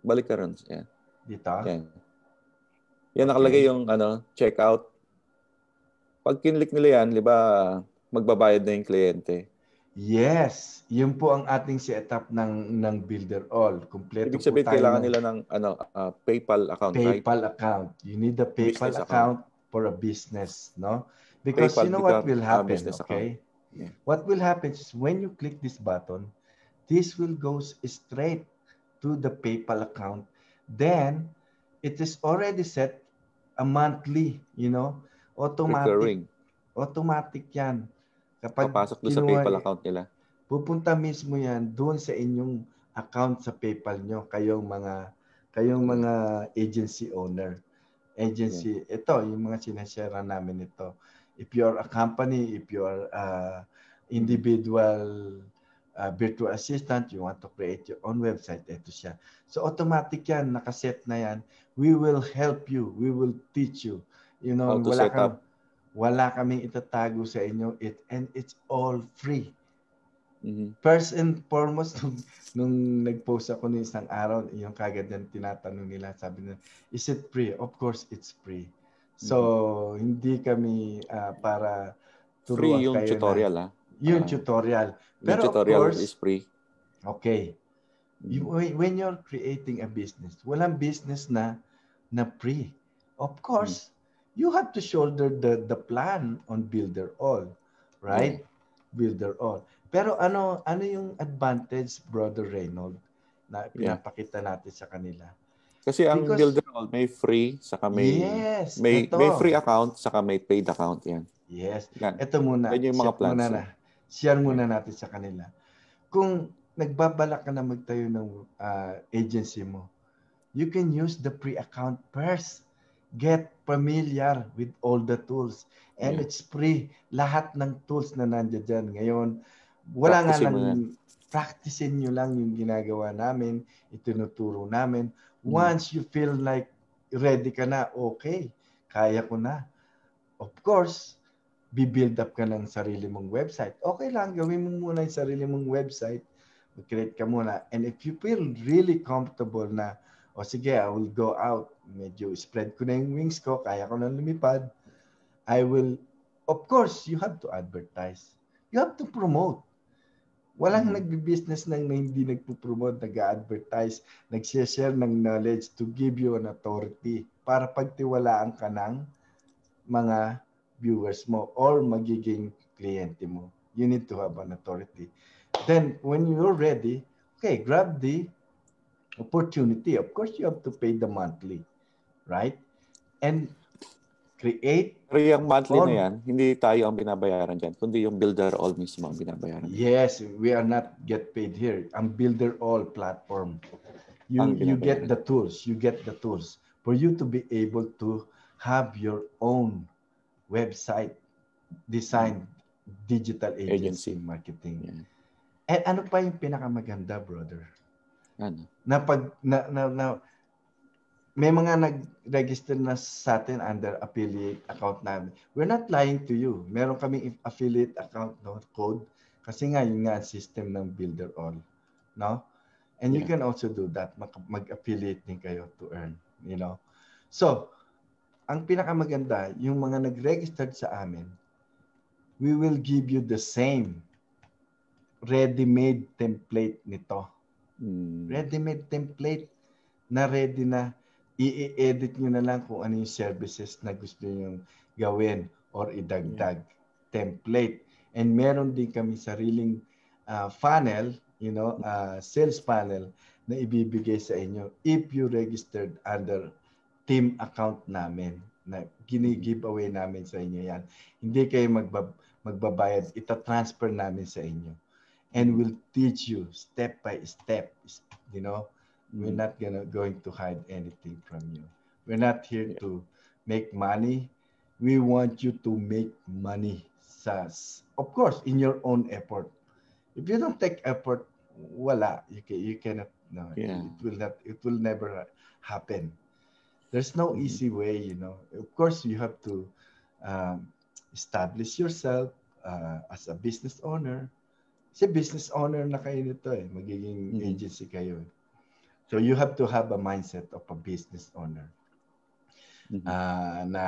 Balik ka ron. Yeah. Dito? Yan. Yan okay. nakalagay yung ano, checkout. Pag kinlik nila yan, di ba, magbabayad na yung kliyente. Yes, yun po ang ating si setup ng ng Builder All. Kompleto Ibig sabihin, po tayo kailangan nila ng ano, uh, PayPal account, PayPal right? account. You need a PayPal account, account for a business, no? Because PayPal you know what will happen, okay? Yeah. What will happen is when you click this button, this will go straight to the PayPal account. Then it is already set a monthly, you know, automatic. Recurring. Automatic 'yan Kapag Papasok doon sa PayPal account nila. Pupunta mismo yan doon sa inyong account sa PayPal nyo, kayong mga kayong mga agency owner. Agency, yeah. ito, yung mga sinashare namin ito. If you're a company, if you're uh, individual uh, virtual assistant, you want to create your own website, ito siya. So automatic yan, nakaset na yan. We will help you. We will teach you. You know, How to wala kang, up. Wala kaming itatago sa inyo. It, and it's all free. Mm-hmm. First and foremost, nung, nung nag-post ako ng isang araw, yung kagad yung tinatanong nila, sabi nila, is it free? Of course, it's free. So, mm-hmm. hindi kami uh, para turuan free yung kayo tutorial, na, ah. ha? Yung uh, tutorial. Pero yung tutorial of course, is free. Okay. Mm-hmm. You, when you're creating a business, walang business na na free. Of course, mm-hmm you have to shoulder the, the plan on builder all, right? Yeah. Builder all. Pero ano ano yung advantage, Brother Reynold, na pinapakita yeah. natin sa kanila? Kasi ang Because, builder all may free saka may yes, may may free account saka may paid account 'yan. Yes. Yan. Ito muna. Yan yung mga plans. Muna na. Share muna natin sa kanila. Kung nagbabalak ka na magtayo ng uh, agency mo, you can use the pre account first get familiar with all the tools. And yeah. Hmm. it's free. Lahat ng tools na nandiyan dyan. Ngayon, wala practice nga lang, practicein nyo lang yung ginagawa namin, itinuturo namin. Hmm. Once you feel like ready ka na, okay, kaya ko na. Of course, bibuild up ka ng sarili mong website. Okay lang, gawin mo muna yung sarili mong website. create ka muna. And if you feel really comfortable na o sige, I will go out. Medyo spread ko na yung wings ko, kaya ko na lumipad. I will, of course, you have to advertise. You have to promote. Walang mm-hmm. nagbi-business nang na hindi nagpo-promote, nag-advertise, nag-share ng knowledge to give you an authority para pagtiwalaan ka ng mga viewers mo or magiging kliyente mo. You need to have an authority. Then, when you're ready, okay, grab the opportunity, of course you have to pay the monthly, right? And create Pero yung monthly on, na yan, hindi tayo ang binabayaran dyan, kundi yung builder all mismo ang binabayaran. Yes, we are not get paid here. Ang builder all platform. You, you get the tools. You get the tools for you to be able to have your own website design digital agency, agency. marketing. Yeah. And eh, ano pa yung pinakamaganda, brother? Ano? Na pag na, na, na may mga nag-register na sa atin under affiliate account namin. We're not lying to you. Meron kaming affiliate account no, code kasi nga yun nga system ng builder all, no? And you yeah. can also do that. Mag-affiliate din kayo to earn, you know. So, ang pinakamaganda, yung mga nag register sa amin, we will give you the same ready-made template nito Mm. Ready-made template na ready na. I-edit nyo na lang kung ano yung services na gusto nyo gawin or idagdag. Yeah. Template. And meron din kami sariling uh, funnel, you know, uh, sales funnel na ibibigay sa inyo if you registered under team account namin na gini-giveaway namin sa inyo yan. Hindi kayo magba- magbabayad, transfer namin sa inyo. and will teach you step by step. You know, we're not gonna going to hide anything from you. We're not here yeah. to make money. We want you to make money, SaaS. Of course, in your own effort. If you don't take effort, voila, you can you cannot no, yeah. it will not it will never happen. There's no mm-hmm. easy way, you know. Of course, you have to um, establish yourself uh, as a business owner, Kasi business owner na kayo nito eh. Magiging mm-hmm. agency kayo eh. So you have to have a mindset of a business owner. Mm-hmm. Uh, na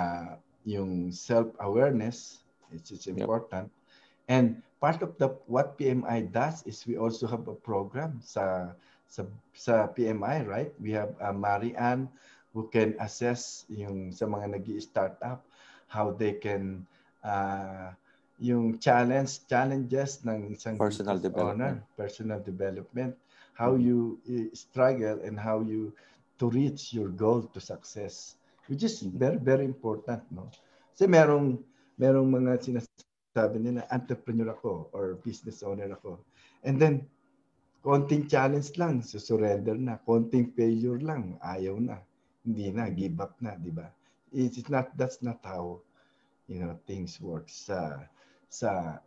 yung self-awareness, it's, it's important. Yep. And part of the what PMI does is we also have a program sa sa, sa PMI, right? We have uh, ah, Marian who can assess yung sa mga nag start up how they can uh, yung challenge challenges ng isang personal development, owner, personal development, how you eh, struggle and how you to reach your goal to success, which is mm-hmm. very very important, no? Kasi merong merong mga sinasabi nila entrepreneur ako or business owner ako. And then konting challenge lang, susurrender na, konting failure lang, ayaw na, hindi na, mm-hmm. give up na, di ba? It's not that's not how you know things works. Uh, sa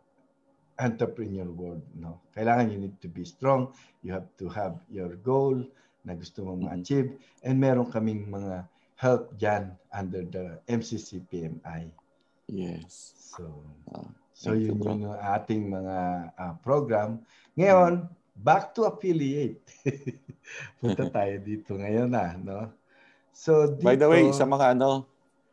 entrepreneur world. No? Kailangan you need to be strong, you have to have your goal na gusto mong mm-hmm. ma-achieve, and meron kaming mga help diyan under the MCC PMI. Yes. So, ah, so yun you, yung ating mga uh, program. Ngayon, hmm back to affiliate. Punta tayo dito ngayon na, ah, no? So dito, By the way, sa mga ano,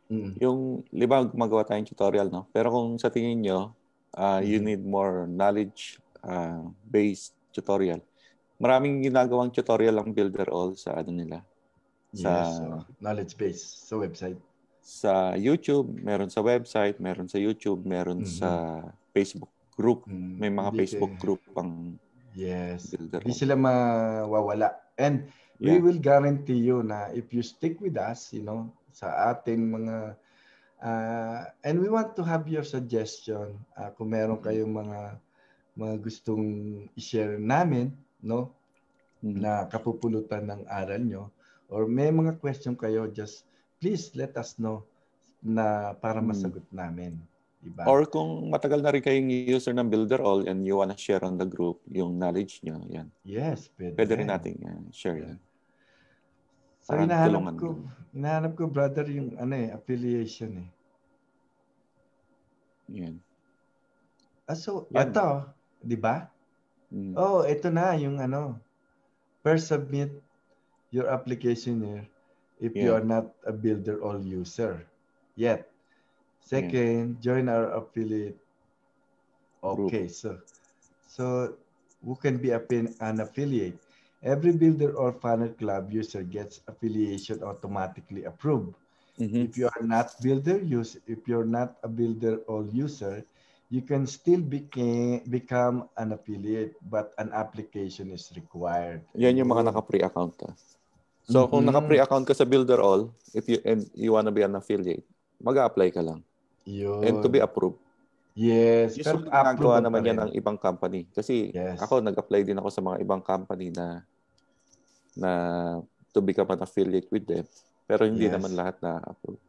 mm. yung di magawa tayong tutorial, no? Pero kung sa tingin nyo, Uh, you mm-hmm. need more knowledge uh, based tutorial. Maraming ginagawang tutorial ang Builder All sa ano nila. Sa yes, so knowledge base sa website. Sa YouTube, meron sa website, meron sa YouTube, meron mm-hmm. sa Facebook group. Mm-hmm. May mga Facebook group pang Yes. Builder Hindi sila mawawala. And yeah. we will guarantee you na if you stick with us, you know, sa ating mga Uh, and we want to have your suggestion uh, kung meron mm-hmm. kayong mga mga gustong i-share namin no mm-hmm. na kapupulutan ng aral nyo or may mga question kayo just please let us know na para mm-hmm. masagot mm-hmm. namin diba or kung matagal na rin kayong user ng builder all and you wanna share on the group yung knowledge nyo yan yes pwede, pwede rin nating uh, share yan So hinahanap ko, hinahanap ko brother yung ano eh, affiliation eh. Yan. Ah, so, Yan. ito, di ba? Mm. Oh, ito na yung ano. First submit your application here if yeah. you are not a builder or user yet. Second, yeah. join our affiliate. Okay, Group. so so who can be a, an affiliate? every builder or funnel club user gets affiliation automatically approved. Mm-hmm. If you are not builder use if you're not a builder or user, you can still became, become an affiliate but an application is required. Yan yung mga naka pre account ka. So mm-hmm. kung naka pre account ka sa Builder All, if you and you want to be an affiliate, mag-apply ka lang. Yun. And to be approved. Yes. Usually, ginagawa naman yan ng ibang company. Kasi yes. ako, nag-apply din ako sa mga ibang company na na to become an affiliate with them. Pero hindi yes. naman lahat na-approve.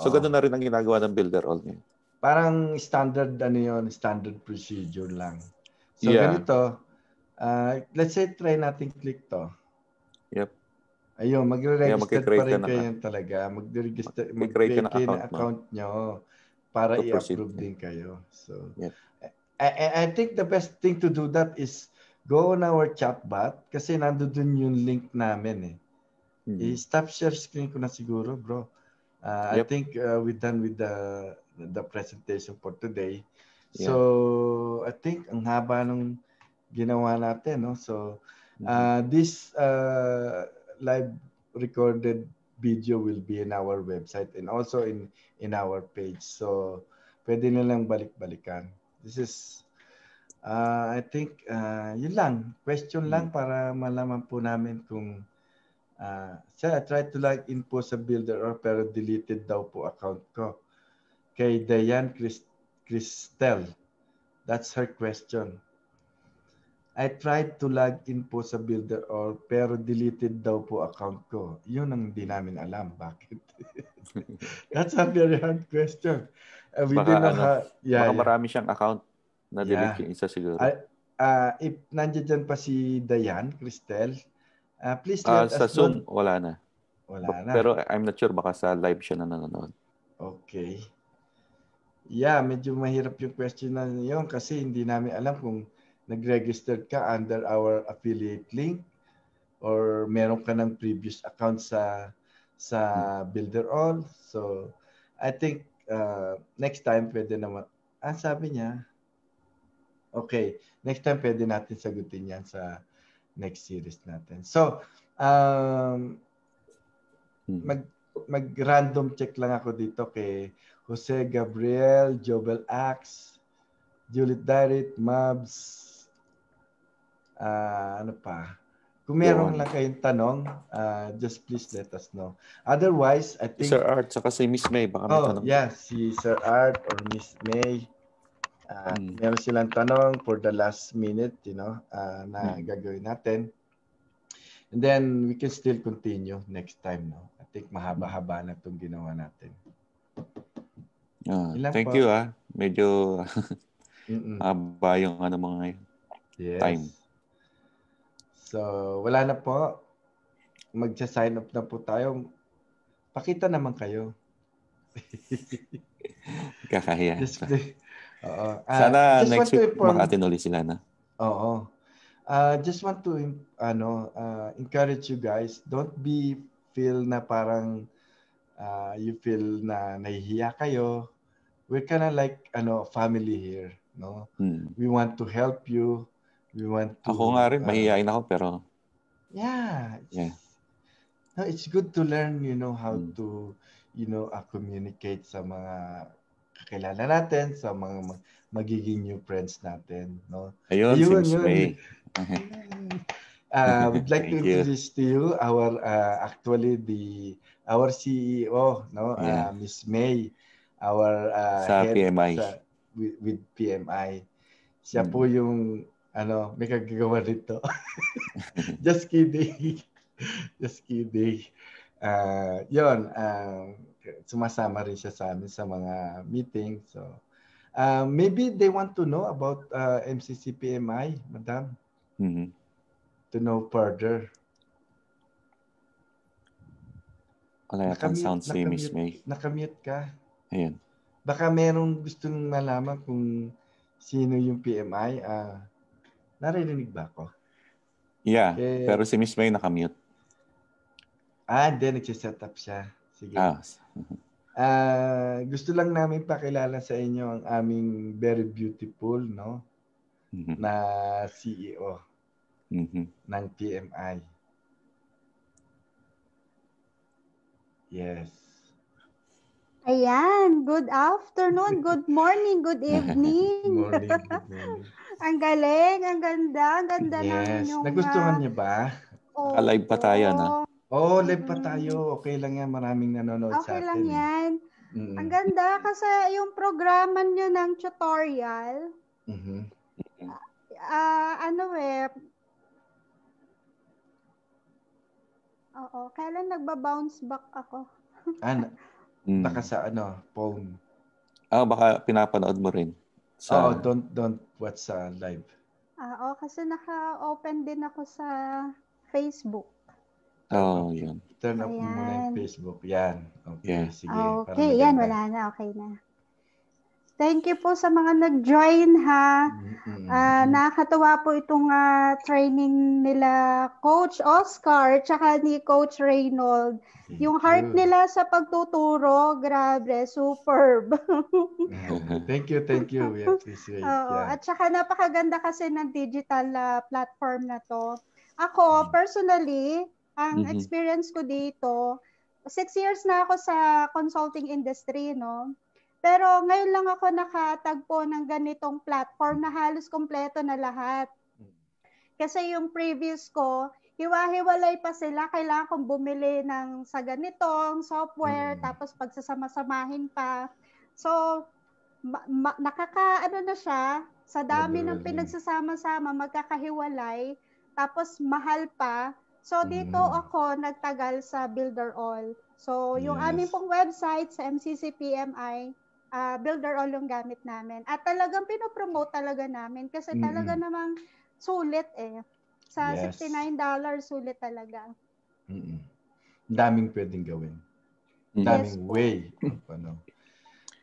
So ganoon na rin ang ginagawa ng builder all ngayon. Parang standard ano yon, standard procedure lang. So yeah. ganito, uh, let's say try natin click to. Yep. Ayun, magre-register yeah, pa rin kayo na, talaga. Mag-register, mag-create ng account na. nyo para i-approve din kayo. So, yep. I, I think the best thing to do that is go on our chatbot kasi nandoon yung link namin eh. hmm I-stop eh, share screen ko na siguro, bro. Uh, yep. I think uh, ah, we're done with the the presentation for today. Yeah. So, I think ang haba nung ginawa natin, no? So, uh, this uh, live recorded video will be in our website and also in in our page. So, pwede nilang balik-balikan. This is Uh, I think uh, yun lang. Question lang mm. para malaman po namin kung uh, sir, I tried to log in po sa builder or pero deleted daw po account ko. Kay Diane Christ- Christel. That's her question. I tried to log in po sa builder or pero deleted daw po account ko. Yun ang di namin alam bakit. That's a very hard question. Uh, we baka, ano, ha- yeah, baka yeah. marami siyang account. Nadilig yeah. yung isa siguro. I, uh, ah, ah, if nandiyan pa si Dayan, Cristel, uh, ah, please let uh, sa Zoom, know. wala na. Wala na. Pero I'm not sure, baka sa live siya na nanonood. Okay. Yeah, medyo mahirap yung question na yun kasi hindi namin alam kung nag-register ka under our affiliate link or meron ka ng previous account sa sa hmm. Builder All. So, I think uh, next time pwede naman. Ah, sabi niya, Okay. Next time, pwede natin sagutin yan sa next series natin. So, um, hmm. mag, mag-random check lang ako dito kay Jose Gabriel, Jobel Axe, Juliet Dirit, Mabs, uh, ano pa? Kung meron lang kayong tanong, uh, just please let us know. Otherwise, I think... Sir Art, saka si Miss May, baka may oh, tanong. Yeah, si Sir Art or Miss May. Uh, mm. Meron silang tanong for the last minute, you know, uh, na mm. gagawin natin. And then we can still continue next time, no? I think mahaba-haba na itong ginawa natin. Uh, thank po? you, ah. Medyo haba yung ano mga yes. time. So, wala na po. Magsa-sign up na po tayo. Pakita naman kayo. Kakahiya. Just, Oo. Uh, Sana just next week inform... makatin ulit sila na. Oo. Uh, just want to ano uh, encourage you guys, don't be feel na parang uh, you feel na nahihiya kayo. We're kind of like ano family here, no? Hmm. We want to help you. We want to Ako nga rin uh, mahihiyain ako pero Yeah. Yeah. No, it's good to learn, you know, how hmm. to you know, uh, communicate sa mga kakilala natin, sa mga magiging new friends natin. No? Ayun, ayun seems yun. may... uh, ah, would like to introduce you. to you our uh, actually the our CEO no yeah. Mm. uh, Miss May our uh, sa head PMI sa, with, with PMI siya hmm. po yung ano may kagagawa dito just kidding just kidding uh, yon uh, sumasama rin siya sa amin sa mga meeting. So, uh, maybe they want to know about uh, MCCPMI, madam. Mm-hmm. To know further. Wala yata sound same is May. Nakamute ka. Ayan. Baka merong gusto nung malaman kung sino yung PMI. Uh, ah, naririnig ba ako? Yeah, okay. Eh, pero si Miss May nakamute. Ah, then Nagsiset up siya. Sige. Ah, Uh, gusto lang namin pakilala sa inyo ang aming very beautiful no mm-hmm. na CEO mm-hmm. ng PMI. Yes. Ayan, good afternoon, good morning, good evening. good morning. ang galing, ang ganda, ang ganda yes. ng inyong... Nagustuhan niyo ba? Oh, Alive pa tayo, na? Oh, live pa tayo. Okay lang yan. Maraming nanonood okay sa atin. Okay lang eh. yan. Mm-hmm. Ang ganda kasi yung programa nyo ng tutorial. Mm-hmm. Uh, ano eh. Oo. Kailan nagba-bounce back ako? ah, mm. baka sa ano, phone. Ah, baka pinapanood mo rin. Sa... Oh, don't, don't watch sa uh, live. Ah, oh, kasi naka-open din ako sa Facebook. Oo, oh, yun. Turn off mo muna yung Facebook. Yan. Okay, yeah. sige. Ah, okay, yan. Wala na. Okay na. Thank you po sa mga nag-join ha. Uh, nakakatuwa po itong uh, training nila Coach Oscar tsaka ni Coach Reynold. Thank Yung heart you. nila sa pagtuturo, grabe, superb. thank you, thank you. We appreciate it. Yeah. At tsaka napakaganda kasi ng digital uh, platform na to. Ako, mm. personally, ang mm-hmm. experience ko dito, six years na ako sa consulting industry, no? Pero ngayon lang ako nakatagpo ng ganitong platform na halos kompleto na lahat. Kasi yung previous ko, hiwa-hiwalay pa sila. Kailangan kong bumili ng sa ganitong software, mm. tapos pagsasamasamahin pa. So, ma- ma- nakaka, na siya, sa dami ng pinagsasama-sama, magkakahiwalay, tapos mahal pa. So dito mm. ako nagtagal sa Builder All. So yung yes. aming pong website sa MCCPMI, uh, ah, Builder All yung gamit namin. At talagang pinopromote talaga namin kasi mm. talaga namang sulit eh. Sa yes. $69 sulit talaga. Mm. Daming pwedeng gawin. Daming yes. way. ano.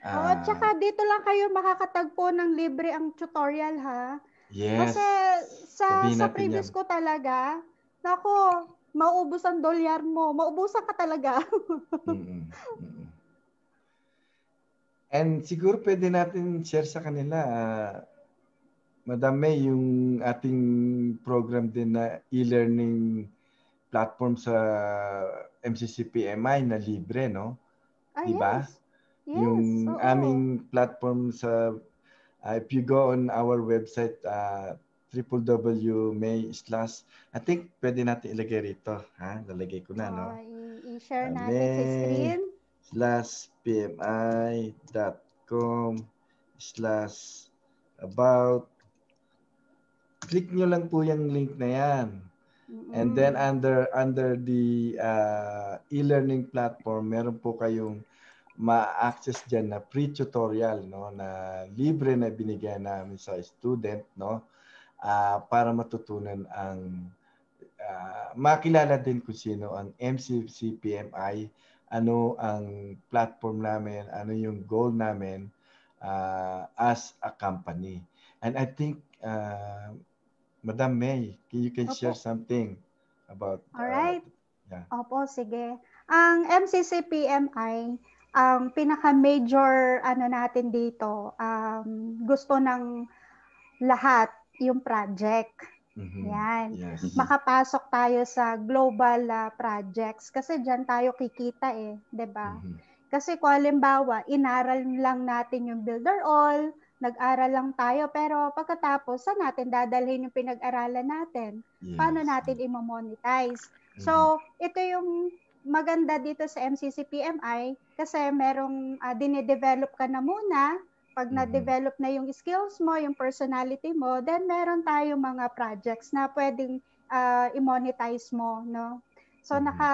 Uh, oh, tsaka ah, dito lang kayo makakatagpo ng libre ang tutorial ha. Yes. Kasi sa, sa previous yan. ko talaga, Nako, maubos ang dolyar mo. Maubusan ka talaga. mm-hmm. And siguro pwede natin share sa kanila, uh, Madam May, yung ating program din na e-learning platform sa MCCPMI na libre, no? Ah, diba? Yes. Yes, yung so, aming platform sa uh, if you go on our website uh, www.may slash, I think pwede natin ilagay rito. Ha? Lalagay ko na, no? Uh, i-share natin sa screen. Slash pmi.com slash about. Click nyo lang po yung link na yan. Mm-hmm. And then under under the uh, e-learning platform, meron po kayong ma-access diyan na pre-tutorial no na libre na binigyan namin sa student no uh, para matutunan ang uh, makilala din kung sino ang MCCPMI, ano ang platform namin, ano yung goal namin uh, as a company. And I think uh, Madam May, you can Opo. share something about All right. Uh, yeah. Opo, sige. Ang MCCPMI, ang pinaka-major ano natin dito, um, gusto ng lahat yung project. Mm-hmm. Yan. Yes. Mm-hmm. Makapasok tayo sa global uh, projects kasi diyan tayo kikita eh, 'di ba? Mm-hmm. Kasi kung halimbawa, inaral lang natin yung builder all, nag-aral lang tayo, pero pagkatapos, saan natin dadalhin yung pinag-aralan natin? Yes. Paano natin i-monetize? Mm-hmm. So, ito yung maganda dito sa MCCPMI kasi merong uh, dinedevelop ka na muna pag mm-hmm. na-develop na yung skills mo, yung personality mo, then meron tayong mga projects na pwedeng uh, i-monetize mo, no? So mm-hmm. naka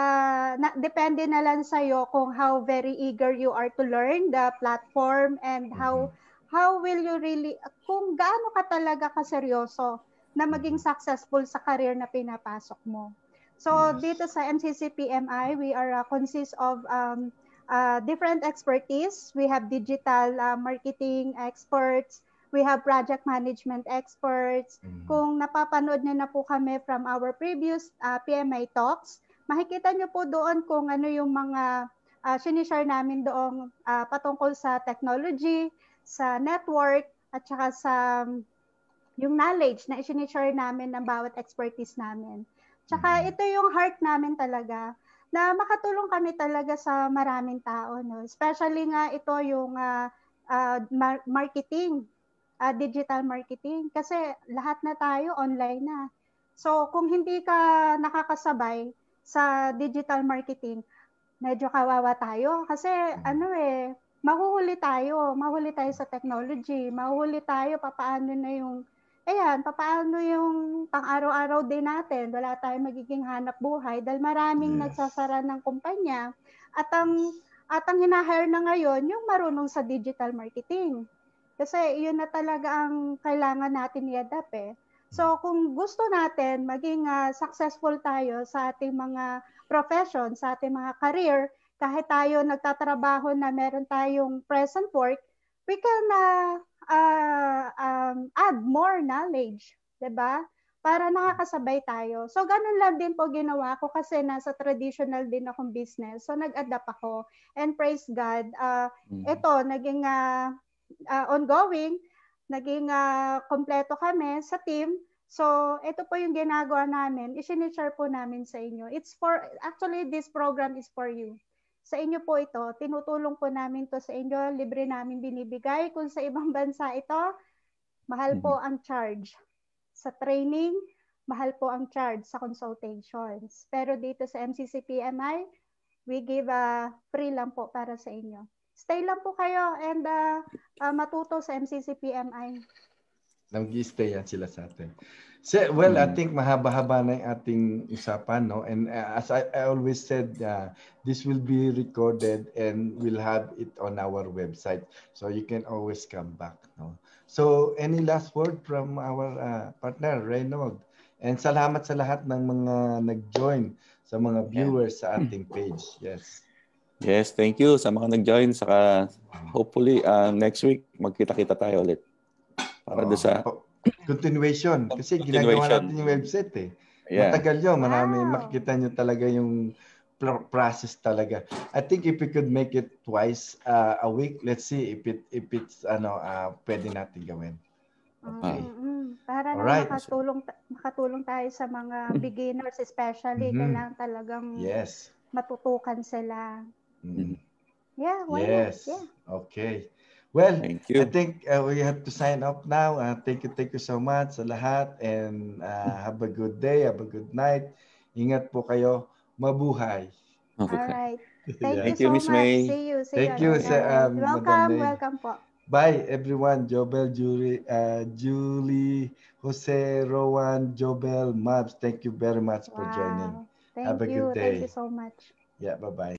na, depende na lang sa iyo kung how very eager you are to learn the platform and how mm-hmm. how will you really kung gaano ka talaga ka seryoso na maging successful sa career na pinapasok mo. So yes. dito sa MCCPMI, we are uh, ah, consists of um, uh, different expertise. We have digital uh, marketing experts, we have project management experts. Mm-hmm. Kung napapanood niyo na po kami from our previous uh, PMI talks, makikita niyo po doon kung ano yung mga uh, sinishare namin doon uh, patungkol sa technology, sa network, at saka sa um, yung knowledge na isinishare namin ng bawat expertise namin. Tsaka mm-hmm. ito yung heart namin talaga na makatulong kami talaga sa maraming tao. No? Especially nga ito yung uh, uh, marketing, uh, digital marketing. Kasi lahat na tayo online na. So kung hindi ka nakakasabay sa digital marketing, medyo kawawa tayo. Kasi mm. ano eh, mahuhuli tayo. mahuli tayo sa technology. Mahuhuli tayo papaano na yung ayan, papaano yung pang-araw-araw din natin, wala tayong magiging hanap buhay dahil maraming yes. nagsasara ng kumpanya at ang at ang hinahire na ngayon yung marunong sa digital marketing. Kasi yun na talaga ang kailangan natin i-adapt eh. So hmm. kung gusto natin maging uh, successful tayo sa ating mga profession, sa ating mga career, kahit tayo nagtatrabaho na meron tayong present work, we can uh, uh, um, add more knowledge, 'di ba? Para nakakasabay tayo. So ganun lang din po ginawa ko kasi nasa traditional din akong business. So nag-adapt ako and praise God, uh, ah, mm-hmm. ito naging uh, uh, ongoing, naging uh, kompleto kami sa team. So, ito po yung ginagawa namin. I-share po namin sa inyo. It's for, actually, this program is for you. Sa inyo po ito, tinutulong po namin to sa inyo, libre namin binibigay. Kung sa ibang bansa ito, mahal po mm-hmm. ang charge. Sa training, mahal po ang charge sa consultations. Pero dito sa MCCPMI, we give a uh, free lang po para sa inyo. Stay lang po kayo and uh, uh, matuto sa MCCPMI. Nag-stay yan sila sa atin. So, well, mm. I hmm. think mahaba-haba na yung ating usapan, no? And uh, as I, I always said, uh, this will be recorded and we'll have it on our website. So you can always come back, no? So any last word from our uh, partner, Reynold? And salamat sa lahat ng mga nag-join sa mga viewers sa ating page. Yes. Yes, thank you sa mga nag-join. Saka hopefully uh, next week magkita-kita tayo ulit. Para oh, sa... Continuation. Kasi ginagawa natin yung website eh. Yeah. Matagal yun. Marami, wow. Ah. makikita niyo talaga yung process talaga. I think if we could make it twice uh, a week, let's see if it if it's ano uh, pwede natin gawin. Okay. Mm-hmm. Para All right. makatulong makatulong tayo sa mga hmm. beginners especially mm-hmm. kailangan talagang yes. matutukan sila. Mm-hmm. Yeah, why yes. Not? Yeah. Okay. Well, thank you. I think uh, we have to sign up now. Uh, thank you, thank you so much sa lahat and uh, have a good day, have a good night. Ingat po kayo. Mabuhay. Mabuhay. right. Thank, yeah. you, thank so Miss May. See you. See thank you, you sa, um, Welcome, welcome po. Bye everyone. Jobel, Julie, uh, Julie, Jose, Rowan, Jobel, Mabs. Thank you very much wow. for joining. Thank have you. a good day. Thank you so much. Yeah, bye-bye.